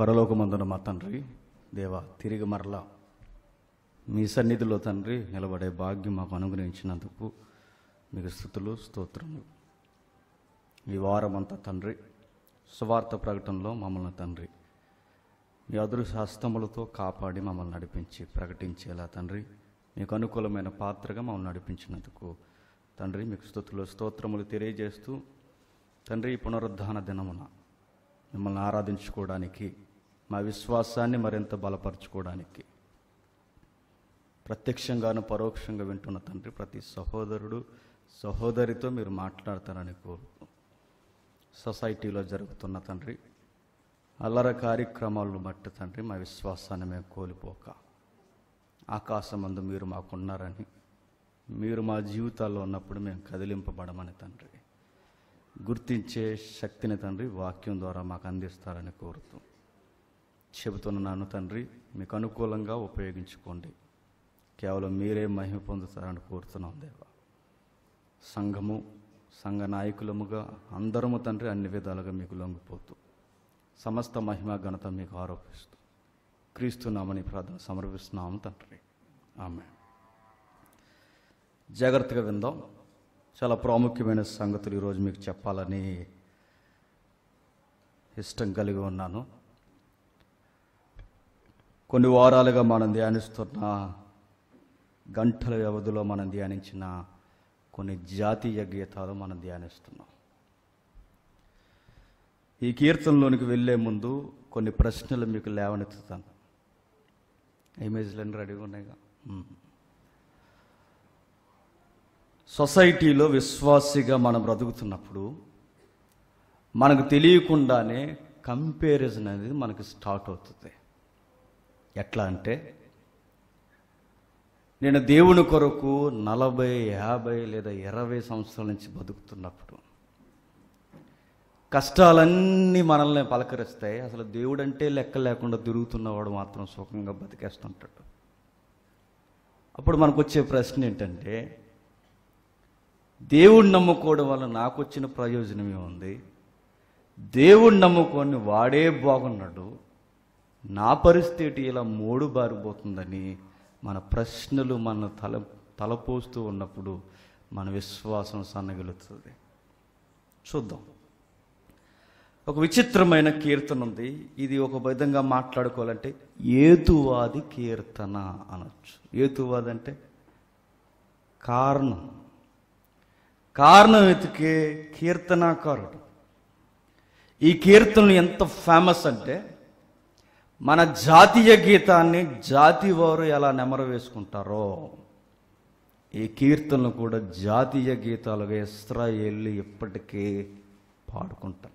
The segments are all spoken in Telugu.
పరలోకమందున మా తండ్రి దేవ తిరిగి మరలా మీ సన్నిధిలో తండ్రి నిలబడే భాగ్యం మాకు అనుగ్రహించినందుకు మీకు స్థుతులు స్తోత్రములు ఈ వారమంతా తండ్రి సువార్త ప్రకటనలో మమ్మల్ని తండ్రి మీ అదృశాస్తములతో కాపాడి మమ్మల్ని నడిపించి ప్రకటించేలా తండ్రి మీకు అనుకూలమైన పాత్రగా మమ్మల్ని నడిపించినందుకు తండ్రి మీకు స్థుతులు స్తోత్రములు తెలియజేస్తూ తండ్రి పునరుద్ధాన దినమున మిమ్మల్ని ఆరాధించుకోవడానికి మా విశ్వాసాన్ని మరింత బలపరచుకోవడానికి ప్రత్యక్షంగాను పరోక్షంగా వింటున్న తండ్రి ప్రతి సహోదరుడు సహోదరితో మీరు మాట్లాడతారని కోరుతూ సొసైటీలో జరుగుతున్న తండ్రి అల్లర కార్యక్రమాలను బట్టి తండ్రి మా విశ్వాసాన్ని మేము కోల్పోక అందు మీరు మాకున్నారని మీరు మా జీవితాల్లో ఉన్నప్పుడు మేము కదిలింపబడమని తండ్రి గుర్తించే శక్తిని తండ్రి వాక్యం ద్వారా మాకు అందిస్తారని కోరుతూ చెబుతున్నాను తండ్రి మీకు అనుకూలంగా ఉపయోగించుకోండి కేవలం మీరే మహిమ పొందుతారని కోరుతున్నాం దేవా సంఘము సంఘ నాయకులముగా అందరము తండ్రి అన్ని విధాలుగా మీకు లొంగిపోతూ సమస్త మహిమ ఘనత మీకు ఆరోపిస్తూ క్రీస్తున్నామని ప్రార్థన సమర్పిస్తున్నాము తండ్రి ఆమె జాగ్రత్తగా విందాం చాలా ప్రాముఖ్యమైన సంగతులు ఈరోజు మీకు చెప్పాలని ఇష్టం కలిగి ఉన్నాను కొన్ని వారాలుగా మనం ధ్యానిస్తున్న గంటల వ్యవధిలో మనం ధ్యానించిన కొన్ని జాతీయ గీతాలు మనం ధ్యానిస్తున్నాం ఈ కీర్తనలోనికి వెళ్ళే ముందు కొన్ని ప్రశ్నలు మీకు లేవనెత్తుతాను ఇమేజ్లన్నీ రెడీగా ఉన్నాయిగా సొసైటీలో విశ్వాసిగా మనం బ్రతుకుతున్నప్పుడు మనకు తెలియకుండానే కంపారిజన్ అనేది మనకు స్టార్ట్ అవుతుంది ఎట్లా అంటే నేను దేవుని కొరకు నలభై యాభై లేదా ఇరవై సంవత్సరాల నుంచి బతుకుతున్నప్పుడు కష్టాలన్నీ మనల్ని పలకరిస్తాయి అసలు దేవుడు అంటే లెక్క లేకుండా తిరుగుతున్నవాడు మాత్రం సుఖంగా బతికేస్తుంటాడు అప్పుడు మనకు వచ్చే ప్రశ్న ఏంటంటే దేవుడు నమ్ముకోవడం వల్ల నాకు వచ్చిన ప్రయోజనం ఉంది దేవుడు నమ్ముకొని వాడే బాగున్నాడు నా పరిస్థితి ఇలా మూడు బారిపోతుందని మన ప్రశ్నలు మన తల తలపోస్తూ ఉన్నప్పుడు మన విశ్వాసం సన్నగిలుతుంది చూద్దాం ఒక విచిత్రమైన కీర్తన ఉంది ఇది ఒక విధంగా మాట్లాడుకోవాలంటే ఏతువాది కీర్తన అనొచ్చు ఏతువాది అంటే కారణం కారణం వెతికే కీర్తనాకారుడు ఈ కీర్తనలు ఎంత ఫేమస్ అంటే మన జాతీయ గీతాన్ని జాతి వారు ఎలా నెమర వేసుకుంటారో ఈ కీర్తనలు కూడా జాతీయ గీతాలుగా ఇస్రాయేళ్ళు ఇప్పటికే పాడుకుంటారు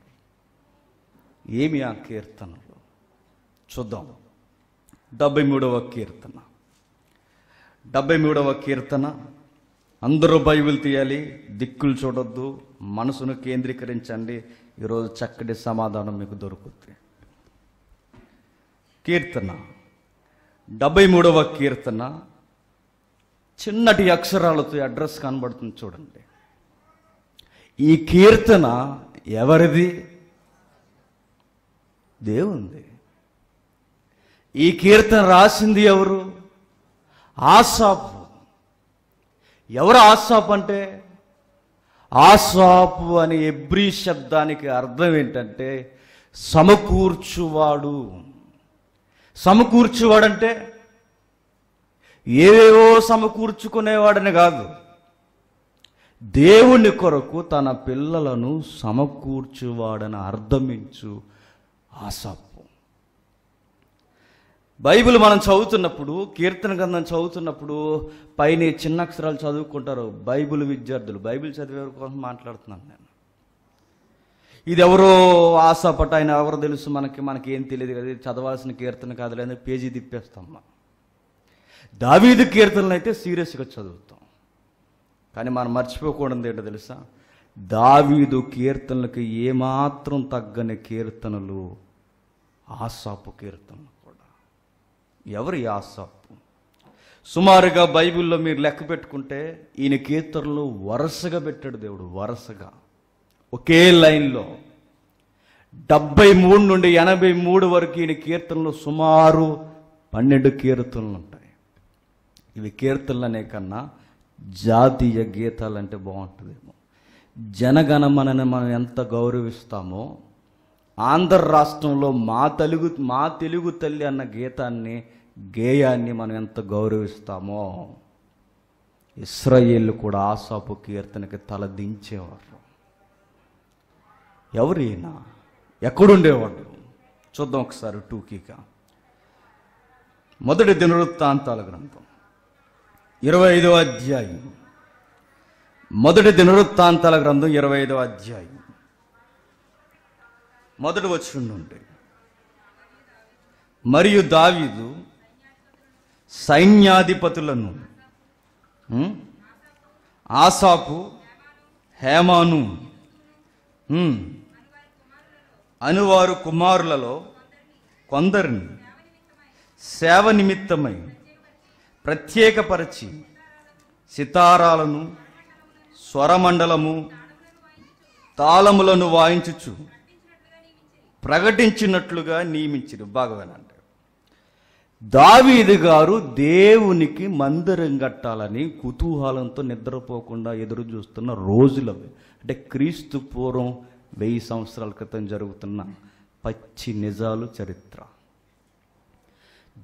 ఏమి ఆ కీర్తనలు చూద్దాం డెబ్బై మూడవ కీర్తన డెబ్బై మూడవ కీర్తన అందరూ బైబిల్ తీయాలి దిక్కులు చూడొద్దు మనసును కేంద్రీకరించండి ఈరోజు చక్కటి సమాధానం మీకు దొరుకుతుంది కీర్తన డెబ్బై మూడవ కీర్తన చిన్నటి అక్షరాలతో అడ్రస్ కనబడుతుంది చూడండి ఈ కీర్తన ఎవరిది దేవుంది ఈ కీర్తన రాసింది ఎవరు ఆసాపు ఎవరు ఆసాపు అంటే ఆసాపు అనే ఎబ్రి శబ్దానికి అర్థం ఏంటంటే సమకూర్చువాడు సమకూర్చువాడంటే ఏవేవో సమకూర్చుకునేవాడని కాదు దేవుని కొరకు తన పిల్లలను సమకూర్చువాడని అర్థమించు ఆసప్పు బైబిల్ మనం చదువుతున్నప్పుడు కీర్తన గ్రంథం చదువుతున్నప్పుడు పైన చిన్న అక్షరాలు చదువుకుంటారు బైబిల్ విద్యార్థులు బైబిల్ చదివే కోసం మాట్లాడుతున్నాను నేను ఇది ఎవరో ఆశపట్ట ఆయన ఎవరు తెలుసు మనకి మనకి ఏం తెలియదు కదా చదవాల్సిన కీర్తన కాదు లేదని పేజీ తిప్పేస్తాం దావీదు కీర్తనలు అయితే సీరియస్గా చదువుతాం కానీ మనం మర్చిపోకూడదు ఏంటో తెలుసా దావీదు కీర్తనలకు ఏమాత్రం తగ్గని కీర్తనలు ఆసాపు కీర్తనలు కూడా ఎవరి ఆసాపు సుమారుగా బైబిల్లో మీరు లెక్క పెట్టుకుంటే ఈయన కీర్తనలు వరుసగా పెట్టాడు దేవుడు వరుసగా ఒకే లైన్లో డెబ్బై మూడు నుండి ఎనభై మూడు వరకు ఈయన కీర్తనలు సుమారు పన్నెండు కీర్తనలు ఉంటాయి ఇవి కీర్తనలు అనే కన్నా జాతీయ గీతాలు అంటే బాగుంటుందేమో జనగణమనని మనం ఎంత గౌరవిస్తామో ఆంధ్ర రాష్ట్రంలో మా తెలుగు మా తెలుగు తల్లి అన్న గీతాన్ని గేయాన్ని మనం ఎంత గౌరవిస్తామో ఇస్రాయేళ్ళు కూడా ఆసాపు కీర్తనకి తలదించేవారు ఎవరు ఈయన ఎక్కడుండేవాడు చూద్దాం ఒకసారి టూకీగా మొదటి దినవృత్తాంతాల గ్రంథం ఇరవై ఐదో అధ్యాయం మొదటి దినవృత్తాంతాల గ్రంథం ఇరవై ఐదో అధ్యాయం మొదటి నుండి మరియు దావీదు సైన్యాధిపతులను ఆసాపు హేమాను అనువారు కుమారులలో కొందరిని సేవ నిమిత్తమై ప్రత్యేకపరచి సితారాలను స్వరమండలము తాళములను వాయించుచు ప్రకటించినట్లుగా నియమించిన బాగా వినండి దావీదు గారు దేవునికి మందిరం కట్టాలని కుతూహలంతో నిద్రపోకుండా ఎదురు చూస్తున్న రోజులవి అంటే క్రీస్తు పూర్వం వెయ్యి సంవత్సరాల క్రితం జరుగుతున్న పచ్చి నిజాలు చరిత్ర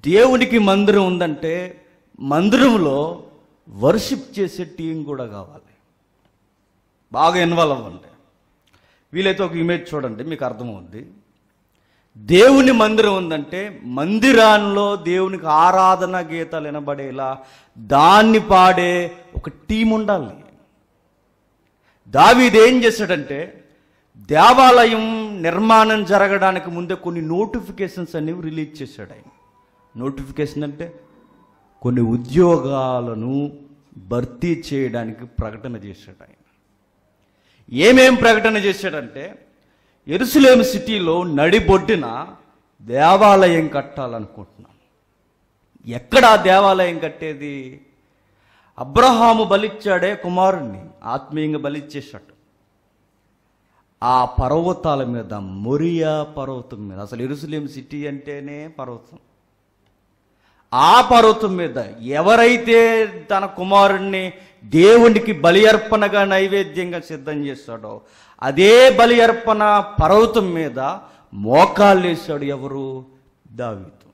దేవునికి మందిరం ఉందంటే మందిరంలో వర్షిప్ చేసే టీం కూడా కావాలి బాగా ఇన్వాల్వ్ అవ్వండి వీలైతే ఒక ఇమేజ్ చూడండి మీకు అర్థమవుద్ది దేవుని మందిరం ఉందంటే మందిరాల్లో దేవునికి ఆరాధన గీతాలు వినబడేలా దాన్ని పాడే ఒక టీం ఉండాలి దావిదేం చేశాడంటే దేవాలయం నిర్మాణం జరగడానికి ముందే కొన్ని నోటిఫికేషన్స్ అనేవి రిలీజ్ చేశాడు ఆయన నోటిఫికేషన్ అంటే కొన్ని ఉద్యోగాలను భర్తీ చేయడానికి ప్రకటన చేశాడు ఆయన ఏమేం ప్రకటన చేశాడంటే ఎరుసలేం సిటీలో నడిబొడ్డిన దేవాలయం కట్టాలనుకుంటున్నాం ఎక్కడ దేవాలయం కట్టేది అబ్రహాము బలిచ్చాడే కుమారుణ్ణి ఆత్మీయంగా బలిచ్చేశాడు ఆ పర్వతాల మీద మొరియా పర్వతం మీద అసలు ఇరుసలేం సిటీ అంటేనే పర్వతం ఆ పర్వతం మీద ఎవరైతే తన కుమారుణ్ణి దేవునికి బలి అర్పణగా నైవేద్యంగా సిద్ధం చేస్తాడో అదే బలి అర్పణ పర్వతం మీద మోకాళ్ళేశాడు ఎవరు దావీదు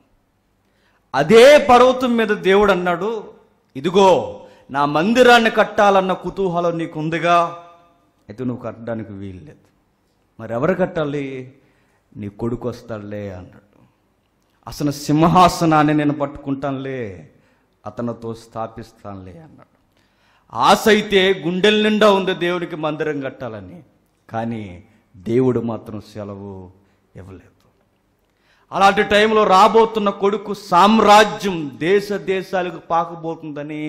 అదే పర్వతం మీద దేవుడు అన్నాడు ఇదిగో నా మందిరాన్ని కట్టాలన్న కుతూహలం నీకుందిగా అయితే నువ్వు కట్టడానికి వీల్లేదు మరి ఎవరు కట్టాలి నీ కొడుకు వస్తాడులే అన్నాడు అసలు సింహాసనాన్ని నేను పట్టుకుంటానులే అతనితో స్థాపిస్తానులే అన్నాడు ఆశ అయితే గుండెల నిండా ఉంది దేవుడికి మందిరం కట్టాలని కానీ దేవుడు మాత్రం సెలవు ఇవ్వలేదు అలాంటి టైంలో రాబోతున్న కొడుకు సామ్రాజ్యం దేశ దేశాలకు పాకబోతుందని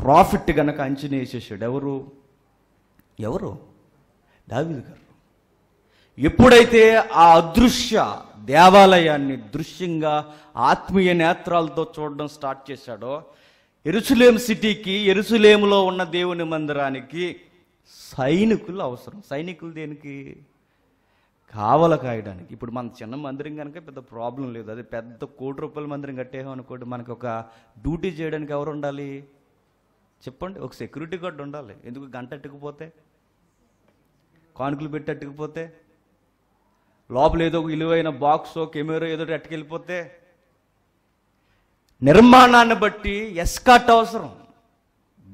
ప్రాఫిట్ గనక అంచనా వేసేసాడు ఎవరు ఎవరు దావిద్ గారు ఎప్పుడైతే ఆ అదృశ్య దేవాలయాన్ని దృశ్యంగా ఆత్మీయ నేత్రాలతో చూడడం స్టార్ట్ చేశాడో ఎరుసులేం సిటీకి ఎరుసులేములో ఉన్న దేవుని మందిరానికి సైనికులు అవసరం సైనికులు దేనికి కావల కాయడానికి ఇప్పుడు మన చిన్న మందిరం కనుక పెద్ద ప్రాబ్లం లేదు అది పెద్ద కోటి రూపాయల మందిరం కట్టేయం అనుకోండి మనకు ఒక డ్యూటీ చేయడానికి ఎవరు ఉండాలి చెప్పండి ఒక సెక్యూరిటీ గార్డ్ ఉండాలి ఎందుకు గంట అట్టుకుపోతే కానుకలు పెట్టి అట్టుకుపోతే లోపల ఏదో విలువైన బాక్సో కెమెరా ఏదో ఎట్టుకెళ్ళిపోతే నిర్మాణాన్ని బట్టి ఎస్కాట్ అవసరం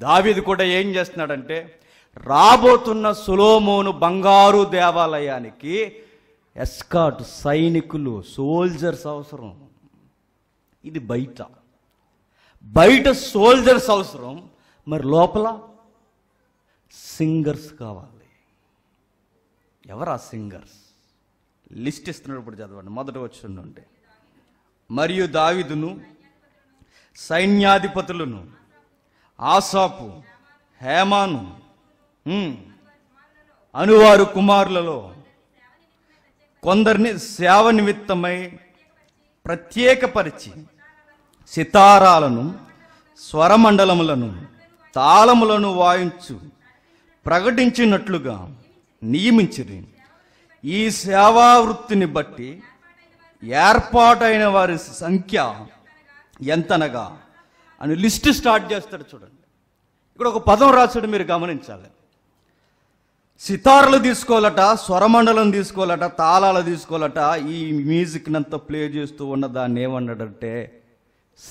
దావిది కూడా ఏం చేస్తున్నాడంటే రాబోతున్న సులోమోను బంగారు దేవాలయానికి ఎస్కాట్ సైనికులు సోల్జర్స్ అవసరం ఇది బయట బయట సోల్జర్స్ అవసరం మరి లోపల సింగర్స్ కావాలి ఎవరా సింగర్స్ లిస్ట్ ఇప్పుడు చదవండి మొదట వచ్చి ఉంటే మరియు దావిదును సైన్యాధిపతులను ఆసాపు హేమాను అనువారు కుమారులలో కొందరిని సేవ నిమిత్తమై ప్రత్యేకపరిచి సితారాలను స్వరమండలములను తాళములను వాయించు ప్రకటించినట్లుగా నియమించింది ఈ సేవా వృత్తిని బట్టి ఏర్పాటైన వారి సంఖ్య ఎంతనగా అని లిస్ట్ స్టార్ట్ చేస్తాడు చూడండి ఇక్కడ ఒక పదం రాసాడు మీరు గమనించాలి సితారులు తీసుకోవాలట స్వరమండలం తీసుకోవాలట తాళాలు తీసుకోవాలట ఈ మ్యూజిక్ అంతా ప్లే చేస్తూ ఉన్న దాన్ని ఏమన్నాడంటే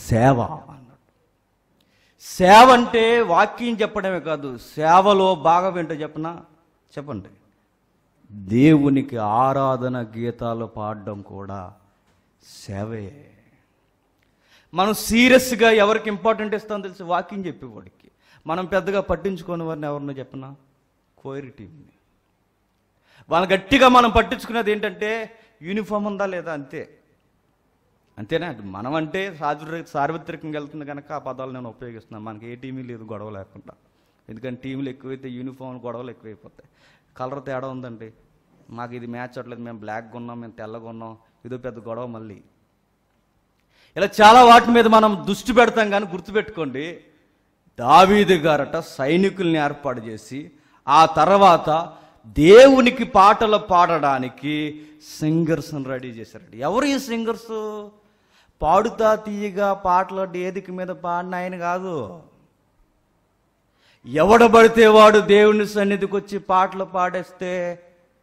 సేవ అన్నాడు సేవ అంటే వాక్యం చెప్పడమే కాదు సేవలో భాగం ఏంటో చెప్పనా చెప్పండి దేవునికి ఆరాధన గీతాలు పాడడం కూడా సేవే మనం సీరియస్గా ఎవరికి ఇంపార్టెంట్ ఇస్తాం తెలిసి వాకింగ్ చెప్పేవాడికి మనం పెద్దగా పట్టించుకోని వారిని ఎవరినో చెప్పినా కోయిర్ టీంని వాళ్ళ గట్టిగా మనం పట్టించుకునేది ఏంటంటే యూనిఫామ్ ఉందా లేదా అంతే అంతేనా మనం అంటే సార్వత్రికంగా వెళ్తుంది కనుక ఆ పదాలు నేను ఉపయోగిస్తున్నాను మనకి ఏ టీమీ లేదు గొడవ లేకుండా ఎందుకంటే టీములు ఎక్కువైతే యూనిఫామ్ గొడవలు ఎక్కువైపోతాయి కలర్ తేడా ఉందండి మాకు ఇది మ్యాచ్ అవ్వట్లేదు మేము బ్లాక్గా ఉన్నాం మేము తెల్లగా ఉన్నాం ఇదో పెద్ద గొడవ మళ్ళీ ఇలా చాలా వాటి మీద మనం దృష్టి పెడతాం కానీ గుర్తుపెట్టుకోండి దావీది గారట సైనికుల్ని ఏర్పాటు చేసి ఆ తర్వాత దేవునికి పాటలు పాడడానికి సింగర్స్ని రెడీ చేశారండి ఎవరు ఈ సింగర్స్ పాడుతా తీయగా పాటలు వేదిక మీద పాడిన ఆయన కాదు ఎవడబడితే వాడు దేవుని సన్నిధికి వచ్చి పాటలు పాడేస్తే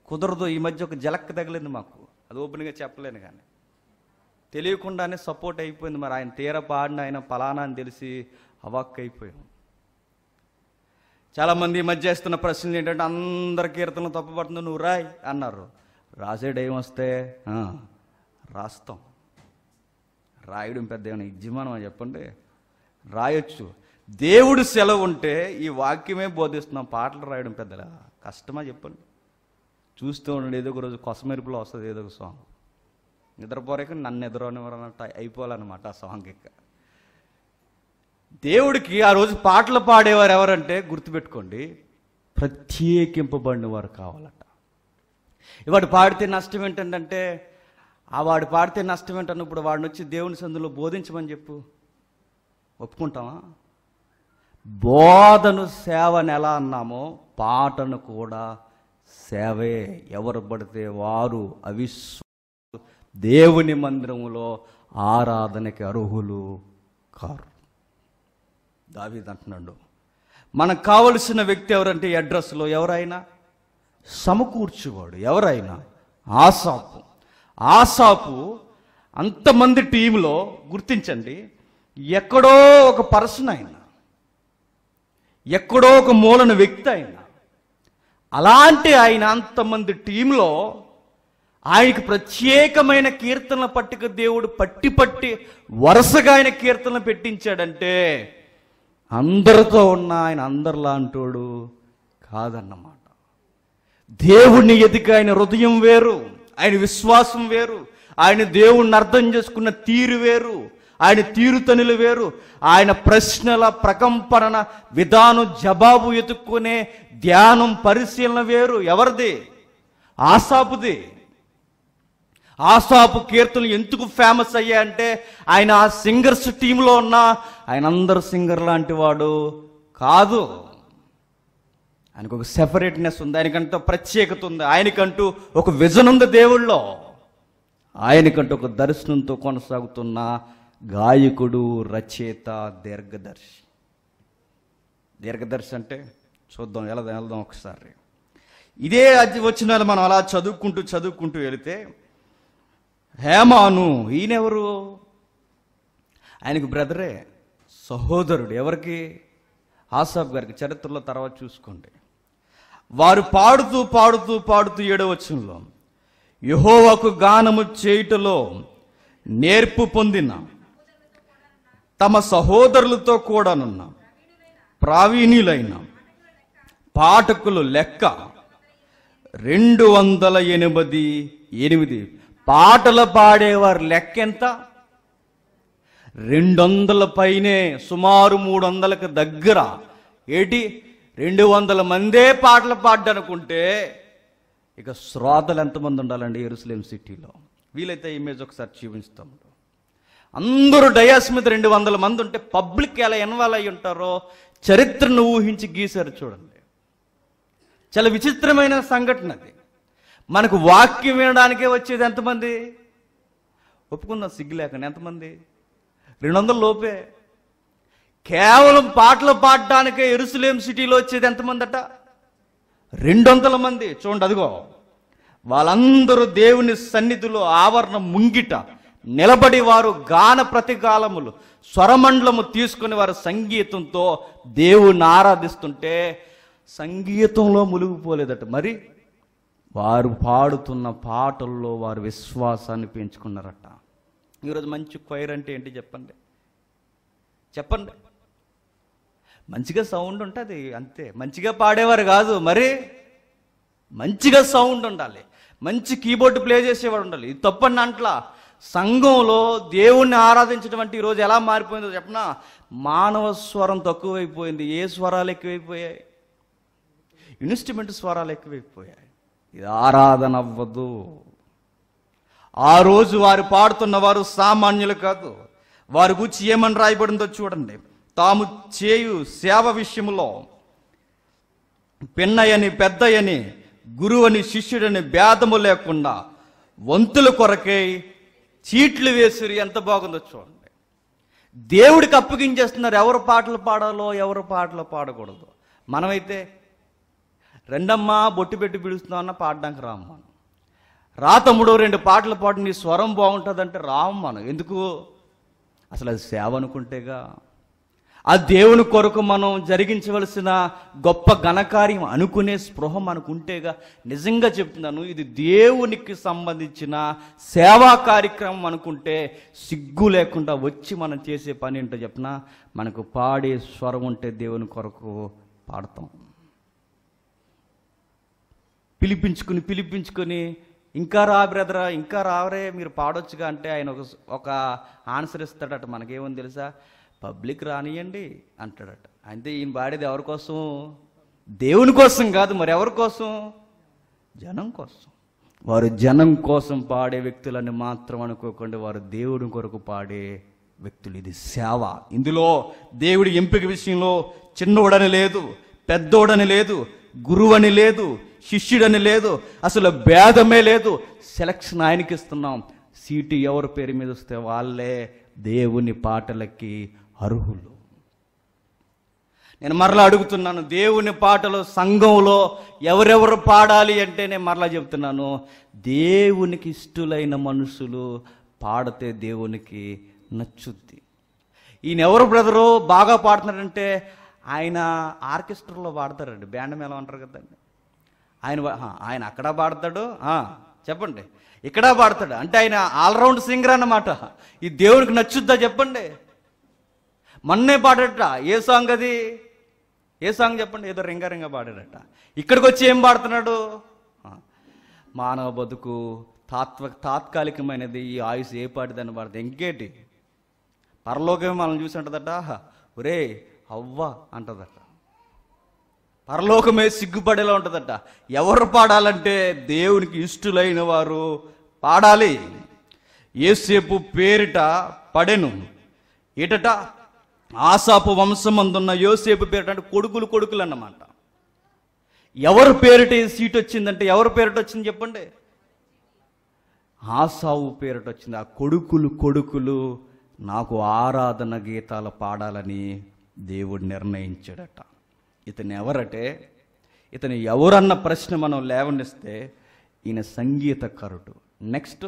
కుదరదు ఈ మధ్య ఒక జలక్క తగిలింది మాకు అది ఓపెన్గా చెప్పలేను కానీ తెలియకుండానే సపోర్ట్ అయిపోయింది మరి ఆయన తీర పాడిన ఆయన ఫలానా అని తెలిసి అవాక్ అయిపోయాం చాలామంది ఈ మధ్య వేస్తున్న ప్రశ్నలు ఏంటంటే అందరి కీర్తనలు తప్పబడుతుంది నువ్వు రాయ్ అన్నారు రాసే డయం వస్తే రాస్తాం రాయడం పెద్ద ఏమైనా యజమానం చెప్పండి రాయొచ్చు దేవుడు సెలవు ఉంటే ఈ వాక్యమే బోధిస్తున్నాం పాటలు రాయడం పెద్దలా కష్టమా చెప్పండి చూస్తూ ఉండండి ఏదో ఒక రోజు కొసమెరుపులో వస్తుంది ఏదో ఒక సాంగ్ నిద్రపోరేక నన్ను నిద్రనివ్వరన్నట్టు అయిపోవాలన్నమాట ఆ సాంగ్ ఇక దేవుడికి ఆ రోజు పాటలు పాడేవారు ఎవరంటే గుర్తుపెట్టుకోండి ప్రత్యేకింపబడిన వారు కావాలట ఇవాడు పాడితే నష్టం ఏంటంటే ఆ వాడు పాడితే నష్టం ఏంటన్నప్పుడు వాడిని వచ్చి దేవుని సందులో బోధించమని చెప్పు ఒప్పుకుంటావా బోధను సేవని ఎలా అన్నామో పాటను కూడా సేవే ఎవరు పడితే వారు అవిశ్వ దేవుని మందిరంలో ఆరాధనకి అర్హులు కారు అంటున్నాడు మనకు కావలసిన వ్యక్తి ఎవరంటే అడ్రస్లో ఎవరైనా సమకూర్చువాడు ఎవరైనా ఆసాపు ఆసాపు అంతమంది టీంలో గుర్తించండి ఎక్కడో ఒక పర్సన్ అయిన ఎక్కడో ఒక మూలన వ్యక్తి ఆయన అలాంటి ఆయన అంతమంది టీంలో ఆయనకి ప్రత్యేకమైన కీర్తనల పట్టుక దేవుడు పట్టి పట్టి వరుసగా ఆయన కీర్తనలు పెట్టించాడంటే అందరితో ఉన్న ఆయన అందరిలాంటోడు కాదన్నమాట దేవుణ్ణి ఎదిక ఆయన హృదయం వేరు ఆయన విశ్వాసం వేరు ఆయన దేవుణ్ణి అర్థం చేసుకున్న తీరు వేరు ఆయన తీరుతనులు వేరు ఆయన ప్రశ్నల ప్రకంపన విధానం జవాబు ఎతుక్కునే ధ్యానం పరిశీలన వేరు ఎవరిది ఆసాపుది ఆసాపు కీర్తనలు ఎందుకు ఫేమస్ అంటే ఆయన ఆ సింగర్స్ టీంలో ఉన్న ఆయన అందరు సింగర్ లాంటి వాడు కాదు ఆయనకు ఒక సెపరేట్నెస్ ఉంది ఆయనకంటూ ప్రత్యేకత ఉంది ఆయనకంటూ ఒక విజన్ ఉంది దేవుళ్ళో ఆయనకంటూ ఒక దర్శనంతో కొనసాగుతున్న గాయకుడు రచయిత దీర్ఘదర్శి దీర్ఘదర్శి అంటే చూద్దాం వెళదాం వెళదాం ఒకసారి ఇదే అది వచ్చిన మనం అలా చదువుకుంటూ చదువుకుంటూ వెళితే హేమాను ఈయనెవరు ఆయనకు బ్రదరే సహోదరుడు ఎవరికి ఆసాబ్ గారికి చరిత్రలో తర్వాత చూసుకోండి వారు పాడుతూ పాడుతూ పాడుతూ ఏడవచనంలో యహోవకు గానము చేయుటలో నేర్పు పొందిన తమ సహోదరులతో ఉన్నాం ప్రావీణ్యులైన పాఠకులు లెక్క రెండు వందల ఎనిమిది ఎనిమిది పాటలు పాడేవారు లెక్క ఎంత రెండు వందల పైనే సుమారు మూడు వందలకు దగ్గర ఏటి రెండు వందల మందే పాటలు పాడనుకుంటే ఇక శ్రోతలు ఎంతమంది ఉండాలండి ఎరుసలేం సిటీలో వీలైతే ఇమేజ్ ఒకసారి చూపించుతాం అందరూ డయాస్ మీద రెండు వందల మంది ఉంటే పబ్లిక్ ఎలా ఇన్వాల్వ్ అయి ఉంటారో చరిత్రను ఊహించి గీశారు చూడండి చాలా విచిత్రమైన సంఘటన అది మనకు వాక్యం వినడానికే వచ్చేది ఎంతమంది ఒప్పుకుందాం సిగ్గు లేకుండా ఎంతమంది రెండు వందల లోపే కేవలం పాటలు పాడడానికే ఎరుసలేం సిటీలో వచ్చేది ఎంతమంది అట రెండు వందల మంది చూడండి అదిగో వాళ్ళందరూ దేవుని సన్నిధిలో ఆవరణ ముంగిట నిలబడి వారు గాన ప్రతికాలములు స్వరమండలము తీసుకుని వారు సంగీతంతో దేవుని ఆరాధిస్తుంటే సంగీతంలో మునిగిపోలేదట మరి వారు పాడుతున్న పాటల్లో వారు విశ్వాసాన్ని పెంచుకున్నారట ఈరోజు మంచి క్వైర్ అంటే ఏంటి చెప్పండి చెప్పండి మంచిగా సౌండ్ ఉంటుంది అంతే మంచిగా పాడేవారు కాదు మరి మంచిగా సౌండ్ ఉండాలి మంచి కీబోర్డ్ ప్లే చేసేవాడు ఉండాలి ఇది తప్పని అంట్లా సంఘంలో దేవుణ్ణి అంటే ఈరోజు ఎలా మారిపోయిందో చెప్పనా మానవ స్వరం తక్కువైపోయింది ఏ స్వరాలు ఎక్కువైపోయాయి ఇన్స్ట్రుమెంట్ స్వరాలు ఎక్కువైపోయాయి ఇది ఆరాధన అవ్వదు ఆ రోజు వారు పాడుతున్న వారు సామాన్యులు కాదు వారి గురించి ఏమని రాయబడిందో చూడండి తాము చేయు సేవ విషయంలో పిన్నయని పెద్దయని గురువని శిష్యుడని భేదము లేకుండా వంతుల కొరకై చీట్లు వేసిరి ఎంత బాగుందో చూడండి దేవుడికి అప్పగించేస్తున్నారు ఎవరు పాటలు పాడాలో ఎవరు పాటలు పాడకూడదు మనమైతే రెండమ్మా బొట్టు పెట్టి పిలుస్తున్నావు అన్న పాడడానికి రాము మనం రా తమ్ముడు రెండు పాటలు పాడు నీ స్వరం బాగుంటుందంటే రాము మనం ఎందుకు అసలు అది సేవ అనుకుంటేగా ఆ దేవుని కొరకు మనం జరిగించవలసిన గొప్ప ఘనకార్యం అనుకునే స్పృహ ఉంటేగా నిజంగా చెప్తున్నాను ఇది దేవునికి సంబంధించిన సేవా కార్యక్రమం అనుకుంటే సిగ్గు లేకుండా వచ్చి మనం చేసే పని ఏంటో చెప్పినా మనకు పాడే స్వరం ఉంటే దేవుని కొరకు పాడతాం పిలిపించుకుని పిలిపించుకొని ఇంకా రా బ్రదరా ఇంకా రావరే మీరు పాడొచ్చుగా అంటే ఆయన ఒక ఒక ఆన్సర్ ఇస్తాడట మనకేముంది తెలుసా పబ్లిక్ రానియండి అంటాడట అంటే ఈయన పాడేది ఎవరి కోసం దేవుని కోసం కాదు మరి ఎవరి కోసం జనం కోసం వారు జనం కోసం పాడే వ్యక్తులని మాత్రం అనుకోకుండా వారు దేవుడి కొరకు పాడే వ్యక్తులు ఇది సేవ ఇందులో దేవుడి ఎంపిక విషయంలో చిన్నోడని లేదు పెద్దోడని లేదు గురువని లేదు శిష్యుడని లేదు అసలు భేదమే లేదు సెలక్షన్ ఆయనకి ఇస్తున్నాం సీటు ఎవరి పేరు మీద వస్తే వాళ్ళే దేవుని పాటలకి అర్హులు నేను మరలా అడుగుతున్నాను దేవుని పాటలు సంఘంలో ఎవరెవరు పాడాలి అంటే నేను మరలా చెప్తున్నాను దేవునికి ఇష్టలైన మనుషులు పాడితే దేవునికి నచ్చుద్ది ఈయన ఎవరు బ్రదరు బాగా పాడుతున్నారంటే ఆయన ఆర్కెస్ట్రాలో పాడతారండి బ్యాండ్ మేళం అంటారు కదండి ఆయన ఆయన అక్కడ పాడతాడు చెప్పండి ఇక్కడ పాడతాడు అంటే ఆయన ఆల్రౌండ్ సింగర్ అన్నమాట ఈ దేవునికి నచ్చుద్దా చెప్పండి మొన్నే పాడట ఏ సాంగ్ అది ఏ సాంగ్ చెప్పండి ఏదో రింగ రింగ పాడాడట ఇక్కడికి వచ్చి ఏం పాడుతున్నాడు మానవ బతుకు తాత్వ తాత్కాలికమైనది ఈ ఆయుష్ ఏ పాటిదని పాడదు ఇంకేటి పరలోకమే మనం చూసి అంటదట ఒరే అవ్వ అంటదట పరలోకమే సిగ్గుపడేలా ఉంటుందట ఎవరు పాడాలంటే దేవునికి ఇష్టులైన వారు పాడాలి ఏసేపు పేరిట పడెను ఏటట ఆసాపు వంశం అందున్న యోసేపు అంటే కొడుకులు కొడుకులు అన్నమాట ఎవరు పేరిట సీట్ వచ్చిందంటే ఎవరు పేరిట వచ్చింది చెప్పండి ఆసావు పేరిట వచ్చింది ఆ కొడుకులు కొడుకులు నాకు ఆరాధన గీతాలు పాడాలని దేవుడు నిర్ణయించాడట ఇతను ఎవరటే ఇతను ఎవరన్న ప్రశ్న మనం లేవనిస్తే ఈయన సంగీతకారుడు నెక్స్ట్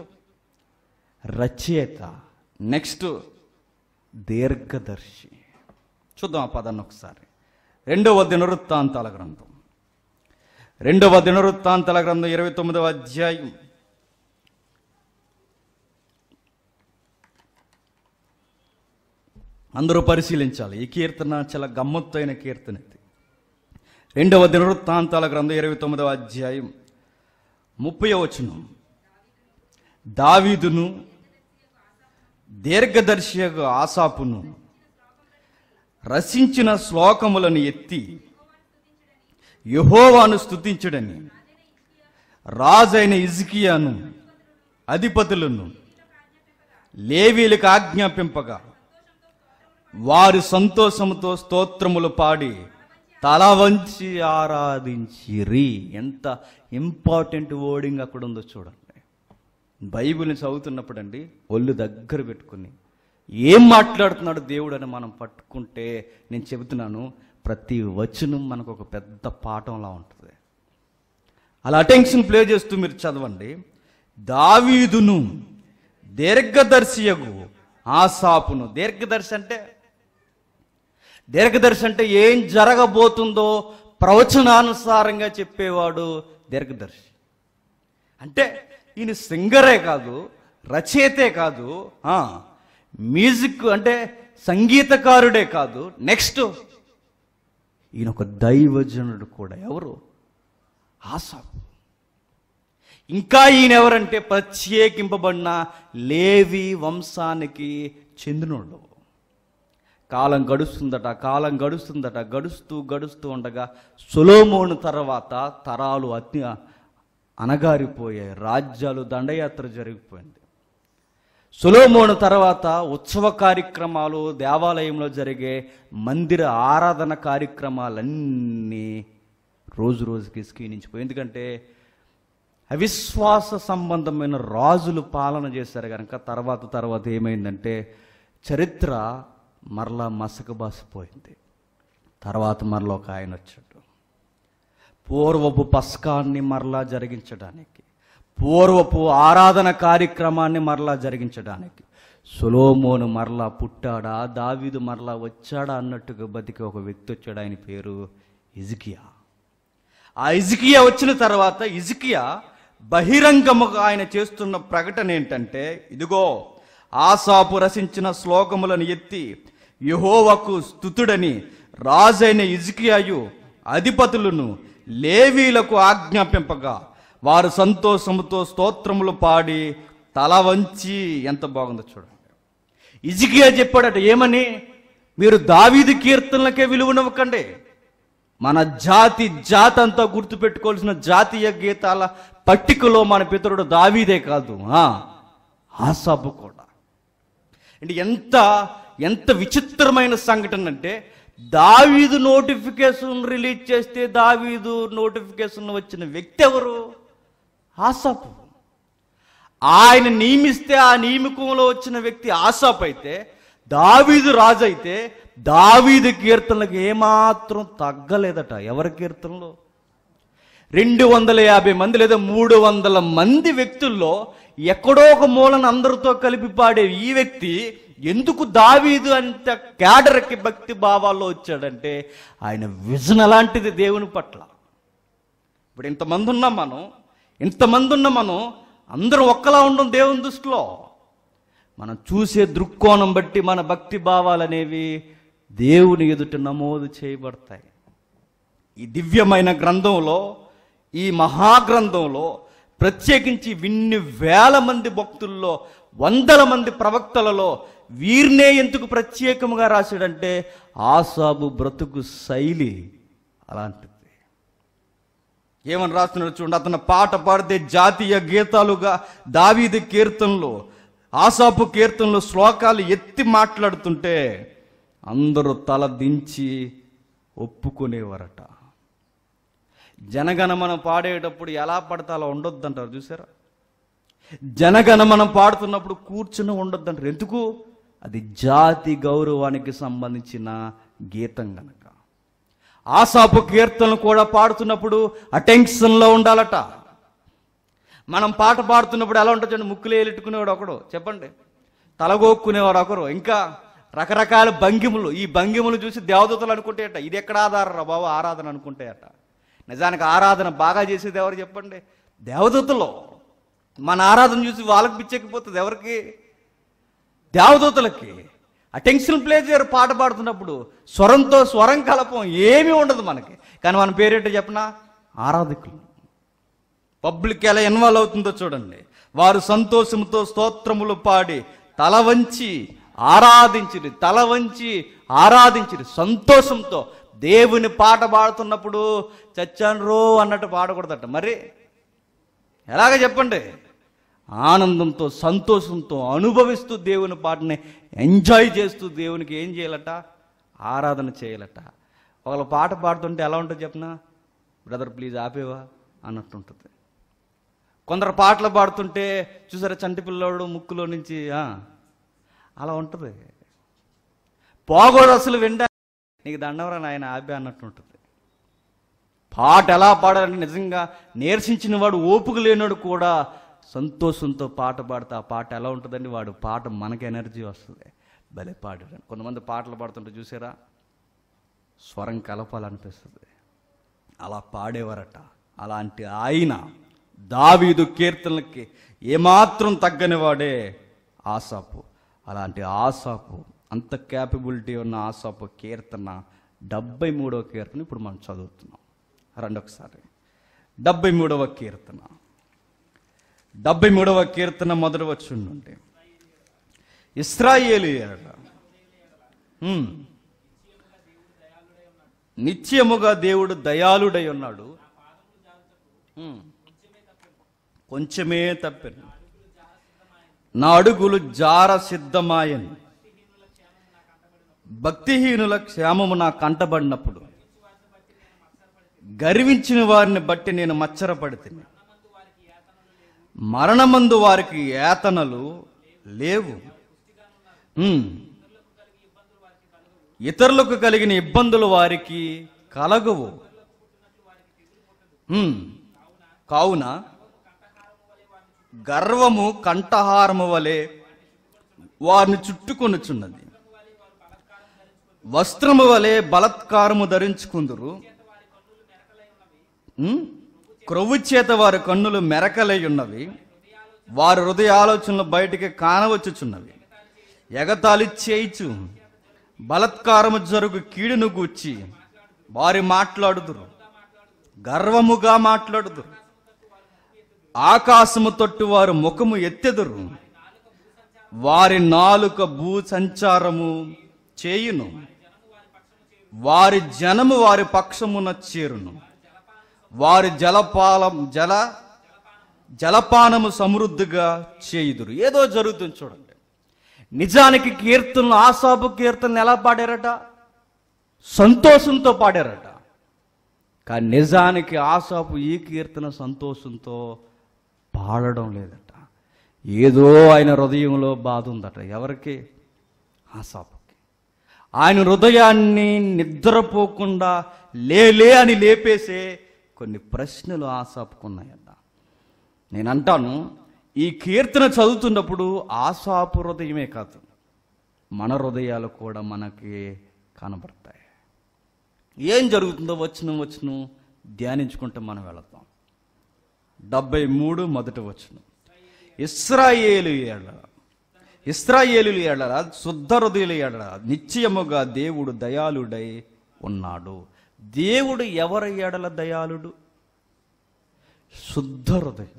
రచయిత నెక్స్ట్ దీర్ఘదర్శి చూద్దాం ఆ పదాన్ని ఒకసారి రెండవ దినవృత్తాంతాల గ్రంథం రెండవ దినవృత్తాంతాల గ్రంథం ఇరవై తొమ్మిదవ అధ్యాయం అందరూ పరిశీలించాలి ఈ కీర్తన చాలా గమ్మత్తైన కీర్తన ఇది రెండవ దినవృత్తాంతాల గ్రంథం ఇరవై తొమ్మిదవ అధ్యాయం ముప్పై వచనం దావీదును దీర్ఘదర్శి ఆశాపును రసించిన శ్లోకములను ఎత్తి యహోవాను స్థుతించడని రాజైన ఇజ్కియాను అధిపతులను లేవీలకు ఆజ్ఞాపింపగా వారు సంతోషంతో స్తోత్రములు పాడి తల వంచి ఆరాధించిరి ఎంత ఇంపార్టెంట్ వర్డింగ్ అక్కడ ఉందో చూడండి బైబిల్ని చదువుతున్నప్పుడు అండి ఒళ్ళు దగ్గర పెట్టుకుని ఏం మాట్లాడుతున్నాడు దేవుడు అని మనం పట్టుకుంటే నేను చెబుతున్నాను ప్రతి వచనం మనకు ఒక పెద్ద పాఠంలా ఉంటుంది అలా అటెన్షన్ ప్లే చేస్తూ మీరు చదవండి దావీదును దీర్ఘదర్శియగు ఆసాపును దీర్ఘదర్శి అంటే దీర్ఘదర్శి అంటే ఏం జరగబోతుందో ప్రవచనానుసారంగా చెప్పేవాడు దీర్ఘదర్శి అంటే ఈయన సింగరే కాదు రచయితే కాదు మ్యూజిక్ అంటే సంగీతకారుడే కాదు నెక్స్ట్ ఈయన ఒక దైవజనుడు కూడా ఎవరు ఆసా ఇంకా ఈయన ఎవరంటే ప్రత్యేకింపబడిన లేవి వంశానికి చెందినోడు కాలం గడుస్తుందట కాలం గడుస్తుందట గడుస్తూ గడుస్తూ ఉండగా సొలోమోను తర్వాత తరాలు అతి అనగారిపోయాయి రాజ్యాలు దండయాత్ర జరిగిపోయింది సులోమోను తర్వాత ఉత్సవ కార్యక్రమాలు దేవాలయంలో జరిగే మందిర ఆరాధన కార్యక్రమాలన్నీ రోజు రోజుకి క్షీణించిపోయి ఎందుకంటే అవిశ్వాస సంబంధమైన రాజులు పాలన చేశారు కనుక తర్వాత తర్వాత ఏమైందంటే చరిత్ర మరలా మసకబాసిపోయింది తర్వాత మరలా ఒక ఆయన వచ్చాడు పూర్వపు పస్కాన్ని మరలా జరిగించడానికి పూర్వపు ఆరాధన కార్యక్రమాన్ని మరలా జరిగించడానికి సులోమోను మరలా పుట్టాడా దావీదు మరలా వచ్చాడా అన్నట్టుగా బతికి ఒక వ్యక్తి వచ్చాడు ఆయన పేరు ఇజికియా ఆ ఇజికియా వచ్చిన తర్వాత ఇజికియా బహిరంగముగా ఆయన చేస్తున్న ప్రకటన ఏంటంటే ఇదిగో ఆసాపు రచించిన శ్లోకములను ఎత్తి యుహోవకు స్థుతుడని రాజైన ఇజికియాయు అధిపతులను లేవీలకు ఆజ్ఞాపింపగా వారు సంతోషముతో స్తోత్రములు పాడి తల వంచి ఎంత బాగుందో చూడండి ఇజికియా చెప్పాడట ఏమని మీరు దావీది కీర్తనలకే విలువనివ్వకండి మన జాతి జాతి అంతా గుర్తుపెట్టుకోవాల్సిన జాతీయ గీతాల పట్టికలో మన పితరుడు దావీదే కాదు ఆసాబు కూడా అంటే ఎంత ఎంత విచిత్రమైన సంఘటన అంటే దావీదు నోటిఫికేషన్ రిలీజ్ చేస్తే దావీదు నోటిఫికేషన్ వచ్చిన వ్యక్తి ఎవరు ఆసాపు ఆయన నియమిస్తే ఆ నియమికంలో వచ్చిన వ్యక్తి ఆసాప్ అయితే దావీదు రాజు అయితే దావీదు కీర్తనలకు ఏమాత్రం తగ్గలేదట ఎవరి కీర్తనలో రెండు వందల యాభై మంది లేదా మూడు వందల మంది వ్యక్తుల్లో ఎక్కడో ఒక మూలన అందరితో కలిపి పాడే ఈ వ్యక్తి ఎందుకు దావీదు అంత కేడర్కి భక్తి భావాల్లో వచ్చాడంటే ఆయన విజన్ అలాంటిది దేవుని పట్ల ఇప్పుడు ఇంతమంది ఉన్నాం మనం ఇంతమంది ఉన్న మనం అందరూ ఒక్కలా ఉండం దేవుని దృష్టిలో మనం చూసే దృక్కోణం బట్టి మన భక్తి భావాలు అనేవి దేవుని ఎదుట నమోదు చేయబడతాయి ఈ దివ్యమైన గ్రంథంలో ఈ మహాగ్రంథంలో ప్రత్యేకించి విన్ని వేల మంది భక్తుల్లో వందల మంది ప్రవక్తలలో వీరినే ఎందుకు ప్రత్యేకముగా రాశాడంటే ఆసాబు బ్రతుకు శైలి అలాంటిది ఏమని రాస్తున్నాడు చూడండి అతను పాట పాడితే జాతీయ గీతాలుగా దావీది కీర్తనలో ఆసాపు కీర్తనలో శ్లోకాలు ఎత్తి మాట్లాడుతుంటే అందరూ తల దించి ఒప్పుకునేవారట జనగణమనం పాడేటప్పుడు ఎలా పడితే అలా ఉండొద్దంటారు చూసారా జనగణమనం పాడుతున్నప్పుడు కూర్చుని ఉండొద్దంటారు ఎందుకు అది జాతి గౌరవానికి సంబంధించిన గీతం గనక ఆసాపు కీర్తనలు కూడా పాడుతున్నప్పుడు అటెన్షన్లో ఉండాలట మనం పాట పాడుతున్నప్పుడు ఎలా ఉంటుంది చూడండి ముక్కులు ఏలెట్టుకునేవాడు ఒకడు చెప్పండి తలగోక్కునేవాడు ఒకరు ఇంకా రకరకాల భంగిములు ఈ భంగిములు చూసి దేవదూతలు అట ఇది ఎక్కడ ఆధార బాబు ఆరాధన అనుకుంటే అట నిజానికి ఆరాధన బాగా చేసేది ఎవరు చెప్పండి దేవదూతలు మన ఆరాధన చూసి వాళ్ళకి పిచ్చెక్కిపోతుంది ఎవరికి దేవదూతలకి అటెన్షన్ ప్లే చేయరు పాట పాడుతున్నప్పుడు స్వరంతో స్వరం కలపం ఏమీ ఉండదు మనకి కానీ మన పేరేంటో చెప్పనా ఆరాధకులు పబ్లిక్ ఎలా ఇన్వాల్వ్ అవుతుందో చూడండి వారు సంతోషంతో స్తోత్రములు పాడి తల వంచి ఆరాధించిరి తల వంచి ఆరాధించిరి సంతోషంతో దేవుని పాట పాడుతున్నప్పుడు చచ్చాను రో అన్నట్టు పాడకూడదట మరి ఎలాగ చెప్పండి ఆనందంతో సంతోషంతో అనుభవిస్తూ దేవుని పాటని ఎంజాయ్ చేస్తూ దేవునికి ఏం చేయాలట ఆరాధన చేయాలట ఒకళ్ళ పాట పాడుతుంటే ఎలా ఉంటుంది చెప్పనా బ్రదర్ ప్లీజ్ ఆపేవా అన్నట్టు ఉంటుంది కొందరు పాటలు పాడుతుంటే చూసారా చంటి పిల్లోడు ముక్కులో నుంచి అలా ఉంటుంది పోగోడు అసలు విండా నీకు దండవరా నాయన ఆపే అన్నట్టు ఉంటుంది పాట ఎలా పాడాలంటే నిజంగా నేర్చించిన వాడు ఓపుకు లేనోడు కూడా సంతోషంతో పాట పాడితే ఆ పాట ఎలా ఉంటుందండి వాడు పాట మనకి ఎనర్జీ వస్తుంది భలే పాడాడు కొంతమంది పాటలు పాడుతుంటే చూసారా స్వరం కలపాలనిపిస్తుంది అలా పాడేవారట అలాంటి ఆయన దావీదు కీర్తనలకి ఏమాత్రం వాడే ఆసాపు అలాంటి ఆసాపు అంత క్యాపబిలిటీ ఉన్న ఆసాపు కీర్తన డెబ్బై మూడవ కీర్తన ఇప్పుడు మనం చదువుతున్నాం రెండొకసారి డెబ్బై మూడవ కీర్తన డెబ్బై మూడవ కీర్తన మొదటి వచ్చి నుండి ఇస్రాయేలియాడ నిత్యముగా దేవుడు దయాళుడై ఉన్నాడు కొంచెమే తప్పింది నా అడుగులు జార సిద్ధమాయని భక్తిహీనుల క్షేమము నా కంటబడినప్పుడు గర్వించిన వారిని బట్టి నేను మచ్చరపడితే మరణమందు వారికి యాతనలు లేవు ఇతరులకు కలిగిన ఇబ్బందులు వారికి కలగవు కావున గర్వము కంఠహారము వలె వారిని చుట్టుకొనుచున్నది వస్త్రము వలె బలత్కారము ధరించుకుందరు క్రొవ్వు చేత వారి కన్నులు మెరకలై ఉన్నవి వారి హృదయ ఆలోచనలు బయటికి కానవచ్చుచున్నవి ఎగతాళి చేయిచు బలత్కారము జరుగు కీడును గూర్చి వారి మాట్లాడుదురు గర్వముగా మాట్లాడుదురు ఆకాశము తొట్టు వారు ముఖము ఎత్తెదురు వారి నాలుక భూ సంచారము చేయును వారి జనము వారి పక్షమున చేరును వారి జలపాలం జల జలపానము సమృద్ధిగా చేయుదురు ఏదో జరుగుతుంది చూడండి నిజానికి కీర్తనలు ఆసాపు కీర్తనలు ఎలా పాడారట సంతోషంతో పాడారట కానీ నిజానికి ఆసాపు ఈ కీర్తన సంతోషంతో పాడడం లేదట ఏదో ఆయన హృదయంలో బాధ ఉందట ఎవరికి ఆసాపుకి ఆయన హృదయాన్ని నిద్రపోకుండా లేలే అని లేపేసే కొన్ని ప్రశ్నలు ఆశాపుకున్నాయంట నేను అంటాను ఈ కీర్తన చదువుతున్నప్పుడు ఆశాపు హృదయమే కాదు మన హృదయాలు కూడా మనకి కనబడతాయి ఏం జరుగుతుందో వచ్చిన వచ్చిన ధ్యానించుకుంటే మనం వెళతాం డెబ్బై మూడు మొదట వచ్చిన ఇస్రాయేలు ఏళ్ళ ఇస్రాయేలు ఏళ్ళ శుద్ధ హృదయలు ఏళ్ళ నిశ్చయముగా దేవుడు దయాళుడై ఉన్నాడు దేవుడు ఎవరి ఎడల దయాళుడు శుద్ధ హృదయం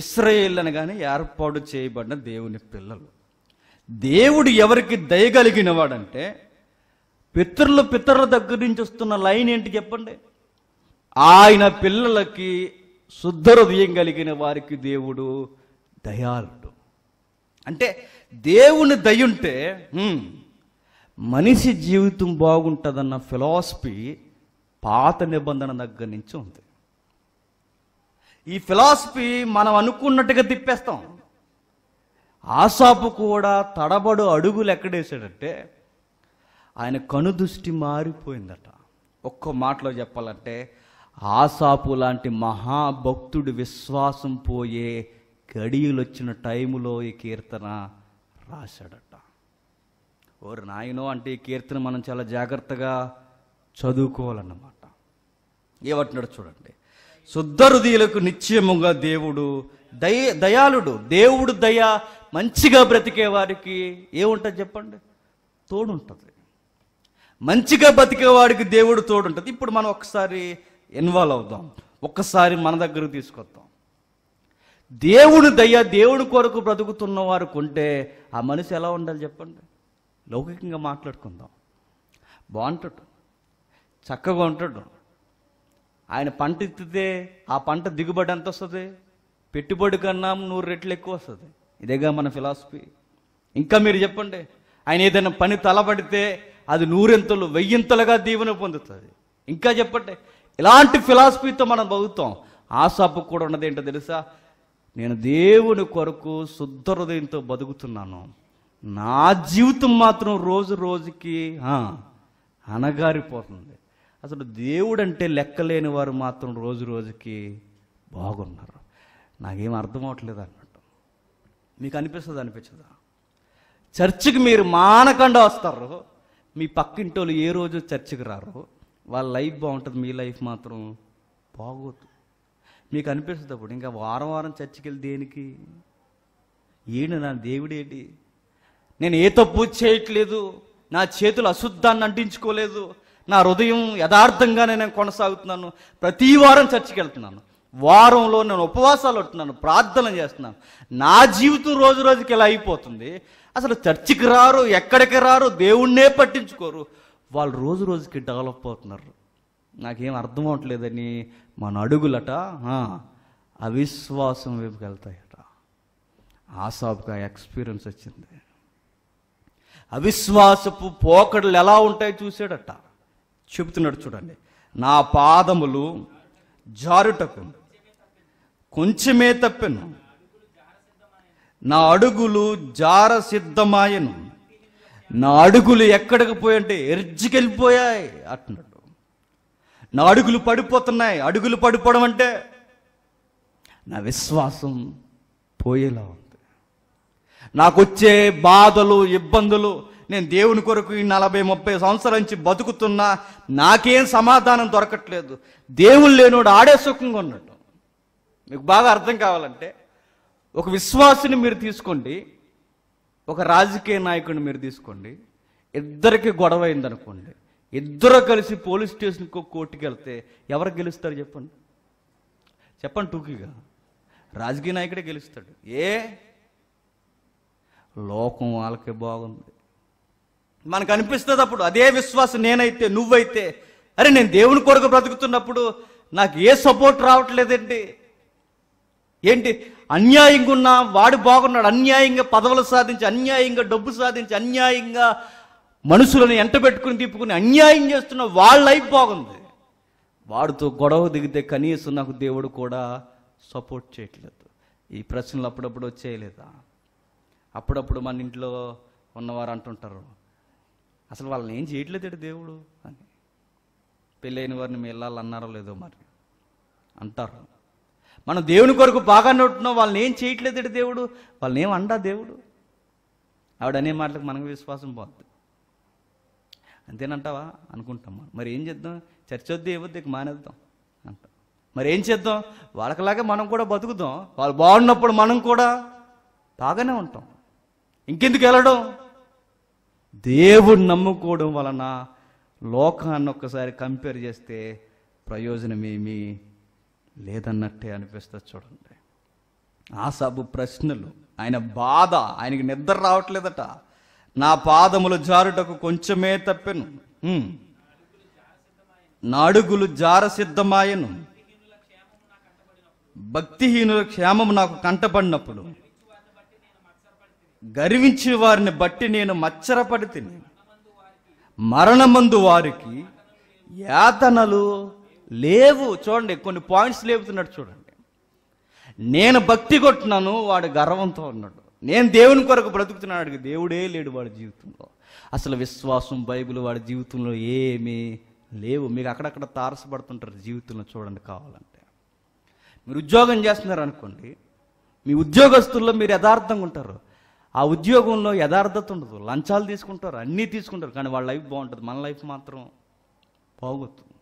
ఇస్రాయేల్ అనగానే ఏర్పాటు చేయబడిన దేవుని పిల్లలు దేవుడు ఎవరికి దయగలిగిన వాడంటే పితృల పితరుల దగ్గర నుంచి వస్తున్న లైన్ ఏంటి చెప్పండి ఆయన పిల్లలకి శుద్ధ హృదయం కలిగిన వారికి దేవుడు దయాళుడు అంటే దేవుని దయుంటే మనిషి జీవితం బాగుంటుందన్న ఫిలాసఫీ పాత నిబంధన దగ్గర నుంచి ఉంది ఈ ఫిలాసఫీ మనం అనుకున్నట్టుగా తిప్పేస్తాం ఆశాపు కూడా తడబడు అడుగులు ఎక్కడేసాడంటే ఆయన కనుదృష్టి మారిపోయిందట ఒక్క మాటలో చెప్పాలంటే ఆశాపు లాంటి మహాభక్తుడి విశ్వాసం పోయే గడియలు వచ్చిన టైములో ఈ కీర్తన రాశాడట ఓరు నాయనో అంటే ఈ కీర్తన మనం చాలా జాగ్రత్తగా చదువుకోవాలన్నమాట ఏమంటున్నాడు చూడండి శుద్ధ హృదయులకు నిశ్చయముగా దేవుడు దయ దయాళుడు దేవుడు దయ మంచిగా బ్రతికే వారికి ఏముంటుంది చెప్పండి తోడుంటుంది మంచిగా బ్రతికే వాడికి దేవుడు తోడుంటుంది ఇప్పుడు మనం ఒకసారి ఇన్వాల్వ్ అవుదాం ఒక్కసారి మన దగ్గరకు తీసుకొద్దాం దేవుడు దయ దేవుడి కొరకు బ్రతుకుతున్న వారు కొంటే ఆ మనిషి ఎలా ఉండాలి చెప్పండి లౌకికంగా మాట్లాడుకుందాం బాగుంటాడు చక్కగా ఉంటాడు ఆయన పంట ఎత్తితే ఆ పంట దిగుబడి ఎంత వస్తుంది పెట్టుబడి కన్నా నూరు రెట్లు ఎక్కువ వస్తుంది ఇదేగా మన ఫిలాసఫీ ఇంకా మీరు చెప్పండి ఆయన ఏదైనా పని తలబడితే అది నూరెంతలు వెయ్యింతలుగా దీవెన పొందుతుంది ఇంకా చెప్పండి ఇలాంటి ఫిలాసఫీతో మనం బతుకుతాం ఆశాపు కూడా ఉన్నది ఏంటో తెలుసా నేను దేవుని కొరకు శుద్ధ హృదయంతో బతుకుతున్నాను నా జీవితం మాత్రం రోజు రోజుకి అనగారిపోతుంది అసలు దేవుడు అంటే లెక్కలేని వారు మాత్రం రోజు రోజుకి బాగున్నారు నాకేం అర్థం అవట్లేదు అన్నట్టు మీకు అనిపిస్తుంది అనిపించదా చర్చికి మీరు మానకుండా వస్తారు మీ పక్కింటి వాళ్ళు ఏ రోజు చర్చికి రారు వాళ్ళ లైఫ్ బాగుంటుంది మీ లైఫ్ మాత్రం బాగోదు మీకు అనిపిస్తుంది అప్పుడు ఇంకా వారం వారం చర్చికి వెళ్ళి దేనికి ఏంటి నా దేవుడేంటి నేను ఏ తప్పు చేయట్లేదు నా చేతులు అశుద్ధాన్ని అంటించుకోలేదు నా హృదయం యథార్థంగానే నేను కొనసాగుతున్నాను ప్రతి వారం చర్చికి వెళ్తున్నాను వారంలో నేను ఉపవాసాలు ఉంటున్నాను ప్రార్థన చేస్తున్నాను నా జీవితం రోజు రోజుకి ఎలా అయిపోతుంది అసలు చర్చికి రారు ఎక్కడికి రారు దేవుణ్ణే పట్టించుకోరు వాళ్ళు రోజు రోజుకి డెవలప్ అవుతున్నారు నాకేం అర్థం అవట్లేదని మన అడుగులట అవిశ్వాసం వైపుకి వెళ్తాయట ఆసాబ్గా ఎక్స్పీరియన్స్ వచ్చింది అవిశ్వాసపు పోకడలు ఎలా ఉంటాయో చూసాడట చెబుతున్నాడు చూడండి నా పాదములు జారుటకు కొంచెమే తప్పెను నా అడుగులు జార సిద్ధమాయను నా అడుగులు ఎక్కడికి పోయంటే ఎర్జికెళ్ళిపోయాయి అంటున్నాడు నా అడుగులు పడిపోతున్నాయి అడుగులు పడిపోవడం అంటే నా విశ్వాసం పోయేలా ఉంది నాకొచ్చే బాధలు ఇబ్బందులు నేను దేవుని కొరకు ఈ నలభై ముప్పై సంవత్సరాల నుంచి బతుకుతున్నా నాకేం సమాధానం దొరకట్లేదు దేవుడు లేనోడు ఆడే సుఖంగా ఉన్నట్టు మీకు బాగా అర్థం కావాలంటే ఒక విశ్వాసిని మీరు తీసుకోండి ఒక రాజకీయ నాయకుడిని మీరు తీసుకోండి ఇద్దరికి గొడవ అయిందనుకోండి ఇద్దరు కలిసి పోలీస్ స్టేషన్కి కోర్టుకి వెళ్తే ఎవరు గెలుస్తారు చెప్పండి చెప్పండి టూకీగా రాజకీయ నాయకుడే గెలుస్తాడు ఏ లోకం వాళ్ళకి బాగుంది మనకు అనిపిస్తుంది అప్పుడు అదే విశ్వాసం నేనైతే నువ్వైతే అరే నేను దేవుని కొరకు బ్రతుకుతున్నప్పుడు నాకు ఏ సపోర్ట్ రావట్లేదండి ఏంటి అన్యాయంగా ఉన్నా వాడు బాగున్నాడు అన్యాయంగా పదవులు సాధించి అన్యాయంగా డబ్బు సాధించి అన్యాయంగా మనుషులను ఎంట పెట్టుకుని తిప్పుకుని అన్యాయం చేస్తున్న వాళ్ళ లైఫ్ బాగుంది వాడితో గొడవ దిగితే కనీసం నాకు దేవుడు కూడా సపోర్ట్ చేయట్లేదు ఈ ప్రశ్నలు అప్పుడప్పుడు వచ్చేయలేదా అప్పుడప్పుడు మన ఇంట్లో ఉన్నవారు అంటుంటారు అసలు వాళ్ళని ఏం చేయట్లేదు దేవుడు అని పెళ్ళైన వారిని మెల్లాలి అన్నారో లేదో మరి అంటారు మనం దేవుని కొరకు బాగా నొట్టున్నాం వాళ్ళని ఏం చేయట్లేదు దేవుడు వాళ్ళని ఏం అండా దేవుడు ఆవిడ అనే మాటలకు మనకు విశ్వాసం పోద్ది అంతేనంటావా అనుకుంటాం మనం మరి ఏం చేద్దాం చర్చ వద్దు ఇవ్వద్దు ఇక మానేద్దాం అంటాం మరి ఏం చేద్దాం వాళ్ళకలాగే మనం కూడా బతుకుదాం వాళ్ళు బాగున్నప్పుడు మనం కూడా బాగానే ఉంటాం ఇంకెందుకు వెళ్ళడం దేవుడు నమ్ముకోవడం వలన లోకాన్ని ఒక్కసారి కంపేర్ చేస్తే ప్రయోజనమేమీ లేదన్నట్టే అనిపిస్తుంది చూడండి ఆ సబ్బు ప్రశ్నలు ఆయన బాధ ఆయనకి నిద్ర రావట్లేదట నా పాదములు జారుటకు కొంచెమే తప్పెను నాడుగులు జారసిద్ధమాయను భక్తిహీనుల క్షేమం నాకు కంటపడినప్పుడు గర్వించిన వారిని బట్టి నేను మచ్చరపడి తిని మరణమందు వారికి యాతనలు లేవు చూడండి కొన్ని పాయింట్స్ లేపుతున్నాడు చూడండి నేను భక్తి కొట్టినాను వాడు గర్వంతో ఉన్నాడు నేను దేవుని కొరకు బ్రతుకుతున్నాడు దేవుడే లేడు వాడి జీవితంలో అసలు విశ్వాసం బైబిల్ వాడి జీవితంలో ఏమీ లేవు మీకు అక్కడక్కడ తారసపడుతుంటారు జీవితంలో చూడండి కావాలంటే మీరు ఉద్యోగం చేస్తున్నారు అనుకోండి మీ ఉద్యోగస్తుల్లో మీరు యథార్థంగా ఉంటారు ఆ ఉద్యోగంలో యథార్థత ఉండదు లంచాలు తీసుకుంటారు అన్నీ తీసుకుంటారు కానీ వాళ్ళ లైఫ్ బాగుంటుంది మన లైఫ్ మాత్రం బాగోతుంది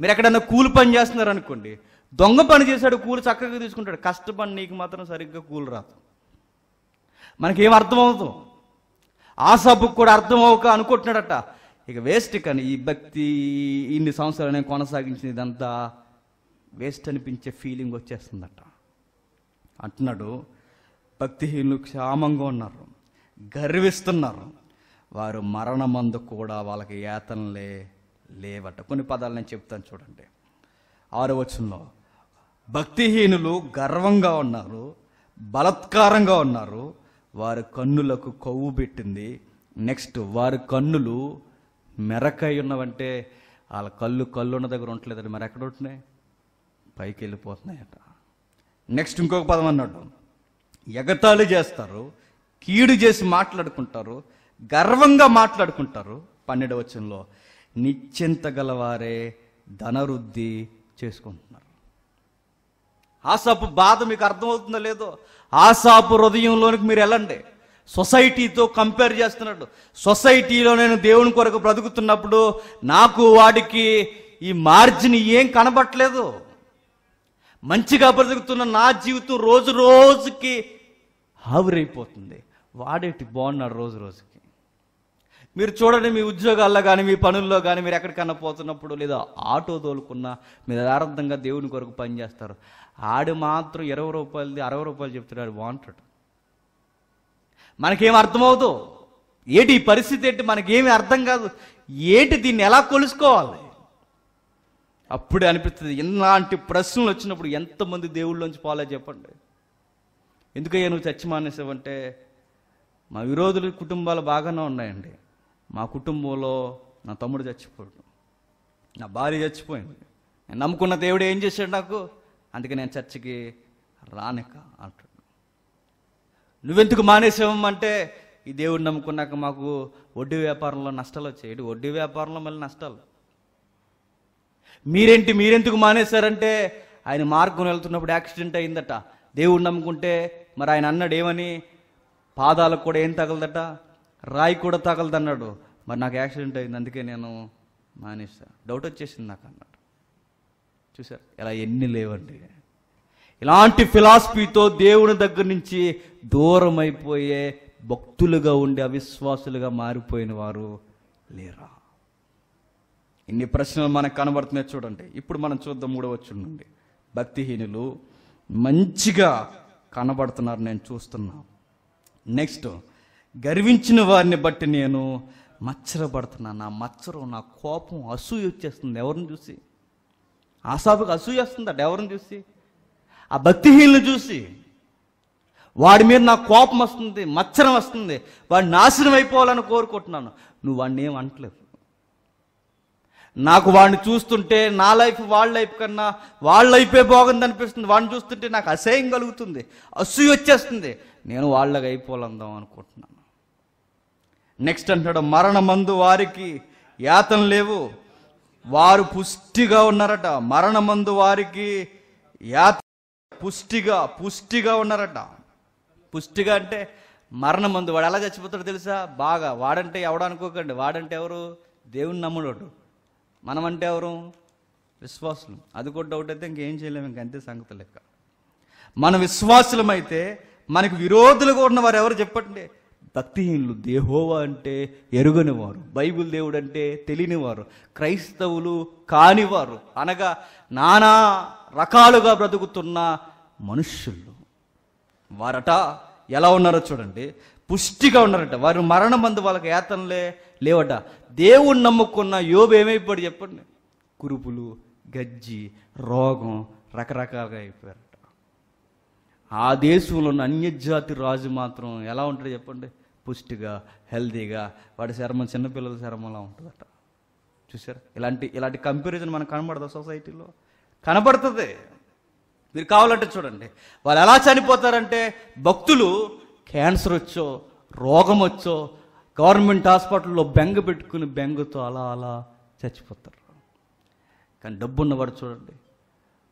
మీరు ఎక్కడన్నా కూలి పని చేస్తున్నారు అనుకోండి దొంగ పని చేశాడు కూలి చక్కగా తీసుకుంటాడు కష్టపడి నీకు మాత్రం సరిగ్గా కూలి రాదు మనకేం అర్థమవుతుంది ఆ సబ్బుకు కూడా అర్థం అవ్వక అనుకుంటున్నాడట ఇక వేస్ట్ కానీ ఈ భక్తి ఇన్ని సంవత్సరాలు నేను కొనసాగించిన ఇదంతా వేస్ట్ అనిపించే ఫీలింగ్ వచ్చేస్తుందట అంటున్నాడు భక్తిహీనులు క్షామంగా ఉన్నారు గర్విస్తున్నారు వారు మరణమందు కూడా వాళ్ళకి యాతనలే లేవట కొన్ని పదాలు నేను చెప్తాను చూడండి ఆరు వచ్చిందో భక్తిహీనులు గర్వంగా ఉన్నారు బలత్కారంగా ఉన్నారు వారి కన్నులకు కొవ్వు పెట్టింది నెక్స్ట్ వారి కన్నులు మెరకై ఉన్నవంటే వాళ్ళ కళ్ళు కళ్ళు ఉన్న దగ్గర ఉండలేదండి మరి ఎక్కడ ఉంటున్నాయి పైకి వెళ్ళిపోతున్నాయట నెక్స్ట్ ఇంకొక పదం అన్నట్టు ఎగతాళి చేస్తారు కీడు చేసి మాట్లాడుకుంటారు గర్వంగా మాట్లాడుకుంటారు పన్నెండవచనంలో నిశ్చింత గలవారే ధనవృద్ధి చేసుకుంటున్నారు ఆసాపు బాధ మీకు అర్థమవుతుందో లేదో ఆసాపు హృదయంలోనికి మీరు వెళ్ళండి సొసైటీతో కంపేర్ చేస్తున్నాడు సొసైటీలో నేను దేవుని కొరకు బ్రతుకుతున్నప్పుడు నాకు వాడికి ఈ మార్జిన్ ఏం కనబట్టలేదు మంచిగా బ్రతుకుతున్న నా జీవితం రోజు రోజుకి ఆవిరైపోతుంది వాడేటి బాగున్నారు రోజు రోజుకి మీరు చూడండి మీ ఉద్యోగాల్లో కానీ మీ పనుల్లో కానీ మీరు ఎక్కడికన్నా పోతున్నప్పుడు లేదా ఆటో తోలుకున్నా మీరు యథార్థంగా దేవుని కొరకు పనిచేస్తారు ఆడు మాత్రం ఇరవై రూపాయలది అరవై రూపాయలు చెప్తున్నాడు వాంటెడ్ మనకేం అర్థమవుతూ ఏటి ఈ పరిస్థితి ఏంటి మనకేమి అర్థం కాదు ఏటి దీన్ని ఎలా కొలుసుకోవాలి అప్పుడే అనిపిస్తుంది ఇలాంటి ప్రశ్నలు వచ్చినప్పుడు ఎంతమంది నుంచి పోలే చెప్పండి ఎందుకయ్యా నువ్వు చర్చి మానేసావంటే మా విరోధుల కుటుంబాలు బాగానే ఉన్నాయండి మా కుటుంబంలో నా తమ్ముడు చచ్చిపోయాడు నా భార్య చచ్చిపోయింది నేను నమ్ముకున్న దేవుడు ఏం చేశాడు నాకు అందుకే నేను చర్చికి రానిక అంటాడు నువ్వెందుకు మానేసావమ్మంటే ఈ దేవుడు నమ్ముకున్నాక మాకు వడ్డీ వ్యాపారంలో నష్టాలు వచ్చాయి వడ్డీ వ్యాపారంలో మళ్ళీ నష్టాలు మీరేంటి మీరెందుకు మానేశారంటే ఆయన మార్గం వెళ్తున్నప్పుడు యాక్సిడెంట్ అయిందట దేవుడు నమ్ముకుంటే మరి ఆయన అన్నాడు ఏమని పాదాలకు కూడా ఏం తగలదట రాయి కూడా తగలదన్నాడు మరి నాకు యాక్సిడెంట్ అయింది అందుకే నేను మానేస్తా డౌట్ వచ్చేసింది నాకు అన్నాడు చూసారు ఇలా ఎన్ని లేవండి ఇలాంటి ఫిలాసఫీతో దేవుని దగ్గర నుంచి దూరం అయిపోయే భక్తులుగా ఉండే అవిశ్వాసులుగా మారిపోయిన వారు లేరా ఇన్ని ప్రశ్నలు మనకు కనబడుతున్నాయి చూడండి ఇప్పుడు మనం చూద్దాం మూడవచ్చు నుండి భక్తిహీనులు మంచిగా కనబడుతున్నారు నేను చూస్తున్నా నెక్స్ట్ గర్వించిన వారిని బట్టి నేను మచ్చరపడుతున్నా నా మచ్చరం నా కోపం అసూయ వచ్చేస్తుంది ఎవరిని చూసి ఆసాబుకి అసూయ వస్తుందట ఎవరిని చూసి ఆ భక్తిహీనులు చూసి వాడి మీద నా కోపం వస్తుంది మచ్చరం వస్తుంది వాడు నాశనం అయిపోవాలని కోరుకుంటున్నాను నువ్వు వాడిని ఏం అంటలేవు నాకు వాడిని చూస్తుంటే నా లైఫ్ వాళ్ళ లైఫ్ కన్నా వాళ్ళ లైఫే బాగుంది అనిపిస్తుంది వాడిని చూస్తుంటే నాకు అసహ్యం కలుగుతుంది అసూయ వచ్చేస్తుంది నేను వాళ్ళకి అయిపోలందాం అనుకుంటున్నాను నెక్స్ట్ అంటాడు మరణమందు వారికి యాతం లేవు వారు పుష్టిగా ఉన్నారట మరణమందు వారికి యాత పుష్టిగా పుష్టిగా ఉన్నారట పుష్టిగా అంటే మరణమందు వాడు ఎలా చచ్చిపోతాడో తెలుసా బాగా వాడంటే ఎవడనుకోకండి వాడంటే ఎవరు దేవుని నమ్ముడు మనం అంటే ఎవరు విశ్వాసులు అది కూడా డౌట్ అయితే ఇంకేం చేయలేము ఇంకంతే సంగతి లెక్క మన విశ్వాసులమైతే మనకు విరోధులుగా ఉన్నవారు ఎవరు చెప్పండి భక్తిహీనులు దేహోవా అంటే వారు బైబిల్ దేవుడు అంటే తెలియనివారు క్రైస్తవులు కానివారు అనగా నానా రకాలుగా బ్రతుకుతున్న మనుష్యులు వారట ఎలా ఉన్నారో చూడండి పుష్టిగా ఉన్నారట వారు మరణం మందు వాళ్ళకి యాతనలే లేవట దేవుణ్ణి నమ్ముకున్న యోబు ఏమైపోయాడు చెప్పండి కురుపులు గజ్జి రోగం రకరకాలుగా అయిపోయారట ఆ దేశంలో ఉన్న అన్యజాతి రాజు మాత్రం ఎలా ఉంటాడు చెప్పండి పుష్టిగా హెల్దీగా వాడి చర్మం చిన్నపిల్లల చర్మంలా ఉంటుందట చూసారు ఇలాంటి ఇలాంటి కంపారిజన్ మనకు కనబడదు సొసైటీలో కనబడుతుంది మీరు కావాలంటే చూడండి వాళ్ళు ఎలా చనిపోతారంటే భక్తులు క్యాన్సర్ వచ్చో రోగం వచ్చో గవర్నమెంట్ హాస్పిటల్లో బెంగ పెట్టుకుని బెంగతో అలా అలా చచ్చిపోతారు కానీ డబ్బు ఉన్నవాడు చూడండి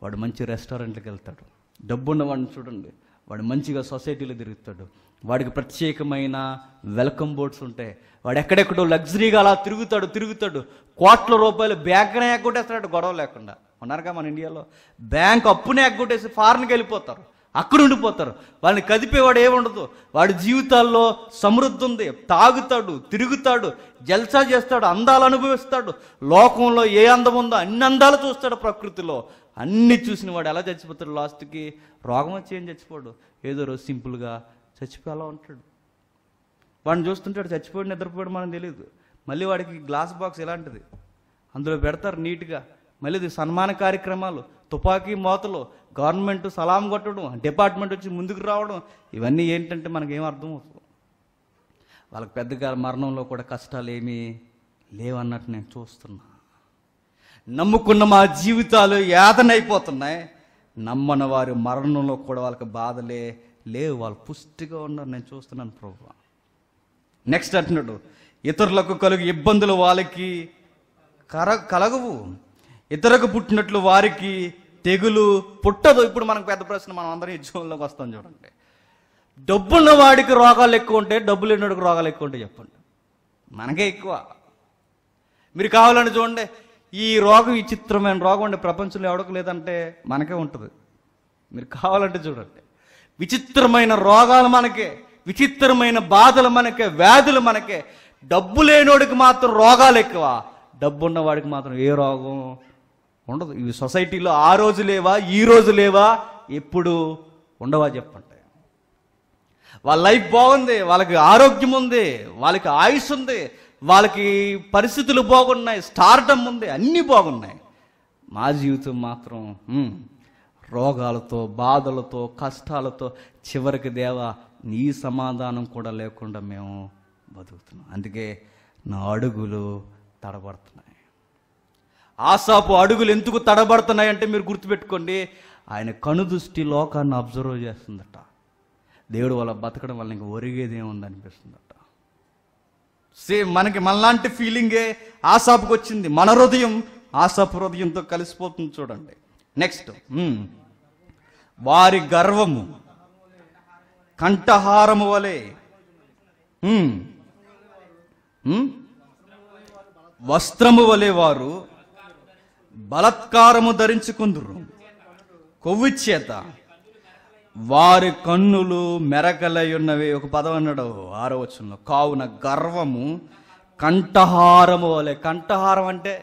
వాడు మంచి రెస్టారెంట్లకు వెళ్తాడు డబ్బు ఉన్నవాడిని చూడండి వాడు మంచిగా సొసైటీలో తిరుగుతాడు వాడికి ప్రత్యేకమైన వెల్కమ్ బోర్డ్స్ ఉంటాయి వాడు ఎక్కడెక్కడో లగ్జరీగా అలా తిరుగుతాడు తిరుగుతాడు కోట్ల రూపాయలు బ్యాంక్నే ఎగ్గొట్టేస్తాడు గొడవ లేకుండా ఉన్నారుగా మన ఇండియాలో బ్యాంక్ అప్పునే ఎగ్గొట్టేసి ఫారెన్కి వెళ్ళిపోతారు అక్కడ ఉండిపోతారు వాళ్ళని కదిపేవాడు ఏముండదు వాడి జీవితాల్లో సమృద్ధి ఉంది తాగుతాడు తిరుగుతాడు జల్సా చేస్తాడు అందాలు అనుభవిస్తాడు లోకంలో ఏ అందం ఉందో అన్ని అందాలు చూస్తాడు ప్రకృతిలో అన్నీ చూసిన వాడు ఎలా చచ్చిపోతాడు లాస్ట్కి రోగం వచ్చి ఏం చచ్చిపోడు ఏదో రోజు సింపుల్గా చచ్చిపోయి అలా ఉంటాడు వాడిని చూస్తుంటాడు చచ్చిపోయి నిద్రపోయాడు మనం తెలియదు మళ్ళీ వాడికి గ్లాస్ బాక్స్ ఇలాంటిది అందులో పెడతారు నీట్గా మళ్ళీ సన్మాన కార్యక్రమాలు తుపాకీ మోతలు గవర్నమెంట్ సలాం కొట్టడం డిపార్ట్మెంట్ వచ్చి ముందుకు రావడం ఇవన్నీ ఏంటంటే మనకేం అర్థం అవుతుంది వాళ్ళకి పెద్దగా మరణంలో కూడా కష్టాలు ఏమీ లేవన్నట్టు నేను చూస్తున్నా నమ్ముకున్న మా జీవితాలు యాతనైపోతున్నాయి నమ్మన వారి మరణంలో కూడా వాళ్ళకి బాధలే లేవు వాళ్ళు పుష్టిగా ఉన్నారు నేను చూస్తున్నాను ప్రభు నెక్స్ట్ అంటున్నాడు ఇతరులకు కలుగు ఇబ్బందులు వాళ్ళకి కర కలగవు ఇతరకు పుట్టినట్లు వారికి తెగులు పుట్టదు ఇప్పుడు మనకు పెద్ద ప్రశ్న మనం అందరం యజ్ఞంలోకి వస్తాం చూడండి డబ్బున్న వాడికి రోగాలు ఎక్కువ ఉంటే డబ్బు లేనివాడికి రోగాలు ఎక్కువ ఉంటే చెప్పండి మనకే ఎక్కువ మీరు కావాలని చూడండి ఈ రోగం విచిత్రమైన రోగం అండి ప్రపంచంలో ఎవడకు లేదంటే మనకే ఉంటుంది మీరు కావాలంటే చూడండి విచిత్రమైన రోగాలు మనకే విచిత్రమైన బాధలు మనకే వ్యాధులు మనకే డబ్బు లేనివాడికి మాత్రం రోగాలు ఎక్కువ డబ్బు ఉన్నవాడికి మాత్రం ఏ రోగం ఉండదు ఇవి సొసైటీలో ఆ రోజు లేవా ఈ రోజు లేవా ఎప్పుడు ఉండవా చెప్పండి వాళ్ళ లైఫ్ బాగుంది వాళ్ళకి ఆరోగ్యం ఉంది వాళ్ళకి ఆయుష్ ఉంది వాళ్ళకి పరిస్థితులు బాగున్నాయి స్టార్టం ఉంది అన్నీ బాగున్నాయి మా జీవితం మాత్రం రోగాలతో బాధలతో కష్టాలతో చివరికి దేవ నీ సమాధానం కూడా లేకుండా మేము బతుకుతున్నాం అందుకే నా అడుగులు తడబడుతున్నాయి ఆసాపు అడుగులు ఎందుకు తడబడుతున్నాయంటే మీరు గుర్తుపెట్టుకోండి ఆయన కనుదృష్టి లోకాన్ని అబ్జర్వ్ చేస్తుందట దేవుడు వాళ్ళ బతకడం వల్ల ఇంకా ఒరిగేది ఏముందనిపిస్తుందట సేమ్ మనకి మనలాంటి ఫీలింగే ఆసాపుకి వచ్చింది మన హృదయం ఆసాపు హృదయంతో కలిసిపోతుంది చూడండి నెక్స్ట్ hmm. వారి గర్వము కంఠహారము వలె hmm. Hmm? వస్త్రము వలె వారు బలత్కారము ధరించుకుందరు కొవ్విచ్చేత వారి కన్నులు మెరకలై ఉన్నవి ఒక పదం అన్నాడు ఆరో వచనంలో కావున గర్వము కంఠహారము వలె కంఠహారం అంటే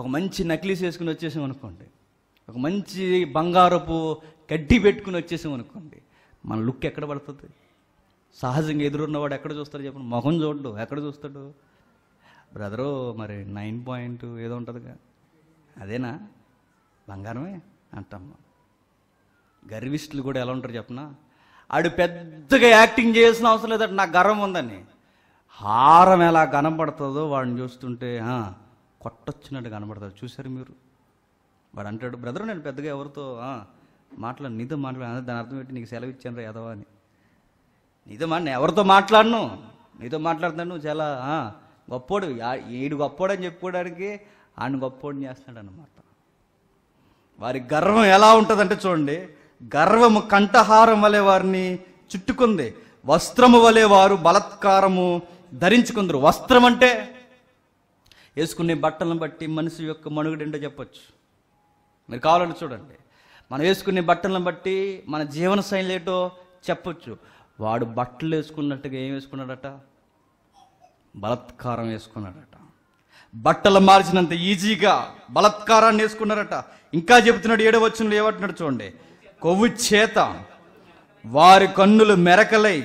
ఒక మంచి నకిలీస్ వేసుకుని వచ్చేసాం అనుకోండి ఒక మంచి బంగారపు గడ్డి పెట్టుకుని వచ్చేసాం అనుకోండి మన లుక్ ఎక్కడ పడుతుంది సహజంగా ఎదురున్నవాడు ఎక్కడ చూస్తాడు చెప్పండి మొహం చూడడు ఎక్కడ చూస్తాడు బ్రదరు మరి నైన్ పాయింట్ ఏదో ఉంటుందిగా అదేనా బంగారమే అంటాం గర్విస్టులు కూడా ఎలా ఉంటారు చెప్పనా ఆడు పెద్దగా యాక్టింగ్ చేయాల్సిన అవసరం లేదంటే నాకు గర్వం ఉందని హారం ఎలా కనపడుతుందో వాడిని చూస్తుంటే కొట్టొచ్చినట్టు కనబడుతుంది చూశారు మీరు వాడు అంటాడు బ్రదర్ నేను పెద్దగా ఎవరితో మాట్లాడు నీతో మాట్లాడు దాని అర్థం పెట్టి నీకు సెలవు ఇచ్చాను రా యదవా అని నీతో మాట్లాడు ఎవరితో మాట్లాడను నీతో మాట్లాడుతాను చాలా గొప్పోడు ఈడు గొప్పోడు అని చెప్పుకోవడానికి ఆయన గొప్పోడిని చేస్తున్నాడు అనమాట వారి గర్వం ఎలా ఉంటుందంటే చూడండి గర్వము కంఠహారం వలె వారిని చుట్టుకుంది వస్త్రము వలె వారు బలత్కారము ధరించుకుందరు వస్త్రం అంటే వేసుకునే బట్టలను బట్టి మనిషి యొక్క మనుగుడేంటో చెప్పొచ్చు మీరు కావాలంటే చూడండి మనం వేసుకునే బట్టలను బట్టి మన జీవన శైలి ఏంటో చెప్పచ్చు వాడు బట్టలు వేసుకున్నట్టుగా ఏం వేసుకున్నాడట బలత్కారం వేసుకున్నాడట బట్టలు మార్చినంత ఈజీగా బలత్కారాన్ని వేసుకున్నారట ఇంకా చెబుతున్నాడు ఏడవచ్చునులు ఏమంటున్నాడు చూడండి కొవ్వు చేత వారి కన్నులు మెరకలై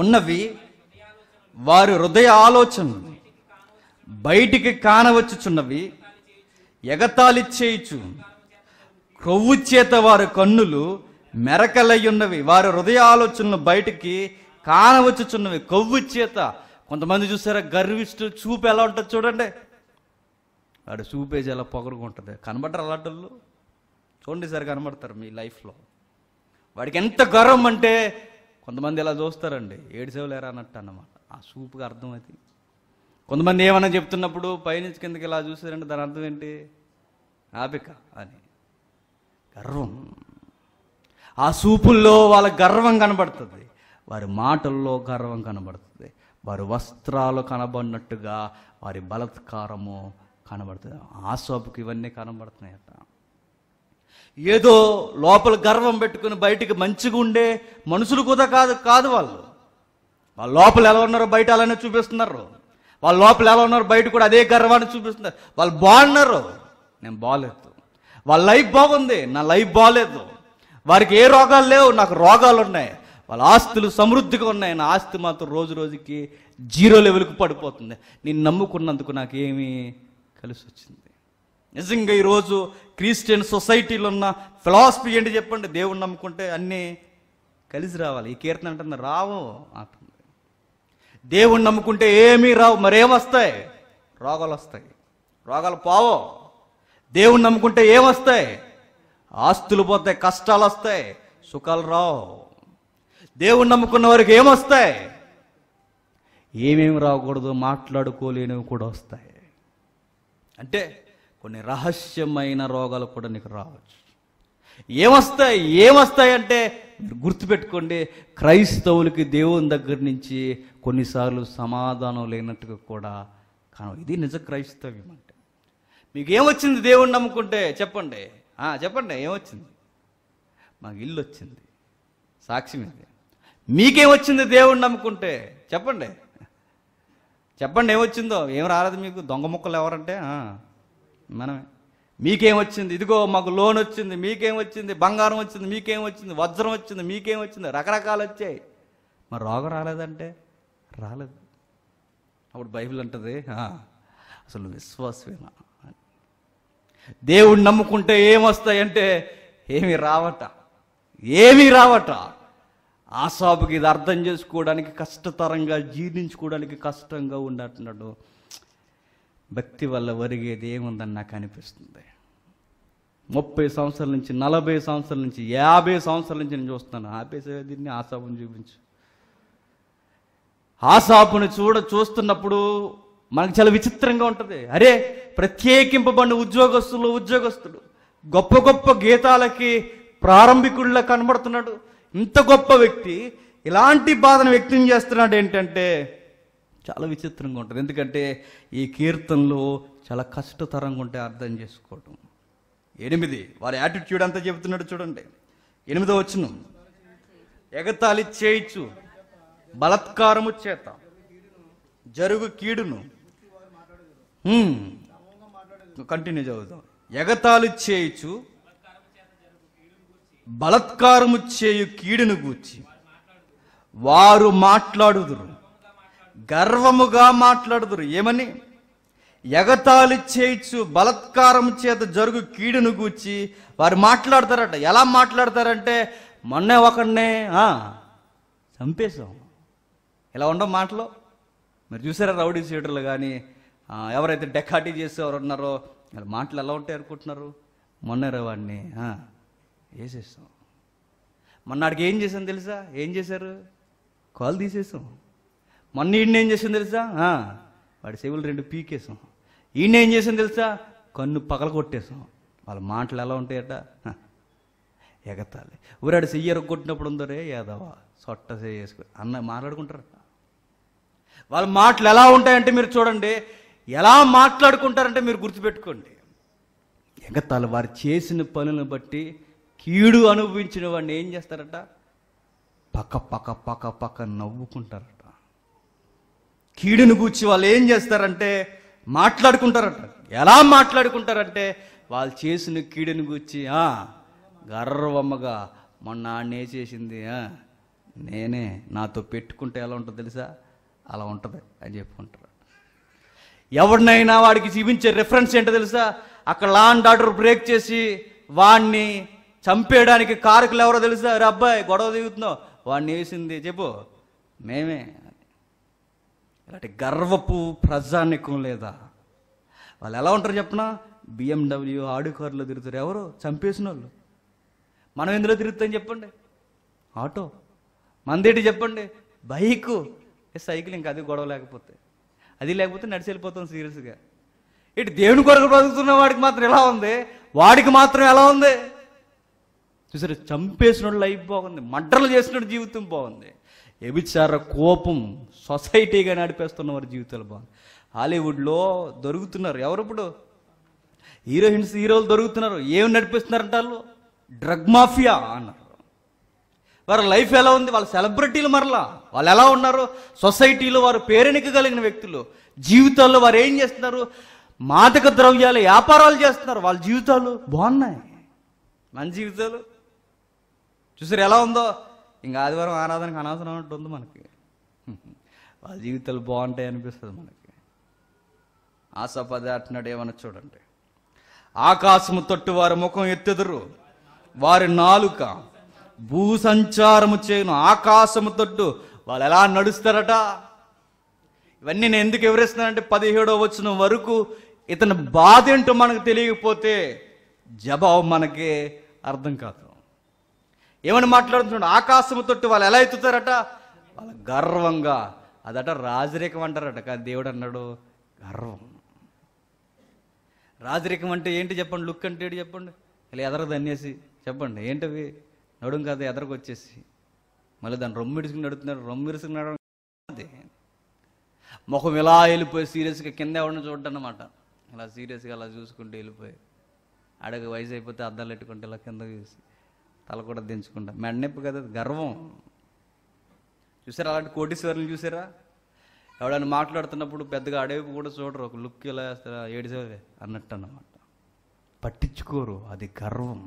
ఉన్నవి వారి హృదయ ఆలోచనలు బయటికి కానవచ్చుచున్నవి ఎగతాళిచ్చేయచ్చు చేయుచు క్రొవ్వు చేత వారి కన్నులు మెరకలై ఉన్నవి వారి హృదయ ఆలోచనలు బయటికి కానవచ్చుచున్నవి కొవ్వు చేత కొంతమంది చూసారా గర్విష్ఠుల చూపు ఎలా ఉంటుంది చూడండి వాడు చూపేజ్ ఎలా పొగరుకుంటుంది కనబడరు అలాంటి వాళ్ళు చూడండి సార్ కనబడతారు మీ లైఫ్లో వాడికి ఎంత గర్వం అంటే కొంతమంది ఇలా చూస్తారండి ఏడు ఏడిసేవలేరా అన్నట్టు అన్నమాట ఆ చూపుకి అర్థం అది కొంతమంది ఏమన్నా చెప్తున్నప్పుడు పైనుంచి కిందకి ఇలా చూసారంటే దాని అర్థం ఏంటి ఆపిక అని గర్వం ఆ సూపుల్లో వాళ్ళ గర్వం కనబడుతుంది వారి మాటల్లో గర్వం కనబడుతుంది వారి వస్త్రాలు కనబడినట్టుగా వారి బలత్కారము కనబడుతుంది ఆసోపుకి ఇవన్నీ కనబడుతున్నాయట ఏదో లోపల గర్వం పెట్టుకుని బయటికి మంచిగా ఉండే మనుషులు కూడా కాదు కాదు వాళ్ళు వాళ్ళ లోపల ఎలా ఉన్నారో బయట అలానే చూపిస్తున్నారు వాళ్ళ లోపల ఎలా ఉన్నారో బయట కూడా అదే గర్వాన్ని చూపిస్తున్నారు వాళ్ళు బాగున్నారు నేను బాగలేదు వాళ్ళ లైఫ్ బాగుంది నా లైఫ్ బాగలేదు వారికి ఏ రోగాలు లేవు నాకు రోగాలు ఉన్నాయి వాళ్ళ ఆస్తులు సమృద్ధిగా ఉన్నాయి నా ఆస్తి మాత్రం రోజు రోజుకి జీరో లెవెల్కి పడిపోతుంది నేను నమ్ముకున్నందుకు నాకు ఏమీ కలిసి వచ్చింది నిజంగా ఈరోజు క్రిస్టియన్ సొసైటీలో ఉన్న ఫిలాసఫీ ఏంటి చెప్పండి దేవుణ్ణి నమ్ముకుంటే అన్నీ కలిసి రావాలి ఈ కీర్తన అంటే రావు అంటుంది దేవుణ్ణి నమ్ముకుంటే ఏమీ రావు మరేమొస్తాయి రోగాలు వస్తాయి రోగాలు పోవు దేవుణ్ణి నమ్ముకుంటే ఏమొస్తాయి ఆస్తులు పోతాయి కష్టాలు వస్తాయి సుఖాలు రావు దేవుణ్ణి నమ్ముకున్న వారికి ఏమొస్తాయి ఏమేమి రాకూడదు మాట్లాడుకోలేనివి కూడా వస్తాయి అంటే కొన్ని రహస్యమైన రోగాలు కూడా నీకు రావచ్చు ఏమొస్తాయి ఏమొస్తాయి అంటే మీరు గుర్తుపెట్టుకోండి క్రైస్తవులకి దేవుని దగ్గర నుంచి కొన్నిసార్లు సమాధానం లేనట్టుగా కూడా కాను ఇది నిజ క్రైస్తవ్యం అంటే మీకు ఏమొచ్చింది దేవుణ్ణి నమ్ముకుంటే చెప్పండి చెప్పండి ఏమొచ్చింది మాకు ఇల్లు వచ్చింది సాక్ష్యం ఇది మీకేం వచ్చింది దేవుణ్ణి నమ్ముకుంటే చెప్పండి చెప్పండి ఏమొచ్చిందో ఏం రాలేదు మీకు దొంగ ముక్కలు ఎవరంటే మనమే వచ్చింది ఇదిగో మాకు లోన్ వచ్చింది మీకేం వచ్చింది బంగారం వచ్చింది మీకేం వచ్చింది వజ్రం వచ్చింది మీకేం వచ్చింది రకరకాలు వచ్చాయి మరి రోగం రాలేదంటే రాలేదు అప్పుడు బైబిల్ అంటుంది అసలు విశ్వాసమేనా దేవుడు నమ్ముకుంటే ఏమొస్తాయంటే ఏమి రావట ఏమీ రావట ఆసాబుకి ఇది అర్థం చేసుకోవడానికి కష్టతరంగా జీర్ణించుకోవడానికి కష్టంగా ఉండేటున్నాడు భక్తి వల్ల ఒరిగేది ఏముందని నాకు అనిపిస్తుంది ముప్పై సంవత్సరాల నుంచి నలభై సంవత్సరాల నుంచి యాభై సంవత్సరాల నుంచి నేను చూస్తున్నాను ఆపేసే దీన్ని ఆశాపును చూపించు ఆశాపుని చూడ చూస్తున్నప్పుడు మనకు చాలా విచిత్రంగా ఉంటుంది అరే ప్రత్యేకింపబడిన ఉద్యోగస్తులు ఉద్యోగస్తుడు గొప్ప గొప్ప గీతాలకి ప్రారంభికుడిలా కనబడుతున్నాడు ఇంత గొప్ప వ్యక్తి ఇలాంటి బాధను వ్యక్తం చేస్తున్నాడు ఏంటంటే చాలా విచిత్రంగా ఉంటుంది ఎందుకంటే ఈ కీర్తనలు చాలా కష్టతరంగా ఉంటే అర్థం చేసుకోవటం ఎనిమిది వారి యాటిట్యూడ్ అంతా చెబుతున్నాడు చూడండి ఎనిమిదో వచ్చిన ఎగతాళి చేయిచు బలత్కారము చేత జరుగు కీడును కంటిన్యూ చదువుతాం ఎగతాళి చేయిచు బలత్కారము చేయు కీడును గూర్చి వారు మాట్లాడుదురు గర్వముగా మాట్లాడుదురు ఏమని ఎగతాళి చేయొచ్చు బలత్కారం చేత జరుగు కీడును గూర్చి వారు మాట్లాడతారట ఎలా మాట్లాడతారంటే మొన్నే ఒకనే చంపేశాం ఇలా ఉండవు మాటలో మరి చూసారా రౌడీ సీటర్లు కానీ ఎవరైతే డెకాటీ చేసేవారు ఉన్నారో మాటలు ఎలా ఉంటాయి అనుకుంటున్నారు మొన్నరో వాడిని వేసేస్తాం మొన్నటికి ఏం చేసాం తెలుసా ఏం చేశారు కాల్ తీసేసాం మొన్న ఈయన ఏం చేసాం తెలుసా వాడి చెవులు రెండు పీకేసాం ఈయన ఏం చేసాం తెలుసా కన్ను పగల కొట్టేసాం వాళ్ళ మాటలు ఎలా ఉంటాయట ఎగతాలి ఊరాడు చెయ్యి కొట్టినప్పుడు ఉందో రే సొట్ట చేసుకో అన్న మాట్లాడుకుంటారు వాళ్ళ మాటలు ఎలా ఉంటాయంటే మీరు చూడండి ఎలా మాట్లాడుకుంటారంటే మీరు గుర్తుపెట్టుకోండి ఎగతాలు వారు చేసిన పనులను బట్టి కీడు అనుభవించిన వాడిని ఏం చేస్తారట పక్క పక్క పక్క పక్క నవ్వుకుంటారట కీడును గూర్చి వాళ్ళు ఏం చేస్తారంటే మాట్లాడుకుంటారట ఎలా మాట్లాడుకుంటారంటే వాళ్ళు చేసిన కీడును గూర్చి గర్వమ్మగా మొన్న ఆడనే చేసింది నేనే నాతో పెట్టుకుంటే ఎలా ఉంటుంది తెలుసా అలా ఉంటుంది అని చెప్పుకుంటారు ఎవరినైనా వాడికి చూపించే రెఫరెన్స్ ఏంటో తెలుసా అక్కడ లాండ్ ఆర్డర్ బ్రేక్ చేసి వాణ్ణి చంపేయడానికి కారుకులు ఎవరో తెలుసా రే అబ్బాయి గొడవ దిగుతున్నావు వాడిని వేసింది చెప్పు మేమే ఇలాంటి గర్వపు ప్రజానికం లేదా వాళ్ళు ఎలా ఉంటారు చెప్పనా బిఎండబ్ల్యూ ఆడు తిరుగుతారు ఎవరు చంపేసిన వాళ్ళు మనం ఎందులో తిరుగుతాం చెప్పండి ఆటో మందేటి చెప్పండి బైకు సైకిల్ ఇంకా అది గొడవ లేకపోతే అది లేకపోతే నడిచి వెళ్ళిపోతాం సీరియస్గా ఇటు దేవుని కొరకు బ్రతుకుతున్న వాడికి మాత్రం ఎలా ఉంది వాడికి మాత్రం ఎలా ఉంది చూసారు చంపేసిన లైఫ్ బాగుంది మడ్రలు చేసిన జీవితం బాగుంది ఎబిచార కోపం సొసైటీగా నడిపేస్తున్న వారి జీవితాలు బాగుంది హాలీవుడ్లో దొరుకుతున్నారు ఎవరప్పుడు హీరోయిన్స్ హీరోలు దొరుకుతున్నారు ఏం నడిపిస్తున్నారు వాళ్ళు డ్రగ్ మాఫియా అన్నారు వారి లైఫ్ ఎలా ఉంది వాళ్ళ సెలబ్రిటీలు మరలా వాళ్ళు ఎలా ఉన్నారు సొసైటీలో వారు పేరెనిక కలిగిన వ్యక్తులు జీవితాల్లో వారు ఏం చేస్తున్నారు మాదక ద్రవ్యాలు వ్యాపారాలు చేస్తున్నారు వాళ్ళ జీవితాలు బాగున్నాయి మన జీవితాలు చూసారు ఎలా ఉందో ఇంకా ఆదివారం ఆరాధనకు అనవసరం అన్నట్టు ఉంది మనకి వాళ్ళ జీవితాలు బాగుంటాయి అనిపిస్తుంది మనకి ఆశాపద అంటున్నాడు ఏమన్నా చూడండి ఆకాశము తొట్టు వారి ముఖం ఎత్తెదురు వారి నాలుక భూసంచారము చేయను ఆకాశము తొట్టు వాళ్ళు ఎలా నడుస్తారట ఇవన్నీ నేను ఎందుకు వివరిస్తున్నానంటే పదిహేడో వచ్చిన వరకు ఇతని బాధ ఏంటో మనకు తెలియకపోతే జవాబు మనకి అర్థం కాదు ఏమని మాట్లాడుతున్నాడు ఆకాశము తొట్టి వాళ్ళు ఎలా ఎత్తుతారట వాళ్ళ గర్వంగా అదట రాజరికం అంటారట కానీ దేవుడు అన్నాడు గర్వం రాజరికం అంటే ఏంటి చెప్పండి లుక్ అంటే ఏంటి చెప్పండి ఇలా ఎదరదు అనేసి చెప్పండి ఏంటవి నడుం కాదు ఎదరకు వచ్చేసి మళ్ళీ దాన్ని రొమ్మిడుచుకుని నడుతున్నాడు రొమ్మిడుచుకుని నడవడం ముఖం ఇలా వెళ్ళిపోయి సీరియస్గా కింద ఎవరిని చూడండి అనమాట ఇలా సీరియస్గా అలా చూసుకుంటూ వెళ్ళిపోయి అడగ వయసు అయిపోతే అద్దాలు పెట్టుకుంటే ఇలా కింద చూసి తల కూడా దించకుండా మెడనొప్పి కదా గర్వం చూసారా అలాంటి కోటీశ్వరులు చూసారా ఎవడైనా మాట్లాడుతున్నప్పుడు పెద్దగా అడవి కూడా చూడరు ఒక లుక్ ఇలా ఏడిసేవే అన్నట్టు అన్నమాట పట్టించుకోరు అది గర్వం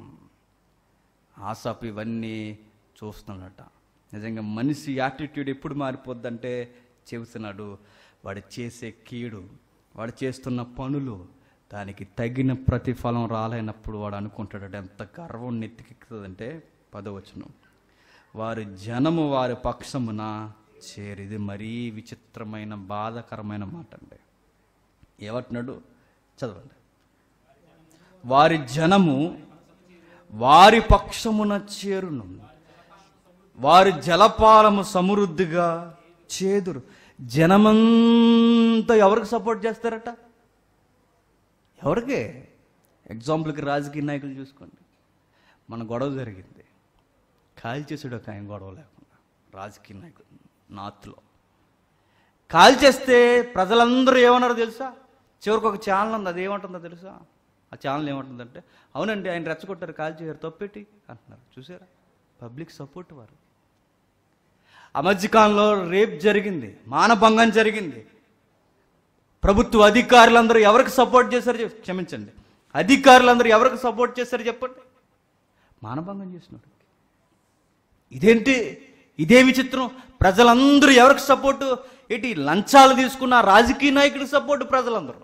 ఆసాపు ఇవన్నీ చూస్తున్నట నిజంగా మనిషి యాటిట్యూడ్ ఎప్పుడు మారిపోద్దంటే చెబుతున్నాడు వాడు చేసే కీడు వాడు చేస్తున్న పనులు దానికి తగిన ప్రతిఫలం రాలేనప్పుడు వాడు అనుకుంటాడు ఎంత గర్వం నెత్తికెక్కుతుందంటే పదవచనం వారి జనము వారి పక్షమున చేరిది మరీ విచిత్రమైన బాధకరమైన మాట అండి ఏమంటున్నాడు చదవండి వారి జనము వారి పక్షమున చేరును వారి జలపాలము సమృద్ధిగా చేదురు జనమంతా ఎవరికి సపోర్ట్ చేస్తారట ఎవరికి ఎగ్జాంపుల్కి రాజకీయ నాయకులు చూసుకోండి మన గొడవ జరిగింది కాల్చేసాడు ఒక ఆయన గొడవ లేకుండా రాజకీయ నాయకులు నార్త్లో కాల్చేస్తే ప్రజలందరూ ఏమన్నారో తెలుసా చివరికి ఒక ఛానల్ ఉంది అది ఏమంటుందో తెలుసా ఆ ఛానల్ ఏమంటుందంటే అవునండి ఆయన రెచ్చగొట్టారు కాల్ చేయరు తప్పెట్టి అంటున్నారు చూసారా పబ్లిక్ సపోర్ట్ వారు అమర్జికాన్లో రేప్ జరిగింది మానభంగం జరిగింది ప్రభుత్వ అధికారులందరూ ఎవరికి సపోర్ట్ చేశారు క్షమించండి అధికారులందరూ ఎవరికి సపోర్ట్ చేశారు చెప్పండి మానభంగం చేసినాడు ఇదేంటి ఇదే విచిత్రం ప్రజలందరూ ఎవరికి సపోర్టు ఇటు లంచాలు తీసుకున్న రాజకీయ నాయకుడికి సపోర్టు ప్రజలందరూ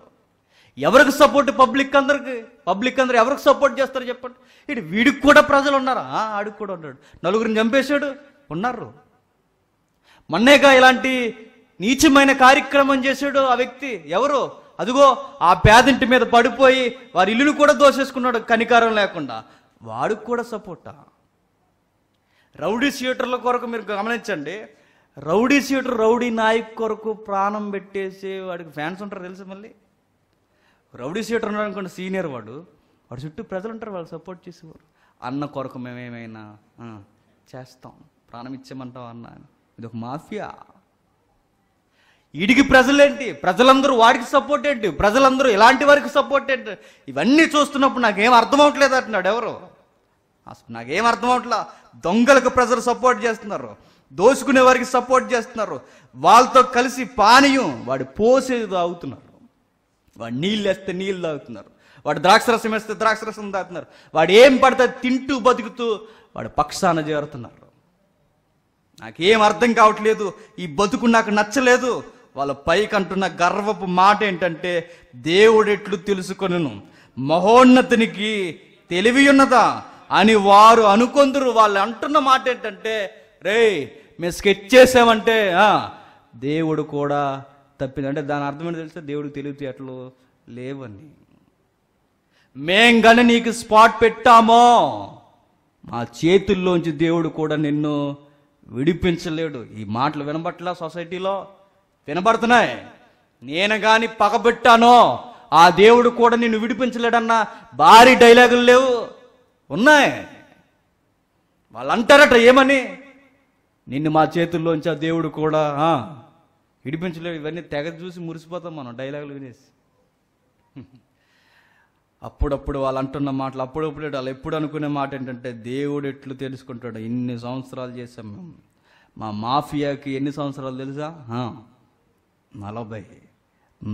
ఎవరికి సపోర్ట్ పబ్లిక్ అందరికి పబ్లిక్ అందరు ఎవరికి సపోర్ట్ చేస్తారు చెప్పండి ఇటు వీడికి కూడా ప్రజలు ఉన్నారా ఆడికి కూడా ఉన్నాడు నలుగురిని చంపేశాడు ఉన్నారు మొన్నేగా ఇలాంటి నీచమైన కార్యక్రమం చేశాడు ఆ వ్యక్తి ఎవరు అదిగో ఆ పేదింటి మీద పడిపోయి వారి ఇల్లును కూడా దోసేసుకున్నాడు కనికారం లేకుండా వాడికి కూడా సపోర్టా రౌడీ షీటర్ల కొరకు మీరు గమనించండి రౌడీ షీటర్ రౌడీ నాయక్ కొరకు ప్రాణం పెట్టేసి వాడికి ఫ్యాన్స్ ఉంటారు తెలుసు మళ్ళీ రౌడీ షీటర్ ఉన్నాడు సీనియర్ వాడు వాడు చుట్టూ ప్రజలు ఉంటారు వాళ్ళు సపోర్ట్ చేసేవారు అన్న కొరకు మేమేమైనా చేస్తాం ప్రాణం ఇచ్చేమంటాం అన్న ఇది ఒక మాఫియా ఇడికి ప్రజలేంటి ప్రజలందరూ వాడికి సపోర్ట్ ఏంటి ప్రజలందరూ ఇలాంటి వారికి సపోర్ట్ ఏంటి ఇవన్నీ చూస్తున్నప్పుడు నాకేం అర్థం అవట్లేదు అంటున్నాడు ఎవరు అసలు నాకేం అర్థం అవట్లా దొంగలకు ప్రజలు సపోర్ట్ చేస్తున్నారు దోసుకునే వారికి సపోర్ట్ చేస్తున్నారు వాళ్ళతో కలిసి పానీయం వాడు పోసేది తాగుతున్నారు వాడు నీళ్ళు వేస్తే నీళ్ళు తాగుతున్నారు వాడు ద్రాక్షరసం వేస్తే ద్రాక్షరసం తాగుతున్నారు వాడు ఏం పడితే తింటూ బతుకుతూ వాడు పక్షాన చేరుతున్నారు నాకేం అర్థం కావట్లేదు ఈ బతుకు నాకు నచ్చలేదు వాళ్ళ పైకి అంటున్న గర్వపు మాట ఏంటంటే దేవుడు ఎట్లు తెలుసుకొనును మహోన్నతునికి తెలివి ఉన్నదా అని వారు అనుకొందరు వాళ్ళు అంటున్న మాట ఏంటంటే రే మేము స్కెచ్ చేసామంటే దేవుడు కూడా తప్పింది అంటే దాని అర్థమైన తెలిస్తే దేవుడికి తెలివితేటలు లేవని మేం కానీ నీకు స్పాట్ పెట్టామో మా చేతుల్లోంచి దేవుడు కూడా నిన్ను విడిపించలేడు ఈ మాటలు వినబట్ల సొసైటీలో వినబడుతున్నాయి నేను కానీ పగబెట్టానో ఆ దేవుడు కూడా నిన్ను విడిపించలేడన్నా భారీ డైలాగులు లేవు ఉన్నాయి వాళ్ళు అంటారట ఏమని నిన్ను మా చేతుల్లోంచి ఆ దేవుడు కూడా విడిపించలేడు ఇవన్నీ తెగ చూసి మురిసిపోతాం మనం డైలాగులు వినేసి అప్పుడప్పుడు వాళ్ళు అంటున్న మాటలు అప్పుడప్పుడు వాళ్ళు ఎప్పుడు అనుకునే మాట ఏంటంటే దేవుడు ఎట్లు తెలుసుకుంటాడు ఇన్ని సంవత్సరాలు చేసాం మేము మా మాఫియాకి ఎన్ని సంవత్సరాలు తెలుసా నలభై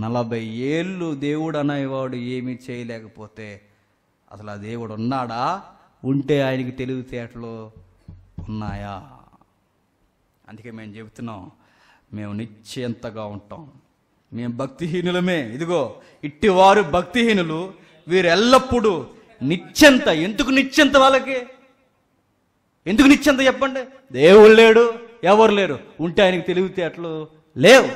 నలభై ఏళ్ళు దేవుడు అనేవాడు ఏమీ చేయలేకపోతే అసలు ఆ దేవుడు ఉన్నాడా ఉంటే ఆయనకి తెలివితేటలు ఉన్నాయా అందుకే మేము చెబుతున్నాం మేము నిశ్చయంతగా ఉంటాం మేము భక్తిహీనులమే ఇదిగో ఇట్టివారు భక్తిహీనులు వీరు ఎల్లప్పుడూ నిత్యంత ఎందుకు నిత్యంత వాళ్ళకి ఎందుకు నిత్యంత చెప్పండి దేవుడు లేడు ఎవరు లేరు ఉంటే ఆయనకి తెలివితేటలు లేవు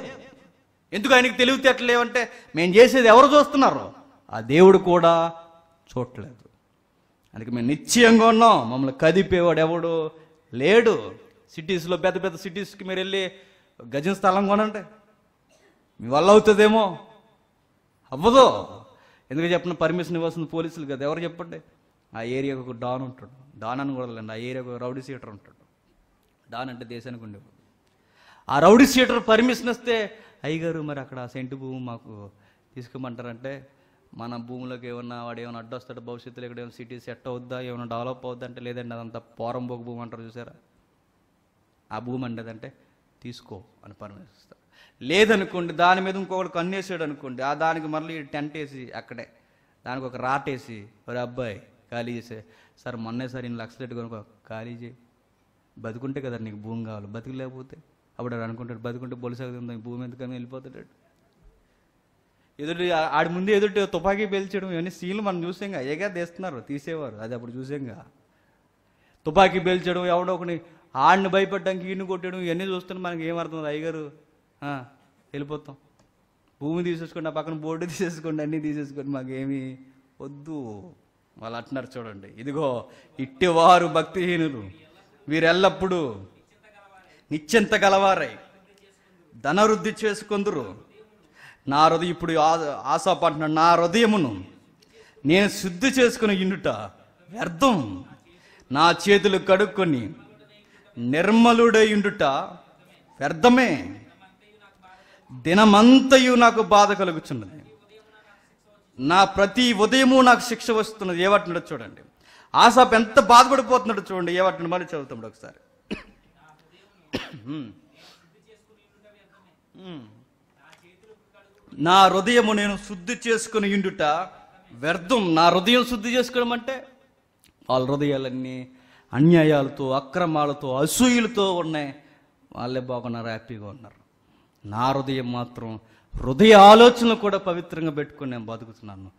ఎందుకు ఆయనకి తెలివితేటలేవంటే మేము చేసేది ఎవరు చూస్తున్నారు ఆ దేవుడు కూడా చూడలేదు అందుకే మేము నిశ్చయంగా ఉన్నాం మమ్మల్ని కదిపేవాడు ఎవడు లేడు సిటీస్లో పెద్ద పెద్ద సిటీస్కి మీరు వెళ్ళి గజం స్థలం కొనండి మీ వల్ల అవుతుందేమో అవ్వదు ఎందుకు చెప్పిన పర్మిషన్ ఇవ్వాల్సింది పోలీసులు కదా ఎవరు చెప్పండి ఆ ఏరియాకు ఒక డాన్ ఉంటాడు డాన్ అని కూడా లేండి ఆ ఏరియాకు రౌడీ సీటర్ ఉంటాడు డాన్ అంటే దేశానికి ఉండేవాడు ఆ రౌడీ సీటర్ పర్మిషన్ ఇస్తే అయ్యగారు మరి అక్కడ సెంటు భూమి మాకు తీసుకోమంటారంటే మన భూములకు ఏమన్నా వాడు ఏమైనా అడ్డొస్తాడు భవిష్యత్తులో ఇక్కడ ఏమైనా సిటీ సెట్ అవుద్దా ఏమైనా డెవలప్ అవుద్దా అంటే లేదండి అదంతా భోగ భూమి అంటారు చూసారా ఆ భూమి అండి అదంటే తీసుకో అని పరమేస్తారు లేదనుకోండి దాని మీద ఇంకొకటి కన్నేసాడు అనుకోండి ఆ దానికి మళ్ళీ టెంట్ వేసి అక్కడే దానికి ఒక రాటేసి ఒక అబ్బాయి ఖాళీ చేసే సార్ మొన్నే సార్ ఇన్ని లక్షలు ఎట్టుకొని ఖాళీ చేయి బతుకుంటే కదా నీకు భూమి కావాలి బతుకు లేకపోతే అప్పుడు వాడు అనుకుంటాడు బతుకుంటే బొలిసాగుతుంది భూమి ఎందుకని వెళ్ళిపోతాడు ఎదుటి ఆడి ముందు ఎదుటి తుపాకీ పేల్చడం ఇవన్నీ సీన్లు మనం చూసాంగా ఏగా తీస్తున్నారు తీసేవారు అది అప్పుడు చూసాంగా తుపాకీ పేల్చడం ఎవడో ఒకని ఆడిని భయపడడానికి ఈయన కొట్టడం ఇవన్నీ చూస్తున్నా మనకి ఏమర్థం అయ్యగారు వెళ్ళిపోతాం భూమి తీసేసుకోండి ఆ పక్కన బోర్డు తీసేసుకోండి అన్నీ తీసేసుకోండి మాకేమీ వద్దు వాళ్ళు అంటున్నారు చూడండి ఇదిగో ఇట్టేవారు భక్తిహీనులు వీరెల్లప్పుడూ నిశ్చింత గలవారై ధనవృద్ధి చేసుకుందరు నా హృదయం ఇప్పుడు ఆశాపంటున్నాడు నా హృదయమును నేను శుద్ధి చేసుకుని ఇండుట వ్యర్థం నా చేతులు కడుక్కొని నిర్మలుడై ఇండుట వ్యర్థమే దినమంతయు నాకు బాధ కలుగుచున్నది నా ప్రతి ఉదయము నాకు శిక్ష వస్తున్నది ఏమంటున్నాడు చూడండి ఆశాప్ ఎంత బాధపడిపోతున్నాడు చూడండి వాటిని మళ్ళీ చదువుతాడు ఒకసారి నా హృదయము నేను శుద్ధి చేసుకుని ఇండుట వ్యర్థం నా హృదయం శుద్ధి చేసుకోవడం అంటే వాళ్ళ హృదయాలన్నీ అన్యాయాలతో అక్రమాలతో అసూయలతో ఉన్నాయి వాళ్ళే బాగున్నారు హ్యాపీగా ఉన్నారు నా హృదయం మాత్రం హృదయ ఆలోచనలు కూడా పవిత్రంగా పెట్టుకుని నేను బతుకుతున్నాను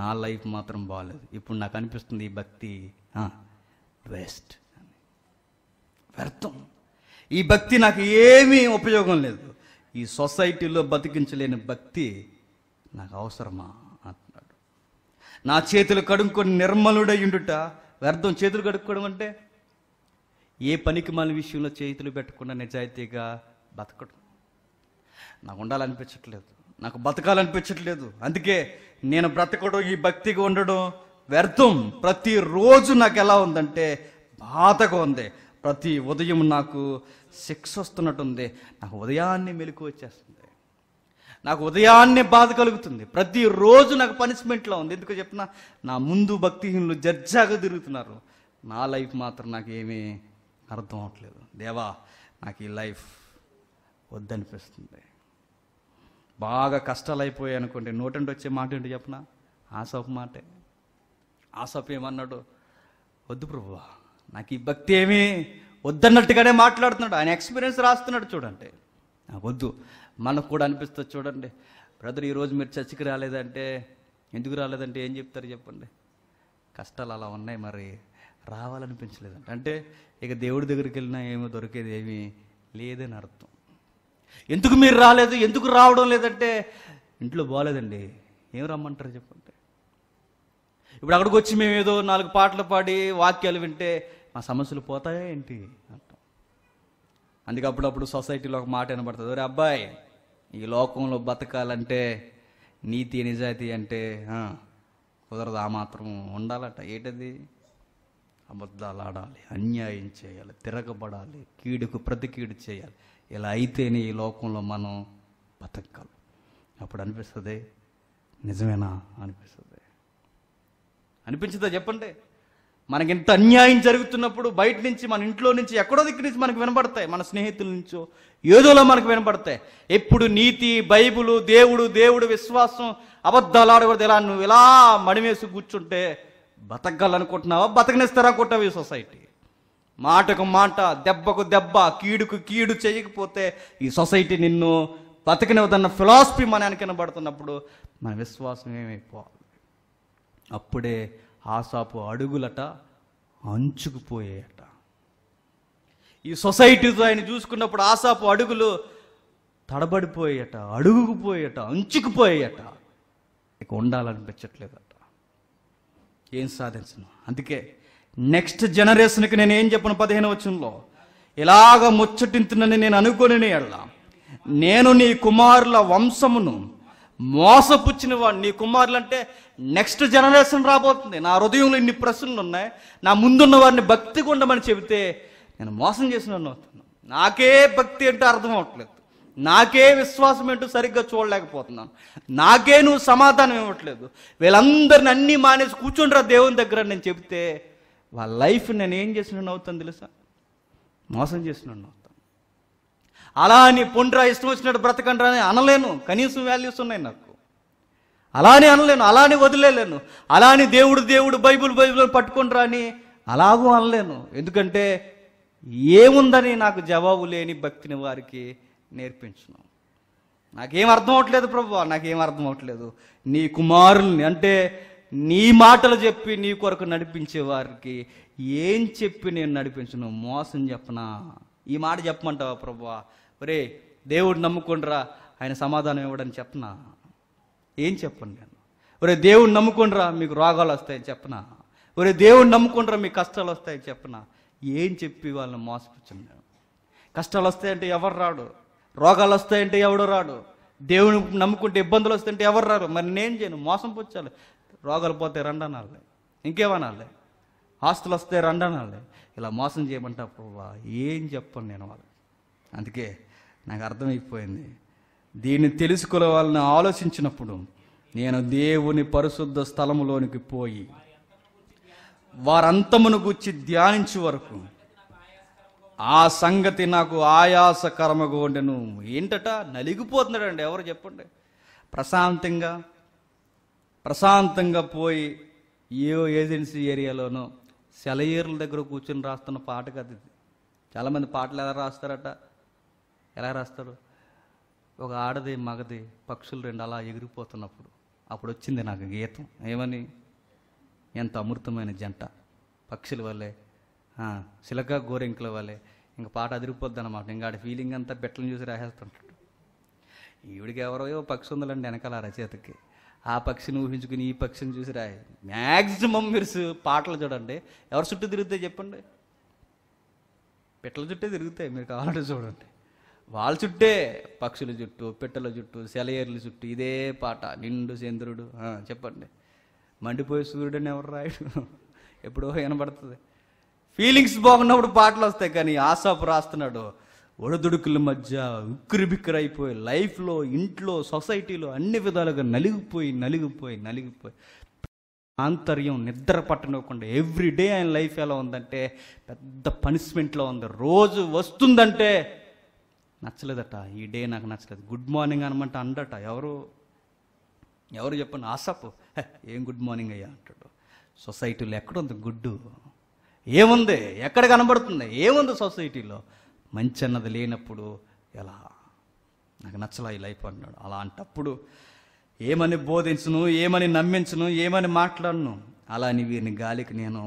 నా లైఫ్ మాత్రం బాగాలేదు ఇప్పుడు నాకు అనిపిస్తుంది ఈ భక్తి వేస్ట్ వ్యర్థం ఈ భక్తి నాకు ఏమీ ఉపయోగం లేదు ఈ సొసైటీలో బతికించలేని భక్తి నాకు అవసరమా అంటున్నాడు నా చేతులు కడుక్కొని నిర్మలుడై ఉండుట వ్యర్థం చేతులు కడుక్కోవడం అంటే ఏ పనికి మన విషయంలో చేతులు పెట్టకుండా నిజాయితీగా బతకడం నాకు ఉండాలనిపించట్లేదు నాకు బతకాలనిపించట్లేదు అందుకే నేను బ్రతకడం ఈ భక్తిగా ఉండడం వ్యర్థం ప్రతిరోజు నాకు ఎలా ఉందంటే బాధగా ఉంది ప్రతి ఉదయం నాకు శిక్ష వస్తున్నట్టుంది నాకు ఉదయాన్నే మెలకు వచ్చేస్తుంది నాకు ఉదయాన్నే బాధ కలుగుతుంది ప్రతిరోజు నాకు పనిష్మెంట్లో ఉంది ఎందుకు చెప్పిన నా ముందు భక్తిహీనులు జర్జాగా తిరుగుతున్నారు నా లైఫ్ మాత్రం నాకు ఏమీ అర్థం అవట్లేదు దేవా నాకు ఈ లైఫ్ వద్దనిపిస్తుంది బాగా కష్టాలు అయిపోయాయి అనుకోండి నోటంటే వచ్చే మాట ఏంటి చెప్పిన ఆసపు మాటే ఆసపు ఏమన్నాడు వద్దు ప్రభువా నాకు ఈ భక్తి ఏమీ వద్దన్నట్టుగానే మాట్లాడుతున్నాడు ఆయన ఎక్స్పీరియన్స్ రాస్తున్నాడు చూడండి వద్దు మనకు కూడా అనిపిస్తుంది చూడండి బ్రదర్ ఈరోజు మీరు చర్చికి రాలేదంటే ఎందుకు రాలేదంటే ఏం చెప్తారు చెప్పండి కష్టాలు అలా ఉన్నాయి మరి రావాలనిపించలేదంట అంటే ఇక దేవుడి దగ్గరికి వెళ్ళినా ఏమో దొరికేది ఏమీ లేదని అర్థం ఎందుకు మీరు రాలేదు ఎందుకు రావడం లేదంటే ఇంట్లో బాగాలేదండి ఏం రమ్మంటారు చెప్పండి ఇప్పుడు అక్కడికి వచ్చి మేము ఏదో నాలుగు పాటలు పాడి వాక్యాలు వింటే మా సమస్యలు పోతాయా ఏంటి అర్థం అందుకే అప్పుడప్పుడు సొసైటీలో ఒక మాట వినబడుతుంది ఒరే అబ్బాయి ఈ లోకంలో బతకాలంటే నీతి నిజాయితీ అంటే కుదరదు ఆ మాత్రం ఉండాలట ఏంటది అబద్ధాలు ఆడాలి అన్యాయం చేయాలి తిరగబడాలి కీడుకు ప్రతి కీడు చేయాలి ఇలా అయితేనే ఈ లోకంలో మనం బతకాలి అప్పుడు అనిపిస్తుంది నిజమేనా అనిపిస్తుంది అనిపించదా చెప్పండి మనకి ఇంత అన్యాయం జరుగుతున్నప్పుడు బయట నుంచి మన ఇంట్లో నుంచి ఎక్కడో దగ్గర నుంచి మనకు వినపడతాయి మన స్నేహితుల నుంచో ఏదోలో మనకు వినపడతాయి ఎప్పుడు నీతి బైబులు దేవుడు దేవుడు విశ్వాసం అబద్ధాలు ఆడకూడదు ఇలా నువ్వు ఇలా మడిమేసి కూర్చుంటే బతకాలనుకుంటున్నావా బతకనిస్తారా కొట్టావు ఈ సొసైటీ మాటకు మాట దెబ్బకు దెబ్బ కీడుకు కీడు చేయకపోతే ఈ సొసైటీ నిన్ను బతకనివ్వదన్న ఫిలాసఫీ మన వెనకనబడుతున్నప్పుడు మన విశ్వాసం ఏమైపోవాలి అప్పుడే ఆసాపు అడుగులట అంచుకుపోయేయట ఈ సొసైటీతో ఆయన చూసుకున్నప్పుడు ఆసాపు అడుగులు తడబడిపోయేట అడుగుకుపోయేట అంచుకుపోయేట ఇక ఉండాలనిపించట్లేదట ఏం సాధించను అందుకే నెక్స్ట్ జనరేషన్కి నేను ఏం చెప్పను పదిహేను వచ్చంలో ఇలాగ ముచ్చటింతునని నేను అనుకోని ఎళ్ళ నేను నీ కుమారుల వంశమును మోసపుచ్చిన వాడు నీ కుమారులంటే నెక్స్ట్ జనరేషన్ రాబోతుంది నా హృదయంలో ఇన్ని ప్రశ్నలు ఉన్నాయి నా ముందున్న వారిని భక్తిగా ఉండమని చెబితే నేను మోసం చేసిన అవుతున్నాను నాకే భక్తి అంటే అర్థం అవట్లేదు నాకే విశ్వాసం ఏంటో సరిగ్గా చూడలేకపోతున్నాను నాకే నువ్వు సమాధానం ఇవ్వట్లేదు వీళ్ళందరిని అన్నీ మానేసి కూర్చుండ్రా దేవుని దగ్గర నేను చెబితే వాళ్ళ లైఫ్ నేను ఏం చేసిన అవుతాను తెలుసా మోసం చేసినాను అలా అని పొండ్రా ఇష్టం వచ్చినట్టు బ్రతకండ్రా అని అనలేను కనీసం వాల్యూస్ ఉన్నాయి నాకు అలానే అనలేను అలానే వదిలేలేను అని దేవుడు దేవుడు బైబుల్ బైబుల్ పట్టుకుండ్రా అని అలాగూ అనలేను ఎందుకంటే ఏముందని నాకు జవాబు లేని భక్తిని వారికి నేర్పించను నాకేం అర్థం అవట్లేదు ప్రభు నాకేం అర్థం అవట్లేదు నీ కుమారుల్ని అంటే నీ మాటలు చెప్పి నీ కొరకు నడిపించే వారికి ఏం చెప్పి నేను నడిపించను మోసం చెప్పనా ఈ మాట చెప్పమంటావా ప్రభు ఒరే దేవుడు నమ్ముకుండ్రా ఆయన సమాధానం ఇవ్వడని చెప్పనా ఏం చెప్పను నేను ఒరే దేవుడు నమ్ముకుండ్రా మీకు రోగాలు వస్తాయని చెప్పనా ఒరే దేవుడు నమ్ముకుండ్రా మీకు కష్టాలు వస్తాయని చెప్పనా ఏం చెప్పి వాళ్ళని మోసపుచ్చాను నేను కష్టాలు వస్తాయంటే ఎవరు రాడు రోగాలు వస్తాయంటే ఎవడు రాడు దేవుని నమ్ముకుంటే ఇబ్బందులు వస్తుంటే ఎవరు రారు మరి నేను చేయను మోసం పుచ్చాలి రోగాలు పోతే రండనాలే ఇంకేమనాలి ఆస్తులు వస్తే రండనాలే ఇలా మోసం చేయమంటే అప్పుడు ఏం చెప్పను నేను వాళ్ళకి అందుకే నాకు అర్థమైపోయింది దీన్ని తెలుసుకోవాలని ఆలోచించినప్పుడు నేను దేవుని పరిశుద్ధ స్థలములోనికి పోయి వారంతమును గుచ్చి ధ్యానించే వరకు ఆ సంగతి నాకు ఆయాసకరమగా ఉండెను ఏంటట నలిగిపోతున్నాడండి ఎవరు చెప్పండి ప్రశాంతంగా ప్రశాంతంగా పోయి ఏ ఏజెన్సీ ఏరియాలోనో సెలయేర్ల దగ్గర కూర్చొని రాస్తున్న పాట కదా ఇది చాలామంది పాటలు ఎలా రాస్తారట ఎలా రాస్తారు ఒక ఆడది మగది పక్షులు రెండు అలా ఎగిరిపోతున్నప్పుడు అప్పుడు వచ్చింది నాకు గీతం ఏమని ఎంత అమృతమైన జంట పక్షుల వల్లే శిలక గోరింకల వల్లే ఇంక పాట అదిరిపోద్ది అనమాట ఇంకా ఆడ ఫీలింగ్ అంతా బిట్టలను చూసి రాసేస్తుంటాడు ఈవిడికి ఎవరో పక్షి ఉందండి వెనకాల రచయితకి ఆ పక్షిని ఊహించుకుని ఈ పక్షిని చూసి రాయి మ్యాక్సిమం మీరు పాటలు చూడండి ఎవరు చుట్టూ తిరుగుతాయి చెప్పండి పెట్టల చుట్టే తిరుగుతాయి మీరు కావాలంటే చూడండి వాళ్ళ చుట్టే పక్షుల చుట్టు పిట్టల చుట్టు సెలయేర్ల చుట్టు ఇదే పాట నిండు చంద్రుడు చెప్పండి మండిపోయి సూర్యుడని ఎవరు రాయుడు ఎప్పుడో వినబడుతుంది ఫీలింగ్స్ బాగున్నప్పుడు పాటలు వస్తాయి కానీ ఆశాపు రాస్తున్నాడు ఒడదుడుకుల మధ్య ఉక్కిరిబిక్కిరైపోయి లైఫ్లో ఇంట్లో సొసైటీలో అన్ని విధాలుగా నలిగిపోయి నలిగిపోయి నలిగిపోయి ఆంతర్యం నిద్ర పట్టనివ్వకుండా ఎవ్రీడే ఆయన లైఫ్ ఎలా ఉందంటే పెద్ద పనిష్మెంట్లో ఉంది రోజు వస్తుందంటే నచ్చలేదట ఈ డే నాకు నచ్చలేదు గుడ్ మార్నింగ్ అనమంటే అందట ఎవరు ఎవరు చెప్పను ఆసపు ఏం గుడ్ మార్నింగ్ అయ్యా అంటాడు సొసైటీలో ఎక్కడుంది గుడ్డు ఏముంది ఎక్కడ కనబడుతుంది ఏముంది సొసైటీలో మంచి అన్నది లేనప్పుడు ఎలా నాకు నచ్చలా ఈ లైఫ్ అన్నాడు అలాంటప్పుడు ఏమని బోధించను ఏమని నమ్మించను ఏమని మాట్లాడను అలా అని వీరిని గాలికి నేను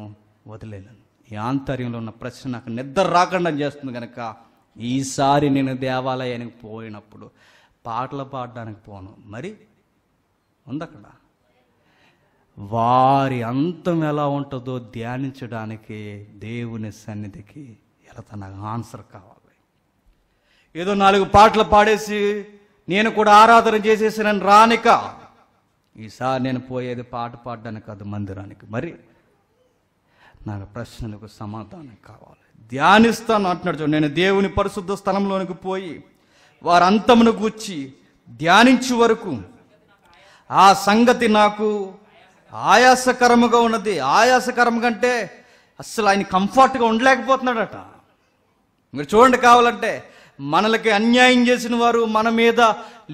వదిలేను ఈ ఆంతర్యంలో ఉన్న ప్రశ్న నాకు నిద్ర రాకుండా చేస్తుంది కనుక ఈసారి నేను దేవాలయానికి పోయినప్పుడు పాటలు పాడడానికి పోను మరి ఉంది అక్కడ వారి అంతం ఎలా ఉంటుందో ధ్యానించడానికి దేవుని సన్నిధికి ఎలా నాకు ఆన్సర్ కావాలి ఏదో నాలుగు పాటలు పాడేసి నేను కూడా ఆరాధన చేసేసి నేను రానిక ఈసారి నేను పోయేది పాట పాడడానికి కాదు మందిరానికి మరి నాకు ప్రశ్నలకు సమాధానం కావాలి ధ్యానిస్తాను అంటున్నాడు చూడు నేను దేవుని పరిశుద్ధ స్థలంలోనికి పోయి వారంతమును గూర్చి ధ్యానించు వరకు ఆ సంగతి నాకు ఆయాసకరముగా ఉన్నది ఆయాసకరము కంటే అస్సలు ఆయన కంఫర్ట్గా ఉండలేకపోతున్నాడట మీరు చూడండి కావాలంటే మనలకి అన్యాయం చేసిన వారు మన మీద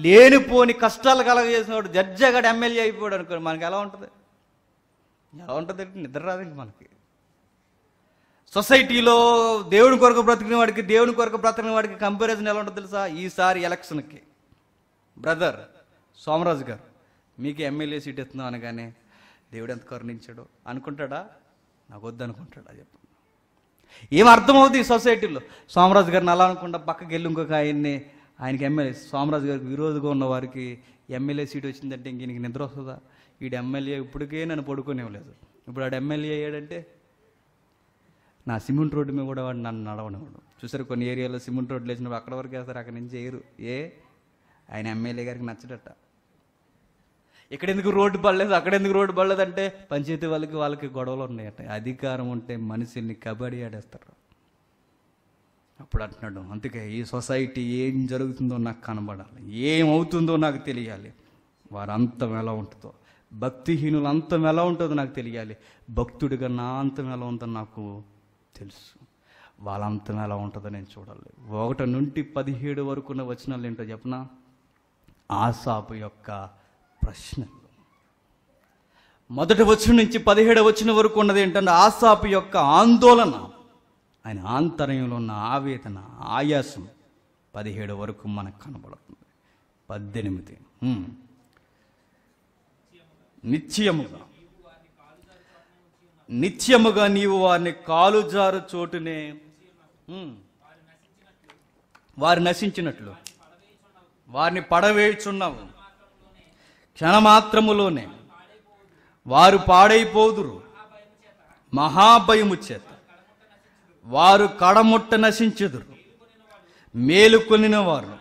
లేనిపోని కష్టాలు కలగజేసిన వాడు జడ్జి అక్కడ ఎమ్మెల్యే అయిపోయాడు అనుకోండి మనకి ఎలా ఉంటుంది ఎలా ఉంటుంది నిద్ర రాదండి మనకి సొసైటీలో దేవుని కొరకు బ్రతికిన వాడికి దేవుని కొరకు బ్రతికిన వాడికి కంపారిజన్ ఎలా ఉంటుందో తెలుసా ఈసారి ఎలక్షన్కి బ్రదర్ సోమరాజు గారు మీకు ఎమ్మెల్యే సీట్ ఇస్తున్నాం అనగానే దేవుడు ఎంత కరుణించాడు అనుకుంటాడా నాకు వద్దనుకుంటాడా చెప్పు ఏమర్థమవుతుంది ఈ సొసైటీలో సోమరాజు గారిని అలా అనుకుంటా పక్కకి వెళ్ళి ఇంకొక ఆయన్ని ఆయనకి ఎమ్మెల్యే సోమరాజు గారికి విరోధిగా ఉన్న వారికి ఎమ్మెల్యే సీట్ వచ్చిందంటే ఇంక నిద్ర వస్తుందా వీడు ఎమ్మెల్యే ఇప్పటికే నన్ను పడుకోనేవ్వలేదు ఇప్పుడు ఆడు ఎమ్మెల్యే అయ్యాడంటే నా సిమెంట్ రోడ్డు మీద కూడా వాడు నన్ను నడవనివాడు చూసారు కొన్ని ఏరియాలో సిమెంట్ రోడ్లు వేసినప్పుడు అక్కడ వరకు వేస్తారు అక్కడ నుంచి ఏరు ఏ ఆయన ఎమ్మెల్యే గారికి నచ్చడట ఇక్కడ ఎందుకు రోడ్డు పడలేదు అక్కడ ఎందుకు రోడ్డు పడలేదు అంటే పంచాయతీ వాళ్ళకి వాళ్ళకి గొడవలు ఉన్నాయట అధికారం ఉంటే మనుషుల్ని కబడ్డీ ఆడేస్తారు అప్పుడు అంటున్నాడు అందుకే ఈ సొసైటీ ఏం జరుగుతుందో నాకు కనబడాలి ఏమవుతుందో నాకు తెలియాలి వారు అంతం ఎలా ఉంటుందో భక్తిహీనులు అంతం ఎలా ఉంటుందో నాకు తెలియాలి భక్తుడిగా నా అంతం ఎలా ఉందో నాకు తెలుసు వాళ్ళ ఎలా ఉంటుందో నేను చూడాలి ఒకటి నుండి పదిహేడు వరకు ఉన్న వచనాలు ఏంటో చెప్పిన ఆసాపు యొక్క ప్రశ్నలు మొదటి వచ్చిన నుంచి పదిహేడు వచ్చిన వరకు ఉన్నది ఏంటంటే ఆసాపు యొక్క ఆందోళన ఆయన ఆంతరంలో ఉన్న ఆవేదన ఆయాసం పదిహేడు వరకు మనకు కనబడుతుంది పద్దెనిమిది నిశ్చయముగా నిత్యముగా నీవు వారిని కాలు జారు చోటునే వారు నశించినట్లు వారిని పడవేయుచున్నావు క్షణమాత్రములోనే వారు పాడైపోదురు మహాభయము చేత వారు కడముట్ట నశించెదురు మేలుకొనిన వారు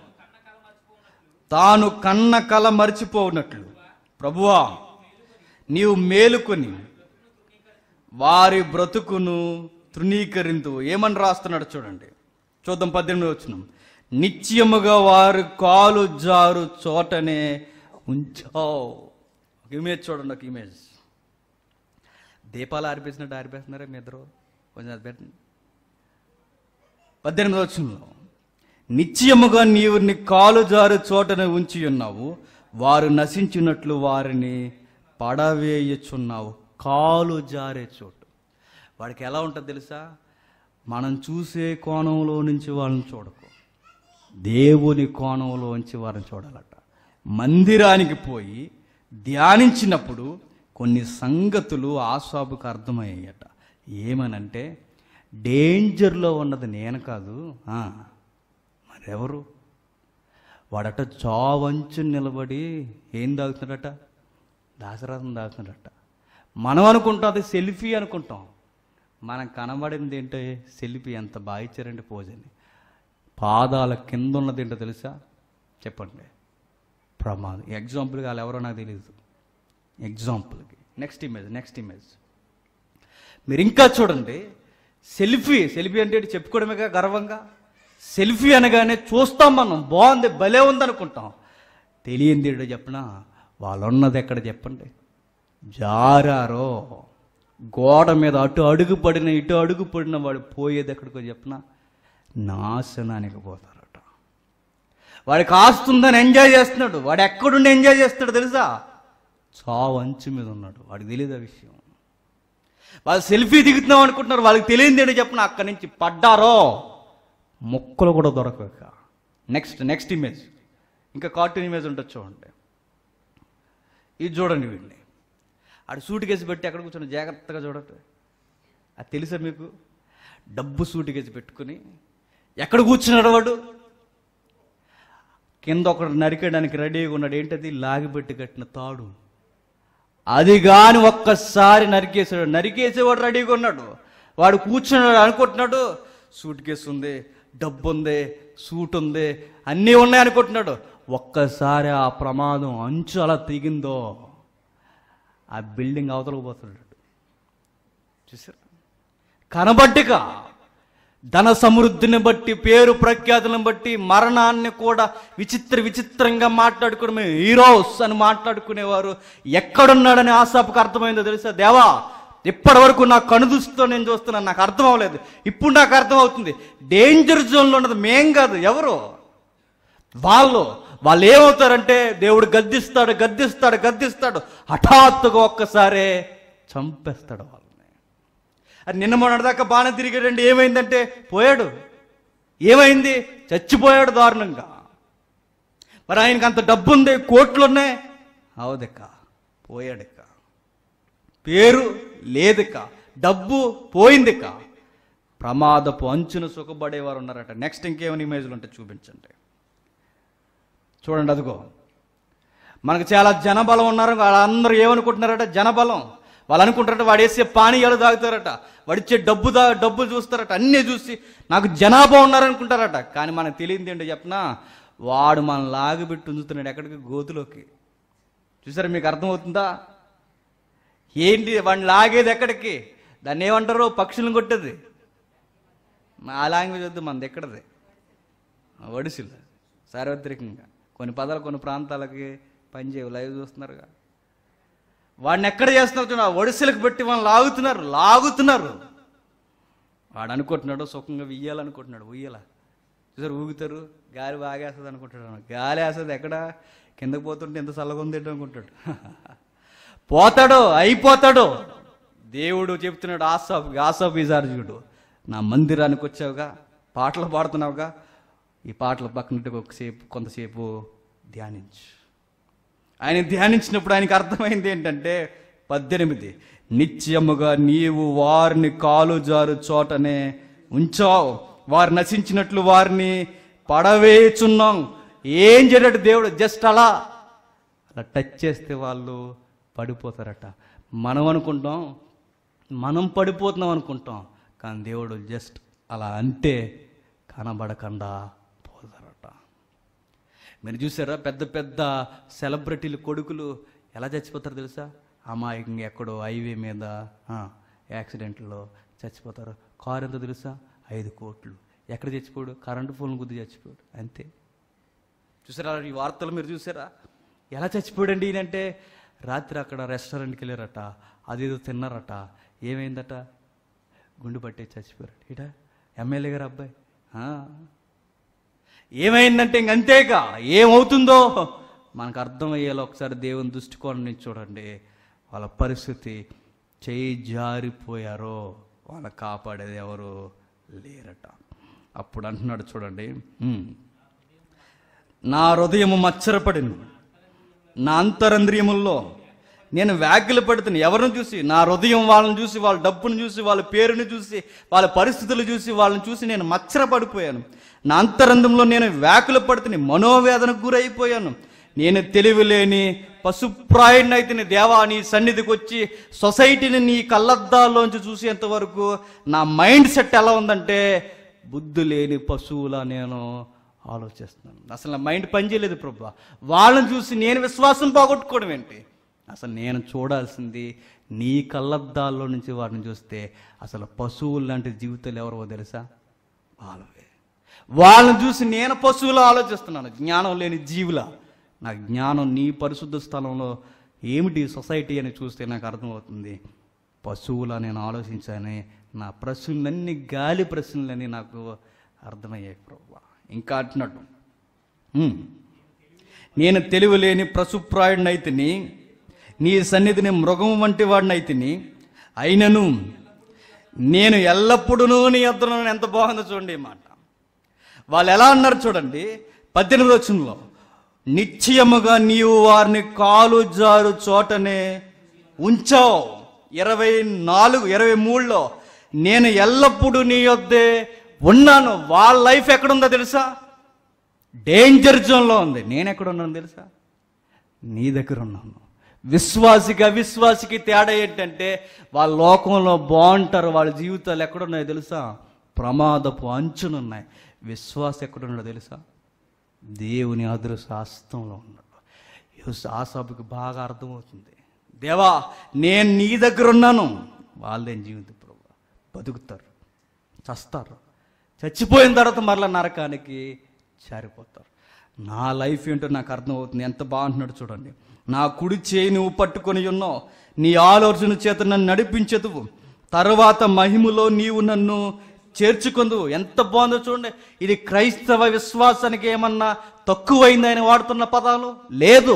తాను కన్న కల మరిచిపోనట్లు ప్రభువా నీవు మేలుకొని వారి బ్రతుకును తృణీకరింతు ఏమని రాస్తున్నాడు చూడండి చూద్దాం పద్దెనిమిది వచ్చినాం నిత్యముగా వారు కాలు జారు చోటనే ఉంచావు ఒక ఇమేజ్ చూడండి ఒక ఇమేజ్ దీపాలు ఆరిపేసినట్టు ఆరిపేస్తున్నారా మీ ఇద్దరు కొంచెం అది పద్దెనిమిది వచ్చంలో నిత్యముగా నీవు నీ కాలు జారు చోటనే ఉంచి ఉన్నావు వారు నశించినట్లు వారిని పడవేయచున్నావు కాలు జారే చోటు వాడికి ఎలా ఉంటుంది తెలుసా మనం చూసే కోణంలో నుంచి వాళ్ళని చూడకు దేవుని కోణంలో నుంచి వారిని చూడాలట మందిరానికి పోయి ధ్యానించినప్పుడు కొన్ని సంగతులు ఆశాపుకు అర్థమయ్యాయట ఏమనంటే డేంజర్లో ఉన్నది నేను కాదు మరెవరు వాడట చావంచు నిలబడి ఏం దాగుతున్నాడట దాసరథం దాగుతున్నాడట మనం అనుకుంటాం అది సెల్ఫీ అనుకుంటాం మనం కనబడింది ఏంటో సెల్ఫీ ఎంత బాగా ఇచ్చారండి పోజని పాదాల కింద ఉన్నది ఏంటో తెలుసా చెప్పండి ప్రమాదం ఎగ్జాంపుల్ వాళ్ళు ఎవరో నాకు తెలియదు ఎగ్జాంపుల్కి నెక్స్ట్ ఇమేజ్ నెక్స్ట్ ఇమేజ్ మీరు ఇంకా చూడండి సెల్ఫీ సెల్ఫీ అంటే కదా గర్వంగా సెల్ఫీ అనగానే చూస్తాం మనం బాగుంది భలే ఉంది అనుకుంటాం తెలియంది చెప్పినా వాళ్ళు ఉన్నది ఎక్కడ చెప్పండి జారారో గోడ మీద అటు అడుగు పడిన ఇటు అడుగు పడిన వాడు పోయేది ఎక్కడికో చెప్పిన నాశనానికి పోతారట వాడికి ఆస్తుందని ఎంజాయ్ చేస్తున్నాడు వాడు ఎక్కడుండి ఎంజాయ్ చేస్తాడు తెలుసా చావు అంచు మీద ఉన్నాడు వాడికి తెలియదు ఆ విషయం వాళ్ళు సెల్ఫీ దిగుతున్నాం అనుకుంటున్నారు వాళ్ళకి తెలియదు ఏంటో చెప్పిన అక్కడి నుంచి పడ్డారో మొక్కలు కూడా దొరకక నెక్స్ట్ నెక్స్ట్ ఇమేజ్ ఇంకా కార్టూన్ ఇమేజ్ ఉంటుంది చూడండి ఇది చూడండి వీడిని ఆడు సూటు కేసు పెట్టి ఎక్కడ కూర్చొని జాగ్రత్తగా చూడటం అది తెలుసా మీకు డబ్బు సూటు కేసు పెట్టుకుని ఎక్కడ కూర్చున్నాడు వాడు కింద ఒకడు నరికడానికి రెడీగా ఉన్నాడు ఏంటది లాగిపెట్టి కట్టిన తాడు అది కాని ఒక్కసారి నరికేసాడు నరికేసేవాడు రెడీగా ఉన్నాడు వాడు కూర్చున్నాడు అనుకుంటున్నాడు సూట్ కేసు ఉంది డబ్బు ఉంది సూట్ ఉంది అన్నీ ఉన్నాయి అనుకుంటున్నాడు ఒక్కసారి ఆ ప్రమాదం అంచు అలా తెగిందో ఆ బిల్డింగ్ అవతలకు పోతున్నాడు చూసారు కనబట్టిక ధన సమృద్ధిని బట్టి పేరు ప్రఖ్యాతులను బట్టి మరణాన్ని కూడా విచిత్ర విచిత్రంగా మాట్లాడుకోవడమే హీరోస్ అని మాట్లాడుకునేవారు ఎక్కడున్నాడని ఆశాపుకు అర్థమైందో తెలుసా దేవా ఇప్పటి వరకు నా కనుదృష్టితో నేను చూస్తున్నాను నాకు అర్థం అవ్వలేదు ఇప్పుడు నాకు అర్థమవుతుంది డేంజర్ జోన్లో ఉన్నది మేం కాదు ఎవరు వాళ్ళు వాళ్ళు ఏమవుతారంటే దేవుడు గద్దిస్తాడు గద్దిస్తాడు గద్దిస్తాడు హఠాత్తుగా ఒక్కసారే చంపేస్తాడు వాళ్ళని అది నిన్న మొన్నటిదాకా బాణ తిరిగాడండి ఏమైందంటే పోయాడు ఏమైంది చచ్చిపోయాడు దారుణంగా మరి ఆయనకు అంత డబ్బు ఉంది ఉన్నాయి అవదిక పోయాడిక పేరు లేదుక డబ్బు పోయిందిక ప్రమాదపు అంచున సుఖపడేవారు ఉన్నారట నెక్స్ట్ ఇంకేమైనా ఇమేజ్లు ఉంటే చూపించండి చూడండి అదిగో మనకు చాలా జనబలం ఉన్నారు వాళ్ళందరూ ఏమనుకుంటున్నారట జనబలం వాళ్ళు అనుకుంటారట వాడు వేసే పానీయాలు తాగుతారట వాడిచ్చే డబ్బు దా డబ్బు చూస్తారట అన్నీ చూసి నాకు జనాభా ఉన్నారనుకుంటారట కానీ మనకు తెలియదు ఏంటో చెప్పనా వాడు మన లాగిబెట్టి ఉంచుతున్నాడు ఎక్కడికి గోతులోకి చూసారా మీకు అర్థమవుతుందా ఏంటి వాడిని లాగేది ఎక్కడికి దాన్ని ఏమంటారు పక్షులను కొట్టేది నా లాంగ్వేజ్ వద్దు మనది ఎక్కడది వడిసిల్ సార్వత్రికంగా కొన్ని పదాలు కొన్ని ప్రాంతాలకి పనిచేయవు లైవ్ చూస్తున్నారుగా వాడిని ఎక్కడ చేస్తున్నారు చూడ ఒడిసెలకు పెట్టి వాళ్ళు లాగుతున్నారు లాగుతున్నారు వాడు అనుకుంటున్నాడు సుఖంగా ఉయ్యాలనుకుంటున్నాడు ఉయ్యాల చూసారు ఊగుతారు గాలి బాగేస్తుంది అనుకుంటాడు గాలి వేస్తుంది ఎక్కడ కిందకు పోతుంటే ఎంత చల్లగా ఉంది అనుకుంటాడు పోతాడు అయిపోతాడు దేవుడు చెప్తున్నాడు ఆసాఫ్ ఆసాఫ్ ఈజార్జుడు నా మందిరానికి వచ్చావుగా పాటలు పాడుతున్నావుగా ఈ పాటలు పక్కన ఒకసేపు కొంతసేపు ధ్యానించు ఆయన ధ్యానించినప్పుడు ఆయనకి అర్థమైంది ఏంటంటే పద్దెనిమిది నిత్యముగా నీవు వారిని కాలు జారు చోటనే ఉంచావు వారు నశించినట్లు వారిని పడవేచున్నాం ఏం చేయటట్టు దేవుడు జస్ట్ అలా అలా టచ్ చేస్తే వాళ్ళు పడిపోతారట మనం అనుకుంటాం మనం పడిపోతున్నాం అనుకుంటాం కానీ దేవుడు జస్ట్ అలా అంటే కనబడకుండా మీరు చూసారా పెద్ద పెద్ద సెలబ్రిటీలు కొడుకులు ఎలా చచ్చిపోతారు తెలుసా అమాయకంగా ఎక్కడో హైవే మీద యాక్సిడెంట్లో చచ్చిపోతారు కారు ఎంత తెలుసా ఐదు కోట్లు ఎక్కడ చచ్చిపోడు కరెంటు ఫోన్ గుద్ది చచ్చిపోడు అంతే చూసారా ఈ వార్తలు మీరు చూసారా ఎలా చచ్చిపోడండి ఈయనంటే రాత్రి అక్కడ రెస్టారెంట్కి వెళ్ళారట అదేదో తిన్నారట ఏమైందట గుండు పట్టే చచ్చిపోయారు ఇట ఎమ్మెల్యే గారు అబ్బాయి ఏమైందంటే ఇంకంతేగా ఏమవుతుందో మనకు అర్థమయ్యేలా ఒకసారి దేవుని దృష్టికోణం నుంచి చూడండి వాళ్ళ పరిస్థితి చేయి జారిపోయారో వాళ్ళ కాపాడేది ఎవరు లేరట అప్పుడు అంటున్నాడు చూడండి నా హృదయము మచ్చరపడింది నా అంతరంద్రియముల్లో నేను వ్యాఖ్యలు పెడుతున్నాను ఎవరిని చూసి నా హృదయం వాళ్ళని చూసి వాళ్ళ డబ్బును చూసి వాళ్ళ పేరుని చూసి వాళ్ళ పరిస్థితులు చూసి వాళ్ళని చూసి నేను మచ్చర పడిపోయాను నా అంతరంధంలో నేను వ్యాఖ్యలు పడుతుని మనోవేదనకు గురైపోయాను నేను తెలివిలేని పశుప్రాయుడిని అయితే దేవా నీ సన్నిధికి వచ్చి సొసైటీని నీ కళ్ళద్దాల్లోంచి చూసేంతవరకు నా మైండ్ సెట్ ఎలా ఉందంటే బుద్ధి లేని పశువులా నేను ఆలోచిస్తున్నాను అసలు నా మైండ్ పనిచేయలేదు ప్రభు వాళ్ళని చూసి నేను విశ్వాసం పోగొట్టుకోవడం ఏంటి అసలు నేను చూడాల్సింది నీ కళ్ళద్దాల్లో నుంచి వారిని చూస్తే అసలు పశువులు లాంటి జీవితాలు ఎవరో తెలుసా వాళ్ళవే వాళ్ళని చూసి నేను పశువులు ఆలోచిస్తున్నాను జ్ఞానం లేని జీవుల నా జ్ఞానం నీ పరిశుద్ధ స్థలంలో ఏమిటి సొసైటీ అని చూస్తే నాకు అర్థమవుతుంది పశువులా నేను ఆలోచించాను నా ప్రశ్నలన్నీ గాలి ప్రశ్నలని నాకు అర్థమయ్యాయి ప్రభు ఇంకా అంటున్నట్టు నేను తెలివి లేని ప్రసుప్రాయుడినైతిని నీ సన్నిధిని మృగం వంటి వాడినైతిని అయినను నేను ఎల్లప్పుడూ నీ అద్దరును ఎంత బాగుందో చూడండి మాట వాళ్ళు ఎలా అన్నారు చూడండి పద్దెనిమిది రోజుల్లో నిశ్చయముగా నీవు వారిని కాలు జారు చోటనే ఉంచావు ఇరవై నాలుగు ఇరవై మూడులో నేను ఎల్లప్పుడూ నీ వద్దే ఉన్నాను వాళ్ళ లైఫ్ ఎక్కడుందో తెలుసా డేంజర్ జోన్లో ఉంది నేను ఎక్కడున్నాను తెలుసా నీ దగ్గర ఉన్నాను విశ్వాసికి అవిశ్వాసికి తేడా ఏంటంటే వాళ్ళ లోకంలో బాగుంటారు వాళ్ళ జీవితాలు ఎక్కడున్నాయో తెలుసా ప్రమాదపు అంచునున్నాయి విశ్వాసం ఎక్కడున్నాడో తెలుసా దేవుని అదృశాస్తంలో ఉన్నాడు ఆ సభకు బాగా అర్థమవుతుంది దేవా నేను నీ దగ్గర ఉన్నాను వాళ్ళేం జీవితం ప్రభు బతుకుతారు చస్తారు చచ్చిపోయిన తర్వాత మరలా నరకానికి చారిపోతారు నా లైఫ్ ఏంటో నాకు అర్థమవుతుంది ఎంత బాగుంటున్నాడు చూడండి నా కుడి చేయి నువ్వు పట్టుకొని ఉన్నావు నీ ఆలోచన చేత నన్ను నడిపించదు తర్వాత మహిమలో నీవు నన్ను చేర్చుకుందువు ఎంత బాగుందో చూడండి ఇది క్రైస్తవ విశ్వాసానికి ఏమన్నా తక్కువైంది ఆయన వాడుతున్న పదాలు లేదు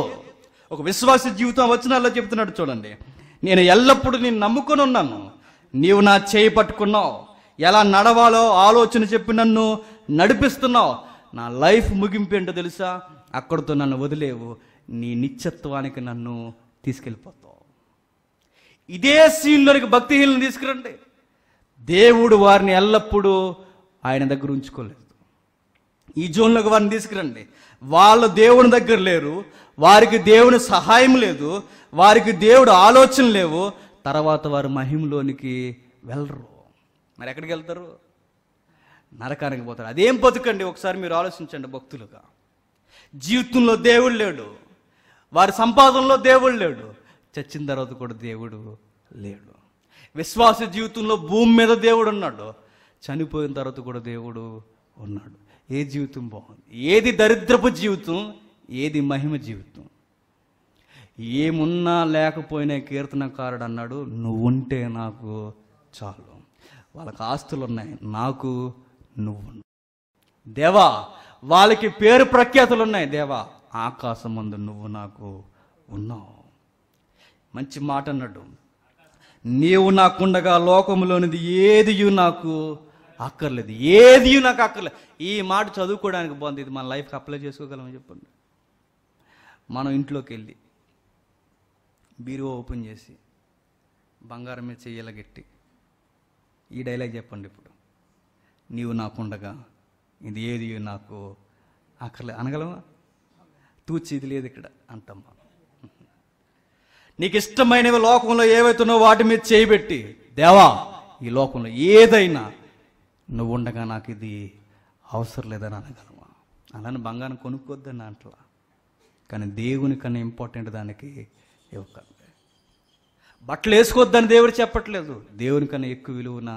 ఒక విశ్వాస జీవితం వచ్చినలా చెప్తున్నాడు చూడండి నేను ఎల్లప్పుడూ నేను నమ్ముకొని ఉన్నాను నీవు నా చేయి పట్టుకున్నావు ఎలా నడవాలో ఆలోచన చెప్పి నన్ను నడిపిస్తున్నావు నా లైఫ్ ముగింపు ఏంటో తెలుసా అక్కడితో నన్ను వదిలేవు నీ నిత్యత్వానికి నన్ను తీసుకెళ్ళిపోతావు ఇదే సీన్లోనికి భక్తిహీనులను తీసుకురండి దేవుడు వారిని ఎల్లప్పుడూ ఆయన దగ్గర ఉంచుకోలేదు ఈ జోన్లోకి వారిని తీసుకురండి వాళ్ళు దేవుని దగ్గర లేరు వారికి దేవుని సహాయం లేదు వారికి దేవుడు ఆలోచన లేవు తర్వాత వారు మహిమలోనికి వెళ్ళరు మరి ఎక్కడికి వెళ్తారు నరకానికి పోతారు అదేం బతుకండి ఒకసారి మీరు ఆలోచించండి భక్తులుగా జీవితంలో దేవుడు లేడు వారి సంపాదనలో దేవుడు లేడు చచ్చిన తర్వాత కూడా దేవుడు లేడు విశ్వాస జీవితంలో భూమి మీద దేవుడు ఉన్నాడు చనిపోయిన తర్వాత కూడా దేవుడు ఉన్నాడు ఏ జీవితం బాగుంది ఏది దరిద్రపు జీవితం ఏది మహిమ జీవితం ఏమున్నా లేకపోయినా కీర్తనకారుడు అన్నాడు నువ్వుంటే నాకు చాలు వాళ్ళకి ఆస్తులు ఉన్నాయి నాకు నువ్వు దేవా వాళ్ళకి పేరు ప్రఖ్యాతులు ఉన్నాయి దేవా ఆకాశమందు నువ్వు నాకు ఉన్నావు మంచి మాట అన్నాడు నీవు నాకుండగా లోకంలోనిది ఏది నాకు అక్కర్లేదు ఏది నాకు అక్కర్లేదు ఈ మాట చదువుకోవడానికి బాగుంది ఇది మన లైఫ్కి అప్లై చేసుకోగలమని చెప్పండి మనం ఇంట్లోకి వెళ్ళి బీరువా ఓపెన్ చేసి బంగారం మీద చెయ్యలగెట్టి ఈ డైలాగ్ చెప్పండి ఇప్పుడు నీవు నాకుండగా ఇది ఏది నాకు అక్కర్లేదు అనగలవా తూచిది లేదు ఇక్కడ అంటమ్మ నీకు ఇష్టమైనవి లోకంలో ఏవైతున్నావు వాటి మీద చేయిబెట్టి దేవా ఈ లోకంలో ఏదైనా నువ్వు ఉండగా నాకు ఇది అవసరం లేదని అనగలమా అలానే బంగారం కొనుక్కోద్దని అంటలా కానీ దేవుని కన్నా ఇంపార్టెంట్ దానికి ఇవ్వకండి బట్టలు వేసుకోవద్దని దేవుడు చెప్పట్లేదు దేవునికన్నా ఎక్కువ విలువన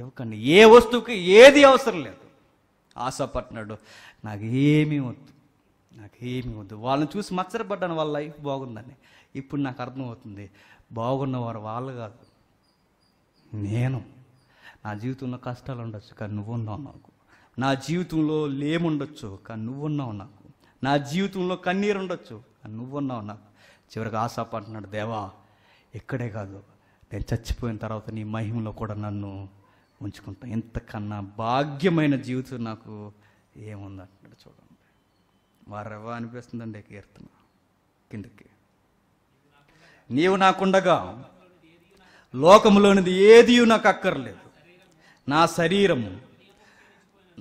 ఇవ్వకండి ఏ వస్తువుకి ఏది అవసరం లేదు ఆశపట్టినాడు నాకు ఏమీ వద్దు నాకు ఏమి వద్దు వాళ్ళని చూసి మచ్చరపడ్డాను వాళ్ళ లైఫ్ బాగుందని ఇప్పుడు నాకు అర్థమవుతుంది బాగున్నవారు వాళ్ళు కాదు నేను నా జీవితంలో కష్టాలు ఉండొచ్చు కానీ నువ్వున్నావు నాకు నా జీవితంలో లేముండొచ్చు కానీ నువ్వున్నావు నాకు నా జీవితంలో కన్నీరు ఉండొచ్చు కానీ నువ్వున్నావు నాకు చివరికి ఆశాప దేవా ఇక్కడే కాదు నేను చచ్చిపోయిన తర్వాత నీ మహిమలో కూడా నన్ను ఉంచుకుంటాను ఇంతకన్నా భాగ్యమైన జీవితం నాకు ఏముందంటున్నాడు చూడండి మా అనిపిస్తుందండి కీర్తన కిందకి నీవు నాకుండగా లోకములోనిది ఏది నాకు అక్కర్లేదు నా శరీరము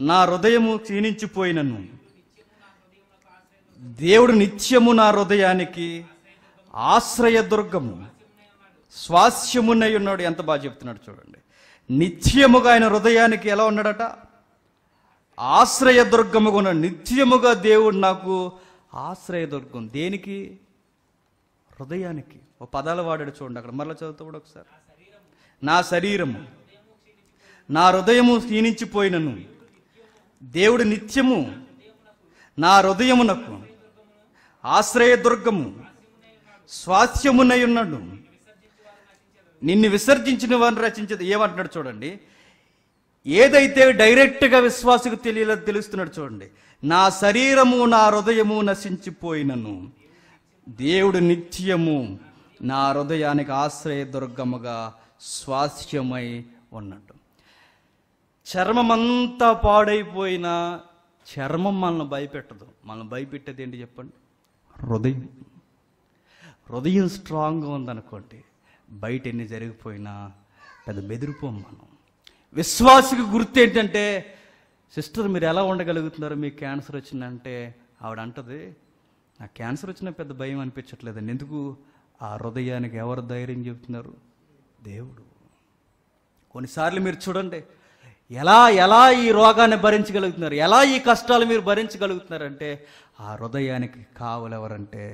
నా హృదయము క్షీణించిపోయినను దేవుడు నిత్యము నా హృదయానికి ఆశ్రయదుర్గము స్వాస్యమునై ఉన్నాడు ఎంత బాగా చెప్తున్నాడు చూడండి నిత్యముగా ఆయన హృదయానికి ఎలా ఉన్నాడట ఆశ్రయదుర్గముగున నిత్యముగా దేవుడు నాకు ఆశ్రయదుర్గం దేనికి హృదయానికి ఓ పదాలు వాడాడు చూడండి అక్కడ మరలా చదువుతూ కూడా ఒకసారి నా శరీరము నా హృదయము క్షీణించిపోయినను దేవుడు నిత్యము నా హృదయమునకు ఆశ్రయదుర్గము స్వాస్యమునై ఉన్నాడు నిన్ను విసర్జించిన వారిని రచించదు ఏమంటున్నాడు చూడండి ఏదైతే డైరెక్ట్గా విశ్వాసకు తెలియ తెలుస్తున్నాడు చూడండి నా శరీరము నా హృదయము నశించిపోయినను దేవుడు నిత్యము నా హృదయానికి ఆశ్రయ దుర్గముగా స్వాస్థ్యమై ఉన్నట్టు చర్మమంతా పాడైపోయిన చర్మం మనల్ని భయపెట్టదు మనల్ని భయపెట్టేది ఏంటి చెప్పండి హృదయం హృదయం స్ట్రాంగ్గా ఉందనుకోండి బయట ఎన్ని జరిగిపోయినా పెద్ద బెదిరిపోం మనం విశ్వాసకి గుర్తు ఏంటంటే సిస్టర్ మీరు ఎలా ఉండగలుగుతున్నారు మీకు క్యాన్సర్ వచ్చిందంటే ఆవిడ అంటది నాకు క్యాన్సర్ వచ్చిన పెద్ద భయం అనిపించట్లేదండి ఎందుకు ఆ హృదయానికి ఎవరు ధైర్యం చెబుతున్నారు దేవుడు కొన్నిసార్లు మీరు చూడండి ఎలా ఎలా ఈ రోగాన్ని భరించగలుగుతున్నారు ఎలా ఈ కష్టాలు మీరు భరించగలుగుతున్నారంటే ఆ హృదయానికి కావలెవరంటే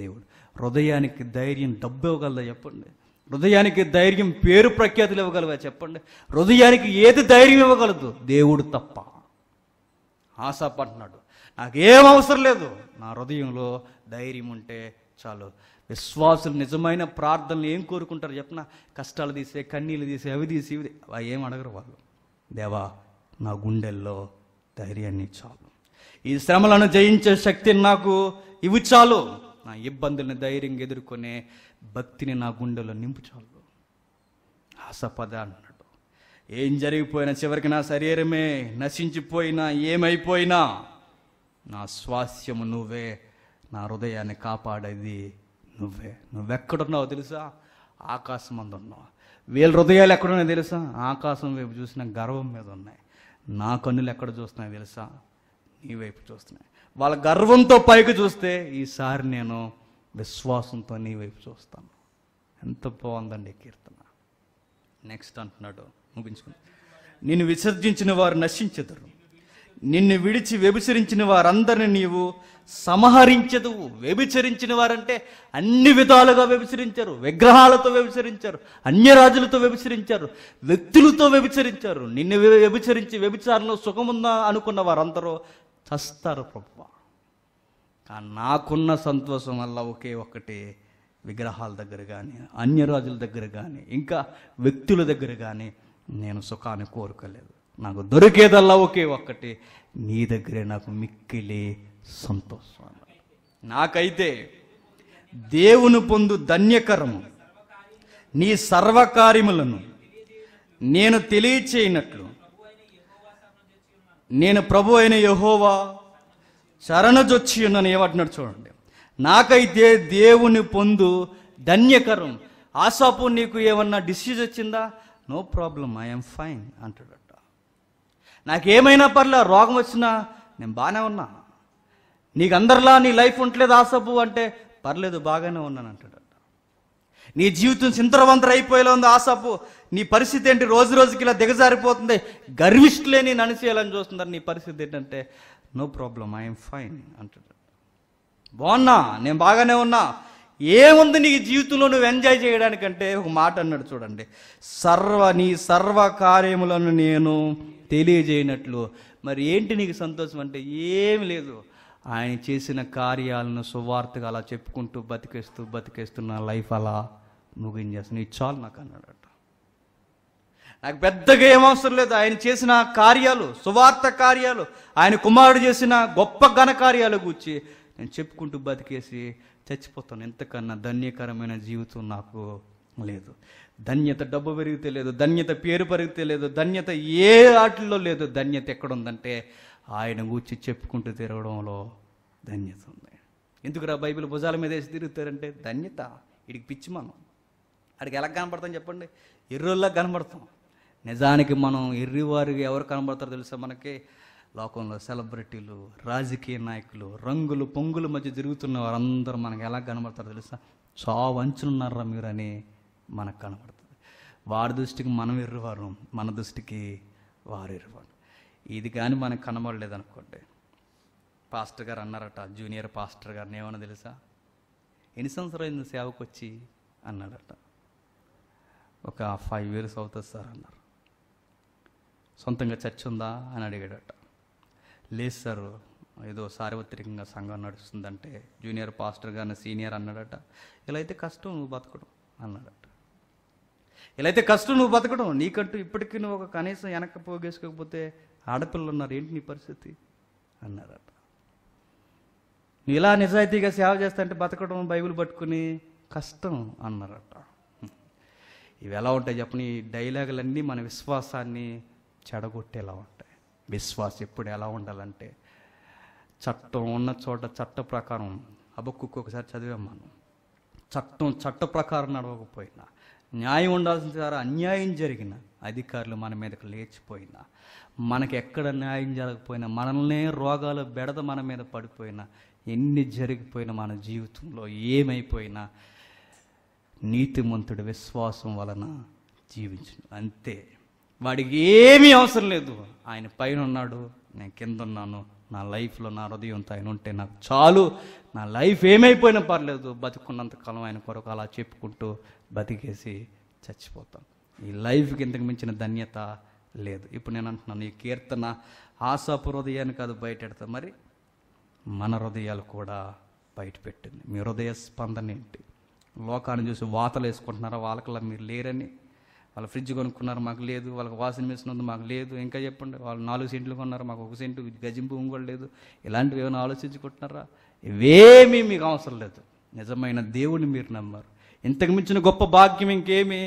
దేవుడు హృదయానికి ధైర్యం డబ్బు ఇవ్వగలదా చెప్పండి హృదయానికి ధైర్యం పేరు ప్రఖ్యాతులు ఇవ్వగలవా చెప్పండి హృదయానికి ఏది ధైర్యం ఇవ్వగలదు దేవుడు తప్ప ఆశాప అంటున్నాడు నాకేం అవసరం లేదు నా హృదయంలో ధైర్యం ఉంటే చాలు విశ్వాసులు నిజమైన ప్రార్థనలు ఏం కోరుకుంటారు చెప్పిన కష్టాలు తీసే కన్నీళ్ళు తీసే అవి తీసి ఇవి ఏం అడగరు వాళ్ళు దేవా నా గుండెల్లో ధైర్యాన్ని చాలు ఈ శ్రమలను జయించే శక్తిని నాకు ఇవి చాలు నా ఇబ్బందులను ధైర్యంగా ఎదుర్కొనే భక్తిని నా గుండెలో నింపుచాలు ఆశపద అన్నాడు ఏం జరిగిపోయినా చివరికి నా శరీరమే నశించిపోయినా ఏమైపోయినా నా స్వాస్యము నువ్వే నా హృదయాన్ని కాపాడేది నువ్వే నువ్వెక్కడున్నావు తెలుసా ఆకాశం అందు ఉన్నావు వీళ్ళ హృదయాలు ఎక్కడున్నాయి తెలుసా ఆకాశం వైపు చూసిన గర్వం మీద ఉన్నాయి నా కన్నులు ఎక్కడ చూస్తున్నాయి తెలుసా నీ వైపు చూస్తున్నాయి వాళ్ళ గర్వంతో పైకి చూస్తే ఈసారి నేను విశ్వాసంతో నీ వైపు చూస్తాను ఎంత బాగుందండి కీర్తన నెక్స్ట్ అంటున్నాడు ముగించుకుని నిన్ను విసర్జించిన వారు నశించదురు నిన్ను విడిచి వ్యభిచరించిన వారందరిని నీవు సమహరించదు వ్యభిచరించిన వారంటే అన్ని విధాలుగా వ్యభిచరించారు విగ్రహాలతో వ్యభిచరించారు అన్యరాజులతో వ్యభిచరించారు వ్యక్తులతో వ్యభిచరించారు నిన్ను వ్యభిచరించి వ్యభిచారంలో సుఖముందా అనుకున్న వారందరూ చస్తారు ప్రభువా కానీ నాకున్న సంతోషం వల్ల ఒకే ఒక్కటి విగ్రహాల దగ్గర కానీ అన్యరాజుల దగ్గర కానీ ఇంకా వ్యక్తుల దగ్గర కానీ నేను సుఖాన్ని కోరుకోలేదు నాకు దొరికేదల్లా ఒకే ఒక్కటి నీ దగ్గరే నాకు మిక్కిలి సంతోషం నాకైతే దేవుని పొందు ధన్యకరము నీ సర్వకార్యములను నేను తెలియచేయనట్లు నేను ప్రభు అయిన యహోవా శరణజొచ్చి నన్ను ఏమంటున్నాడు చూడండి నాకైతే దేవుని పొందు ధన్యకరం ఆశాపు నీకు ఏమన్నా డిసీజ్ వచ్చిందా నో ప్రాబ్లం ఐఎమ్ ఫైన్ అంటాడట నాకేమైనా పర్లే రోగం వచ్చినా నేను బాగానే ఉన్నా నీకు అందరిలా నీ లైఫ్ ఉండలేదు ఆశాపు అంటే పర్లేదు బాగానే ఉన్నాను అంటాడట నీ జీవితం చింతరవంతర అయిపోయేలా ఉంది ఆశాపు నీ పరిస్థితి ఏంటి రోజు రోజుకి ఇలా దిగజారిపోతుంది గర్విష్ఠులే నేను చేయాలని చూస్తున్నారు నీ పరిస్థితి ఏంటంటే నో ప్రాబ్లం ఐఎమ్ ఫైన్ అంటాడు బాగున్నా నేను బాగానే ఉన్నా ఏముంది నీ జీవితంలో నువ్వు ఎంజాయ్ చేయడానికంటే ఒక మాట అన్నాడు చూడండి సర్వ నీ సర్వ కార్యములను నేను తెలియజేయనట్లు మరి ఏంటి నీకు సంతోషం అంటే ఏమి లేదు ఆయన చేసిన కార్యాలను సువార్తగా అలా చెప్పుకుంటూ బతికేస్తూ బతికేస్తున్న నా లైఫ్ అలా ముగించేస్తాను ఇది చాలు నాకు అన్నాడు నాకు పెద్దగా ఏమవసరం లేదు ఆయన చేసిన కార్యాలు సువార్త కార్యాలు ఆయన కుమారుడు చేసిన గొప్ప ఘనకార్యాలు కూర్చి నేను చెప్పుకుంటూ బతికేసి చచ్చిపోతాను ఎంతకన్నా ధన్యకరమైన జీవితం నాకు లేదు ధన్యత డబ్బు పెరిగితే లేదు ధన్యత పేరు పెరిగితే లేదు ధన్యత ఏ ఆటల్లో లేదు ధన్యత ఎక్కడుందంటే ఆయన కూర్చి చెప్పుకుంటూ తిరగడంలో ధన్యత ఉంది ఎందుకురా బైబిల్ భుజాల మీద వేసి తిరుగుతారంటే ధన్యత వీడికి పిచ్చి మనం వాడికి ఎలా కనపడతాం చెప్పండి ఎర్రోల్లా కనపడతాం నిజానికి మనం ఎర్రివారు ఎవరు కనబడతారో తెలుసా మనకి లోకంలో సెలబ్రిటీలు రాజకీయ నాయకులు రంగులు పొంగుల మధ్య తిరుగుతున్న వారందరూ మనకు ఎలా కనబడతారో తెలుసా చావు అంచులున్నారా మీరని మనకు కనబడుతుంది వారి దృష్టికి మనం ఎర్రువారు మన దృష్టికి వారు ఎర్రువారు ఇది కానీ మనకు కనబడలేదు అనుకోండి పాస్టర్ గారు అన్నారట జూనియర్ పాస్టర్ గారిని ఏమన్నా తెలుసా ఎన్ని సంవత్సరాలు సేవకు వచ్చి అన్నాడట ఒక ఫైవ్ ఇయర్స్ అవుతుంది సార్ అన్నారు సొంతంగా చర్చ్ ఉందా అని అడిగాడట లేదు సార్ ఏదో సార్వత్రికంగా సంఘం నడుస్తుందంటే జూనియర్ పాస్టర్ కానీ సీనియర్ అన్నాడట ఇలా అయితే కష్టం నువ్వు బతకడం అన్నాడట ఇలా అయితే కష్టం నువ్వు బతకడం నీకంటూ ఇప్పటికీ నువ్వు ఒక కనీసం వెనక పోగేసుకోకపోతే ఆడపిల్లలు ఉన్నారు ఏంటి నీ పరిస్థితి అన్నారట నువ్వు ఇలా నిజాయితీగా సేవ చేస్తా అంటే బతకడం బైబిల్ పట్టుకుని కష్టం అన్నారట ఇవి ఎలా ఉంటాయి చెప్పని డైలాగులన్నీ మన విశ్వాసాన్ని చెడగొట్టేలా ఉంటాయి విశ్వాసం ఎప్పుడు ఎలా ఉండాలంటే చట్టం ఉన్న చోట చట్ట ప్రకారం అబక్కుకు ఒకసారి చదివాం మనం చట్టం చట్ట ప్రకారం నడవకపోయినా న్యాయం ఉండాల్సిన ద్వారా అన్యాయం జరిగిన అధికారులు మన మీదకు లేచిపోయినా మనకి ఎక్కడ న్యాయం జరగకపోయినా మనల్నే రోగాలు బెడద మన మీద పడిపోయినా ఎన్ని జరిగిపోయినా మన జీవితంలో ఏమైపోయినా నీతిమంతుడి విశ్వాసం వలన జీవించు అంతే వాడికి ఏమీ అవసరం లేదు ఆయన పైన ఉన్నాడు నేను కింద ఉన్నాను నా లైఫ్లో నా హృదయంతో ఆయన ఉంటే నాకు చాలు నా లైఫ్ ఏమైపోయినా పర్లేదు బతుకున్నంత కాలం ఆయన కొరకు అలా చెప్పుకుంటూ బతికేసి చచ్చిపోతాం ఈ లైఫ్కి ఇంతకు మించిన ధన్యత లేదు ఇప్పుడు నేను అంటున్నాను ఈ కీర్తన ఆశాపు హృదయాన్ని కాదు బయటెడతా మరి మన హృదయాలు కూడా బయట పెట్టింది మీ హృదయ స్పందన ఏంటి లోకాన్ని చూసి వాతలు వేసుకుంటున్నారా వాళ్ళకల్లా మీరు లేరని వాళ్ళ ఫ్రిడ్జ్ కొనుక్కున్నారు మాకు లేదు వాళ్ళకి వాషింగ్ మిషన్ ఉంది మాకు లేదు ఇంకా చెప్పండి వాళ్ళు నాలుగు సెంట్లు కొన్నారు మాకు ఒక సెంటు గజింపు కూడా లేదు ఇలాంటివి ఏమైనా ఆలోచించుకుంటున్నారా ఇవేమీ మీకు అవసరం లేదు నిజమైన దేవుని మీరు నమ్మారు ఇంతకు మించిన గొప్ప భాగ్యం ఇంకేమీ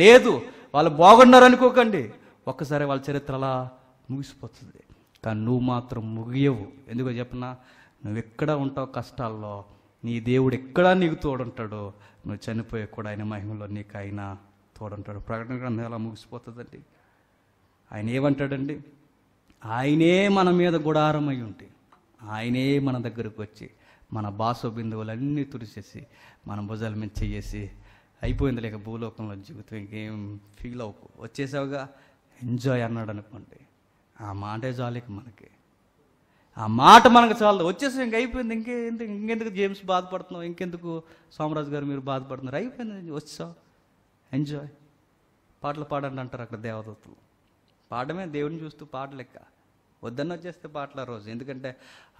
లేదు వాళ్ళు బాగున్నారు అనుకోకండి ఒక్కసారి వాళ్ళ చరిత్ర అలా ముగిసిపోతుంది కానీ నువ్వు మాత్రం ముగియవు ఎందుకో చెప్పనా నువ్వు ఎక్కడ ఉంటావు కష్టాల్లో నీ దేవుడు ఎక్కడా నీకు తోడుంటాడో నువ్వు చనిపోయే కూడా ఆయన మహిమలో నీకు ఆయన తోడంటాడు ప్రకటన గ్రంథం ఎలా ముగిసిపోతుందండి ఆయన ఏమంటాడండి ఆయనే మన మీద గుడారమై ఉంటే ఆయనే మన దగ్గరకు వచ్చి మన బాసో బిందువులన్నీ తుడిచేసి మన భుజాల మీద చేసి అయిపోయింది లేక భూలోకంలో జీవితం ఇంకేం ఫీల్ అవ్వకు వచ్చేసావుగా ఎంజాయ్ అన్నాడు అనుకోండి ఆ మాటే జాలికి మనకి ఆ మాట మనకు చాలదు వచ్చేసి ఇంక అయిపోయింది ఇంకే ఇంకెందుకు జేమ్స్ బాధపడుతున్నావు ఇంకెందుకు సోమరాజు గారు మీరు బాధపడుతున్నారు అయిపోయింది వచ్చావు ఎంజాయ్ పాటలు పాడండి అంటారు అక్కడ దేవదూతలు పాడమే దేవుని చూస్తూ పాటలెక్క వద్దన్న వచ్చేస్తే పాటల రోజు ఎందుకంటే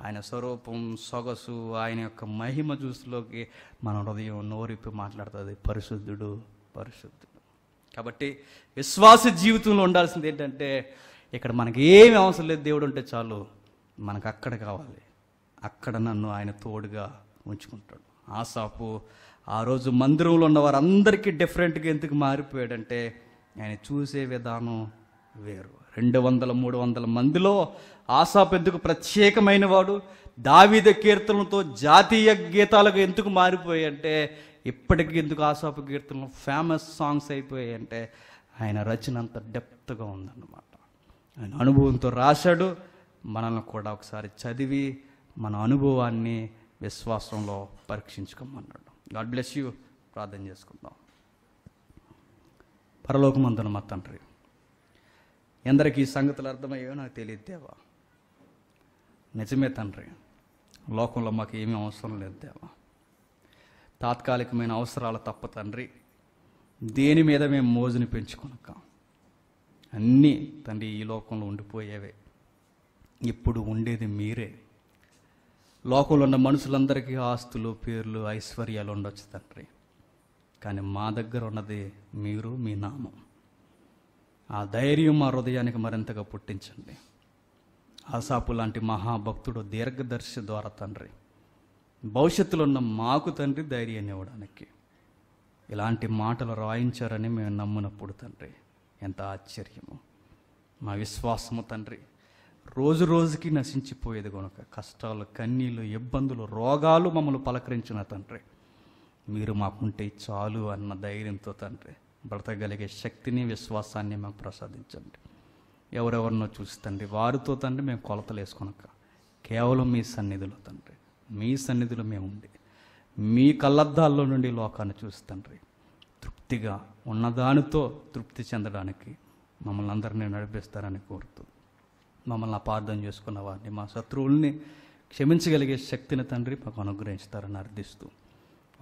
ఆయన స్వరూపం సొగసు ఆయన యొక్క మహిమ చూసులోకి మన హృదయం నోరిప్పి మాట్లాడుతుంది పరిశుద్ధుడు పరిశుద్ధుడు కాబట్టి విశ్వాస జీవితంలో ఉండాల్సింది ఏంటంటే ఇక్కడ మనకి ఏమి అవసరం లేదు దేవుడు ఉంటే చాలు మనకు అక్కడ కావాలి అక్కడ నన్ను ఆయన తోడుగా ఉంచుకుంటాడు ఆసాపు ఆ రోజు మందిరంలో ఉన్న వారందరికీ డిఫరెంట్గా ఎందుకు మారిపోయాడంటే ఆయన చూసే విధానం వేరు రెండు వందల మూడు వందల మందిలో ఆశాపు ఎందుకు ప్రత్యేకమైన వాడు దావిద కీర్తనలతో జాతీయ గీతాలకు ఎందుకు మారిపోయాయంటే ఇప్పటికీ ఎందుకు ఆశాపు కీర్తనలు ఫేమస్ సాంగ్స్ అయిపోయాయంటే ఆయన రచన అంత డెప్త్గా ఉందన్నమాట ఆయన అనుభవంతో రాశాడు మనల్ని కూడా ఒకసారి చదివి మన అనుభవాన్ని విశ్వాసంలో పరీక్షించుకోమన్నాడు గాడ్ బ్లెస్ యూ ప్రార్థన చేసుకుందాం పరలోకమంతున మా తండ్రి ఎందరికీ ఈ సంగతులు అర్థమయ్యో నాకు తెలియదు దేవా నిజమే తండ్రి లోకంలో మాకు ఏమీ అవసరం లేదు దేవా తాత్కాలికమైన అవసరాలు తప్ప తండ్రి దేని మీద మేము మోజుని పెంచుకునక అన్నీ తండ్రి ఈ లోకంలో ఉండిపోయేవే ఇప్పుడు ఉండేది మీరే లోకంలో ఉన్న మనుషులందరికీ ఆస్తులు పేర్లు ఐశ్వర్యాలు ఉండొచ్చు తండ్రి కానీ మా దగ్గర ఉన్నది మీరు మీ నామం ఆ ధైర్యం మా హృదయానికి మరింతగా పుట్టించండి ఆసాపు లాంటి మహాభక్తుడు దీర్ఘదర్శి ద్వారా తండ్రి భవిష్యత్తులో ఉన్న మాకు తండ్రి ధైర్యాన్ని ఇవ్వడానికి ఇలాంటి మాటలు రాయించారని మేము నమ్మునప్పుడు తండ్రి ఎంత ఆశ్చర్యము మా విశ్వాసము తండ్రి రోజు రోజుకి నశించిపోయేది కనుక కష్టాలు కన్నీళ్ళు ఇబ్బందులు రోగాలు మమ్మల్ని పలకరించిన తండ్రి మీరు మాకుంటే చాలు అన్న ధైర్యంతో తండ్రి బ్రతకగలిగే శక్తిని విశ్వాసాన్ని మాకు ప్రసాదించండి ఎవరెవరినో చూసి తండ్రి వారితో తండ్రి మేము కొలతలు వేసుకొనక కేవలం మీ సన్నిధిలో తండ్రి మీ సన్నిధిలో మేము ఉండి మీ కళ్ళద్దాల్లో నుండి లోకాన్ని చూసి తండ్రి తృప్తిగా ఉన్నదానితో తృప్తి చెందడానికి మమ్మల్ని అందరినీ నడిపిస్తారని కోరుతూ మమ్మల్ని అపార్థం చేసుకున్న వారిని మా శత్రువుల్ని క్షమించగలిగే శక్తిని తండ్రి మాకు అనుగ్రహిస్తారని అర్థిస్తూ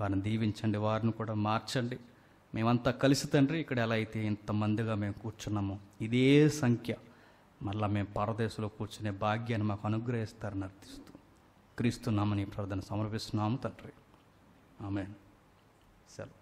వారిని దీవించండి వారిని కూడా మార్చండి మేమంతా కలిసి తండ్రి ఇక్కడ ఎలా అయితే ఇంతమందిగా మేము కూర్చున్నామో ఇదే సంఖ్య మళ్ళీ మేము పరదేశంలో కూర్చునే భాగ్యాన్ని మాకు అనుగ్రహిస్తారని అర్థిస్తూ క్రీస్తున్నామని ప్రార్థన సమర్పిస్తున్నాము తండ్రి ఆమె సెలవు